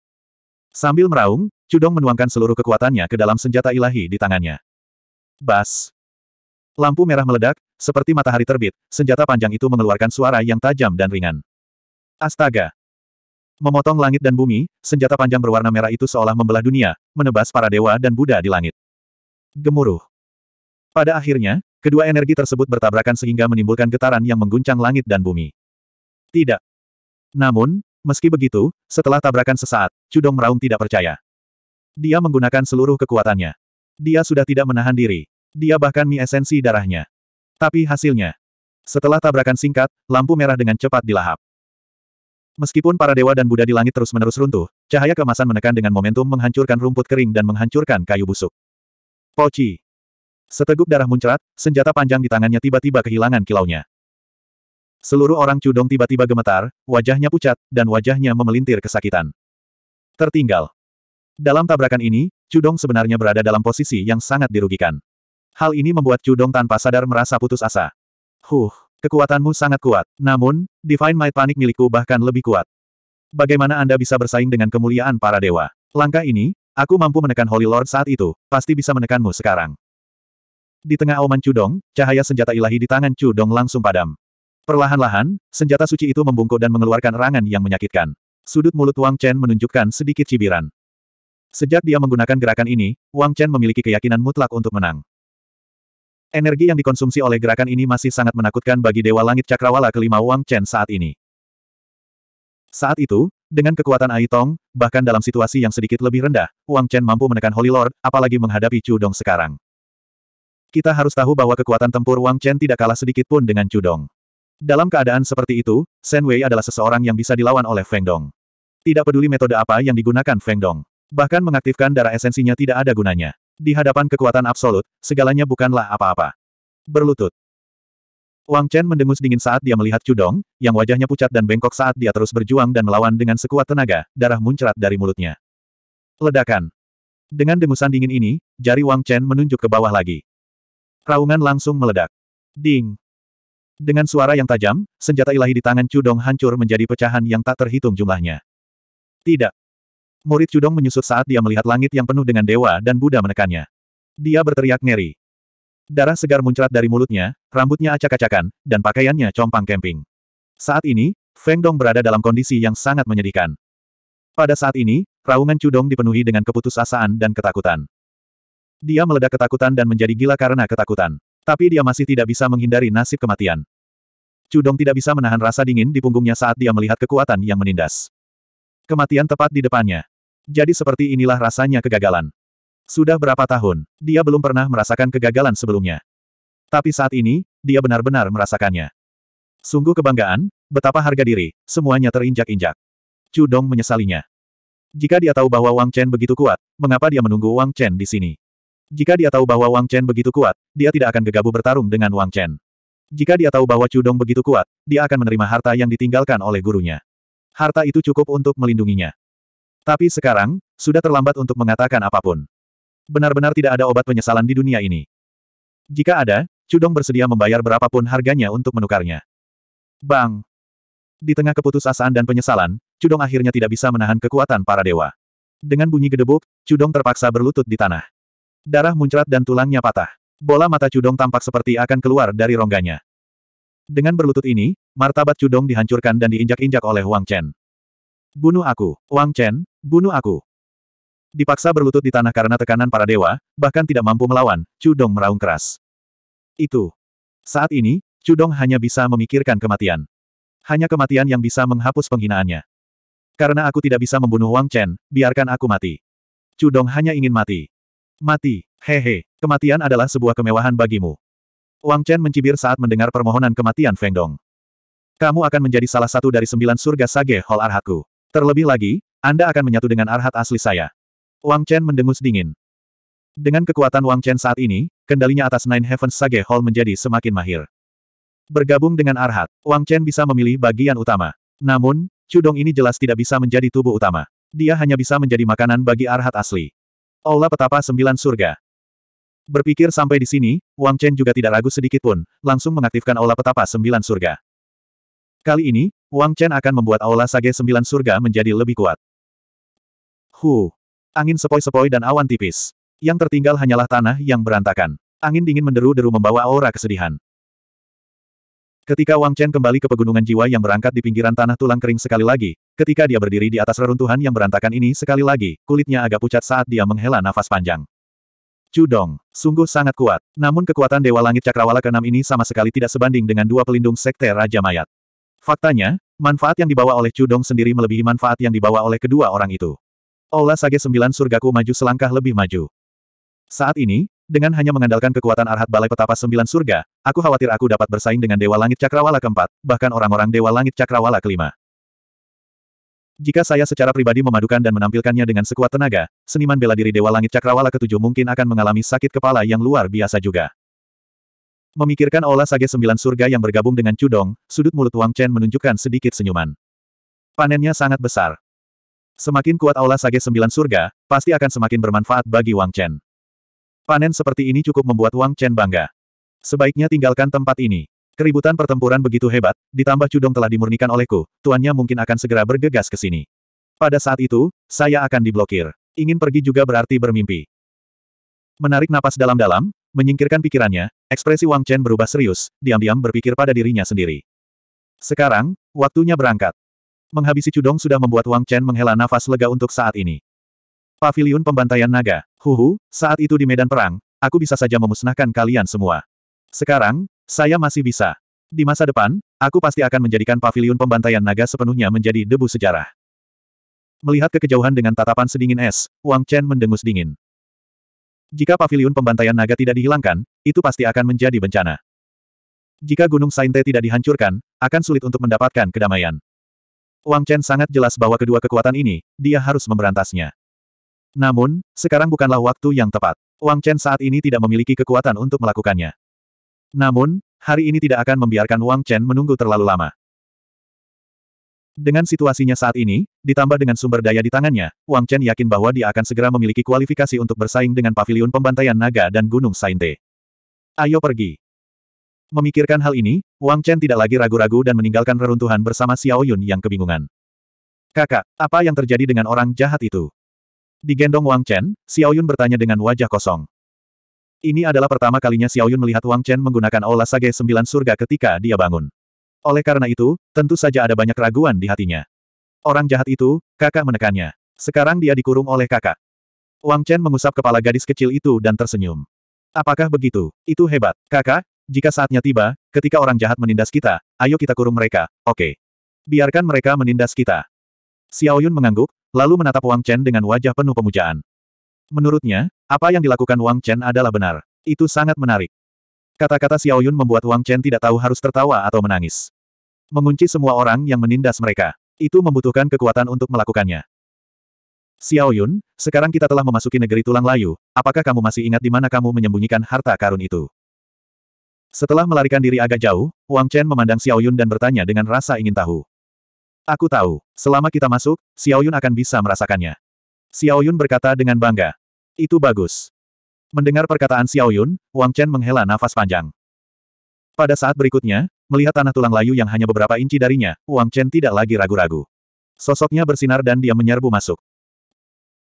Sambil meraung, Cudong menuangkan seluruh kekuatannya ke dalam senjata ilahi di tangannya. Bas. Lampu merah meledak, seperti matahari terbit, senjata panjang itu mengeluarkan suara yang tajam dan ringan. Astaga, Memotong langit dan bumi, senjata panjang berwarna merah itu seolah membelah dunia, menebas para dewa dan Buddha di langit. Gemuruh. Pada akhirnya, kedua energi tersebut bertabrakan sehingga menimbulkan getaran yang mengguncang langit dan bumi. Tidak. Namun, meski begitu, setelah tabrakan sesaat, Cudong Meraung tidak percaya. Dia menggunakan seluruh kekuatannya. Dia sudah tidak menahan diri. Dia bahkan mie esensi darahnya. Tapi hasilnya. Setelah tabrakan singkat, lampu merah dengan cepat dilahap. Meskipun para dewa dan Buddha di langit terus-menerus runtuh, cahaya kemasan menekan dengan momentum menghancurkan rumput kering dan menghancurkan kayu busuk. Poci. Seteguk darah muncrat, senjata panjang di tangannya tiba-tiba kehilangan kilaunya. Seluruh orang Cudong tiba-tiba gemetar, wajahnya pucat, dan wajahnya memelintir kesakitan. Tertinggal. Dalam tabrakan ini, Cudong sebenarnya berada dalam posisi yang sangat dirugikan. Hal ini membuat Cudong tanpa sadar merasa putus asa. Huh. Kekuatanmu sangat kuat. Namun, Divine Might Panik milikku bahkan lebih kuat. Bagaimana Anda bisa bersaing dengan kemuliaan para dewa? Langkah ini, aku mampu menekan Holy Lord saat itu, pasti bisa menekanmu sekarang. Di tengah auman Cudong, cahaya senjata ilahi di tangan Cudong langsung padam. Perlahan-lahan, senjata suci itu membungkuk dan mengeluarkan rangan yang menyakitkan. Sudut mulut Wang Chen menunjukkan sedikit cibiran. Sejak dia menggunakan gerakan ini, Wang Chen memiliki keyakinan mutlak untuk menang. Energi yang dikonsumsi oleh gerakan ini masih sangat menakutkan bagi Dewa Langit Cakrawala kelima Wang Chen saat ini. Saat itu, dengan kekuatan Aitong, bahkan dalam situasi yang sedikit lebih rendah, Wang Chen mampu menekan Holy Lord, apalagi menghadapi Chudong sekarang. Kita harus tahu bahwa kekuatan tempur Wang Chen tidak kalah sedikit pun dengan Chudong. Dalam keadaan seperti itu, Shen Wei adalah seseorang yang bisa dilawan oleh Feng Dong. Tidak peduli metode apa yang digunakan Feng Dong. Bahkan mengaktifkan darah esensinya tidak ada gunanya. Di hadapan kekuatan absolut, segalanya bukanlah apa-apa. Berlutut. Wang Chen mendengus dingin saat dia melihat Chudong, yang wajahnya pucat dan bengkok saat dia terus berjuang dan melawan dengan sekuat tenaga, darah muncrat dari mulutnya. Ledakan. Dengan dengusan dingin ini, jari Wang Chen menunjuk ke bawah lagi. Raungan langsung meledak. Ding. Dengan suara yang tajam, senjata ilahi di tangan Chudong hancur menjadi pecahan yang tak terhitung jumlahnya. Tidak. Murid Chudong menyusut saat dia melihat langit yang penuh dengan dewa dan Buddha menekannya. Dia berteriak ngeri. Darah segar muncrat dari mulutnya, rambutnya acak-acakan, dan pakaiannya compang kemping. Saat ini, Feng Dong berada dalam kondisi yang sangat menyedihkan. Pada saat ini, raungan Chudong dipenuhi dengan keputusasaan dan ketakutan. Dia meledak ketakutan dan menjadi gila karena ketakutan. Tapi dia masih tidak bisa menghindari nasib kematian. Chudong tidak bisa menahan rasa dingin di punggungnya saat dia melihat kekuatan yang menindas. Kematian tepat di depannya. Jadi seperti inilah rasanya kegagalan. Sudah berapa tahun, dia belum pernah merasakan kegagalan sebelumnya. Tapi saat ini, dia benar-benar merasakannya. Sungguh kebanggaan, betapa harga diri, semuanya terinjak-injak. Chu Dong menyesalinya. Jika dia tahu bahwa Wang Chen begitu kuat, mengapa dia menunggu Wang Chen di sini? Jika dia tahu bahwa Wang Chen begitu kuat, dia tidak akan gegabah bertarung dengan Wang Chen. Jika dia tahu bahwa Chu Dong begitu kuat, dia akan menerima harta yang ditinggalkan oleh gurunya harta itu cukup untuk melindunginya. Tapi sekarang, sudah terlambat untuk mengatakan apapun. Benar-benar tidak ada obat penyesalan di dunia ini. Jika ada, Cudong bersedia membayar berapapun harganya untuk menukarnya. Bang! Di tengah keputusasaan dan penyesalan, Cudong akhirnya tidak bisa menahan kekuatan para dewa. Dengan bunyi gedebuk, Cudong terpaksa berlutut di tanah. Darah muncrat dan tulangnya patah. Bola mata Cudong tampak seperti akan keluar dari rongganya. Dengan berlutut ini, martabat Cudong dihancurkan dan diinjak-injak oleh Wang Chen. Bunuh aku, Wang Chen, bunuh aku. Dipaksa berlutut di tanah karena tekanan para dewa, bahkan tidak mampu melawan, Cudong meraung keras. Itu. Saat ini, Cudong hanya bisa memikirkan kematian. Hanya kematian yang bisa menghapus penghinaannya. Karena aku tidak bisa membunuh Wang Chen, biarkan aku mati. Cudong hanya ingin mati. Mati, hehe, kematian adalah sebuah kemewahan bagimu. Wang Chen mencibir saat mendengar permohonan kematian Feng Dong. Kamu akan menjadi salah satu dari sembilan surga Sage Hall Arhatku. Terlebih lagi, Anda akan menyatu dengan Arhat asli saya. Wang Chen mendengus dingin. Dengan kekuatan Wang Chen saat ini, kendalinya atas Nine Heavens Sage Hall menjadi semakin mahir. Bergabung dengan Arhat, Wang Chen bisa memilih bagian utama. Namun, Chudong ini jelas tidak bisa menjadi tubuh utama. Dia hanya bisa menjadi makanan bagi Arhat asli. Aula Petapa Sembilan Surga Berpikir sampai di sini, Wang Chen juga tidak ragu sedikit pun, langsung mengaktifkan aula petapa sembilan surga. Kali ini, Wang Chen akan membuat aula sage sembilan surga menjadi lebih kuat. Hu! Angin sepoi-sepoi dan awan tipis. Yang tertinggal hanyalah tanah yang berantakan. Angin dingin menderu-deru membawa aura kesedihan. Ketika Wang Chen kembali ke pegunungan jiwa yang berangkat di pinggiran tanah tulang kering sekali lagi, ketika dia berdiri di atas reruntuhan yang berantakan ini sekali lagi, kulitnya agak pucat saat dia menghela nafas panjang. Dong, sungguh sangat kuat. Namun kekuatan Dewa Langit Cakrawala ke-6 ini sama sekali tidak sebanding dengan dua pelindung Sekte Raja Mayat. Faktanya, manfaat yang dibawa oleh Cudong sendiri melebihi manfaat yang dibawa oleh kedua orang itu. Olah Sage Sembilan Surgaku maju selangkah lebih maju. Saat ini, dengan hanya mengandalkan kekuatan Arhat Balai Petapa Sembilan Surga, aku khawatir aku dapat bersaing dengan Dewa Langit Cakrawala keempat, bahkan orang-orang Dewa Langit Cakrawala kelima. Jika saya secara pribadi memadukan dan menampilkannya dengan sekuat tenaga, seniman bela diri Dewa Langit Cakrawala ketujuh mungkin akan mengalami sakit kepala yang luar biasa juga. Memikirkan olah sage sembilan surga yang bergabung dengan Cudong, sudut mulut Wang Chen menunjukkan sedikit senyuman. Panennya sangat besar. Semakin kuat olah sage sembilan surga, pasti akan semakin bermanfaat bagi Wang Chen. Panen seperti ini cukup membuat Wang Chen bangga. Sebaiknya tinggalkan tempat ini. Keributan pertempuran begitu hebat, ditambah Cudong telah dimurnikan olehku, tuannya mungkin akan segera bergegas ke sini. Pada saat itu, saya akan diblokir. Ingin pergi juga berarti bermimpi. Menarik napas dalam-dalam, menyingkirkan pikirannya, ekspresi Wang Chen berubah serius, diam-diam berpikir pada dirinya sendiri. Sekarang, waktunya berangkat. Menghabisi Cudong sudah membuat Wang Chen menghela nafas lega untuk saat ini. Paviliun pembantaian naga, huhu, saat itu di medan perang, aku bisa saja memusnahkan kalian semua. Sekarang, saya masih bisa. Di masa depan, aku pasti akan menjadikan pavilion pembantaian naga sepenuhnya menjadi debu sejarah. Melihat kekejauhan dengan tatapan sedingin es, Wang Chen mendengus dingin. Jika pavilion pembantaian naga tidak dihilangkan, itu pasti akan menjadi bencana. Jika Gunung Sainte tidak dihancurkan, akan sulit untuk mendapatkan kedamaian. Wang Chen sangat jelas bahwa kedua kekuatan ini, dia harus memberantasnya. Namun, sekarang bukanlah waktu yang tepat. Wang Chen saat ini tidak memiliki kekuatan untuk melakukannya. Namun, hari ini tidak akan membiarkan Wang Chen menunggu terlalu lama. Dengan situasinya saat ini, ditambah dengan sumber daya di tangannya, Wang Chen yakin bahwa dia akan segera memiliki kualifikasi untuk bersaing dengan pavilion pembantaian naga dan gunung Sainte. Ayo pergi. Memikirkan hal ini, Wang Chen tidak lagi ragu-ragu dan meninggalkan reruntuhan bersama Xiao Yun yang kebingungan. Kakak, apa yang terjadi dengan orang jahat itu? Digendong Wang Chen, Xiao Yun bertanya dengan wajah kosong. Ini adalah pertama kalinya Xiaoyun melihat Wang Chen menggunakan Olah Sage Sembilan Surga ketika dia bangun. Oleh karena itu, tentu saja ada banyak keraguan di hatinya. Orang jahat itu, kakak menekannya. Sekarang dia dikurung oleh kakak. Wang Chen mengusap kepala gadis kecil itu dan tersenyum. Apakah begitu? Itu hebat. Kakak, jika saatnya tiba, ketika orang jahat menindas kita, ayo kita kurung mereka, oke. Okay. Biarkan mereka menindas kita. Xiaoyun mengangguk, lalu menatap Wang Chen dengan wajah penuh pemujaan. Menurutnya, apa yang dilakukan Wang Chen adalah benar. Itu sangat menarik. Kata-kata Xiao Yun membuat Wang Chen tidak tahu harus tertawa atau menangis. Mengunci semua orang yang menindas mereka. Itu membutuhkan kekuatan untuk melakukannya. Xiao Yun, sekarang kita telah memasuki negeri tulang layu, apakah kamu masih ingat di mana kamu menyembunyikan harta karun itu? Setelah melarikan diri agak jauh, Wang Chen memandang Xiao Yun dan bertanya dengan rasa ingin tahu. Aku tahu, selama kita masuk, Xiao Yun akan bisa merasakannya. Xiao Yun berkata dengan bangga, itu bagus. Mendengar perkataan Xiao Yun, Wang Chen menghela nafas panjang. Pada saat berikutnya, melihat tanah tulang layu yang hanya beberapa inci darinya, Wang Chen tidak lagi ragu-ragu. Sosoknya bersinar dan dia menyerbu masuk.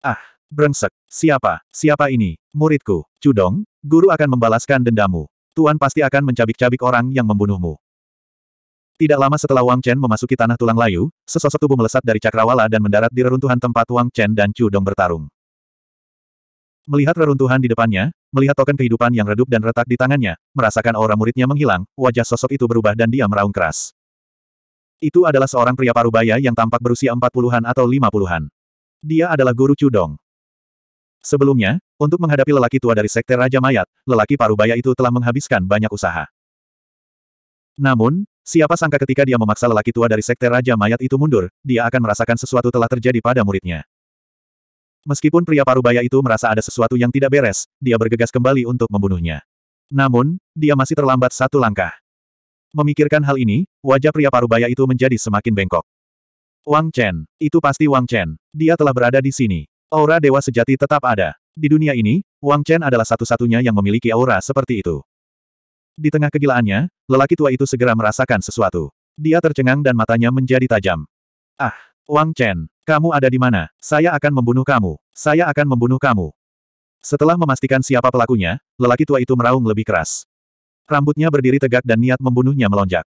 Ah, brengsek, siapa, siapa ini, muridku, Cudong, guru akan membalaskan dendamu. Tuan pasti akan mencabik-cabik orang yang membunuhmu. Tidak lama setelah Wang Chen memasuki tanah tulang layu, sesosok tubuh melesat dari cakrawala dan mendarat di reruntuhan tempat Wang Chen dan Chu Dong bertarung. Melihat reruntuhan di depannya, melihat token kehidupan yang redup dan retak di tangannya, merasakan aura muridnya menghilang, wajah sosok itu berubah dan dia meraung keras. Itu adalah seorang pria parubaya yang tampak berusia empat puluhan atau lima puluhan. Dia adalah guru Cudong. Sebelumnya, untuk menghadapi lelaki tua dari Sekte Raja Mayat, lelaki parubaya itu telah menghabiskan banyak usaha. Namun, siapa sangka ketika dia memaksa lelaki tua dari Sekte Raja Mayat itu mundur, dia akan merasakan sesuatu telah terjadi pada muridnya. Meskipun pria parubaya itu merasa ada sesuatu yang tidak beres, dia bergegas kembali untuk membunuhnya. Namun, dia masih terlambat satu langkah. Memikirkan hal ini, wajah pria parubaya itu menjadi semakin bengkok. Wang Chen, itu pasti Wang Chen. Dia telah berada di sini. Aura dewa sejati tetap ada. Di dunia ini, Wang Chen adalah satu-satunya yang memiliki aura seperti itu. Di tengah kegilaannya, lelaki tua itu segera merasakan sesuatu. Dia tercengang dan matanya menjadi tajam. Ah, Wang Chen, kamu ada di mana? Saya akan membunuh kamu. Saya akan membunuh kamu. Setelah memastikan siapa pelakunya, lelaki tua itu meraung lebih keras. Rambutnya berdiri tegak dan niat membunuhnya melonjak.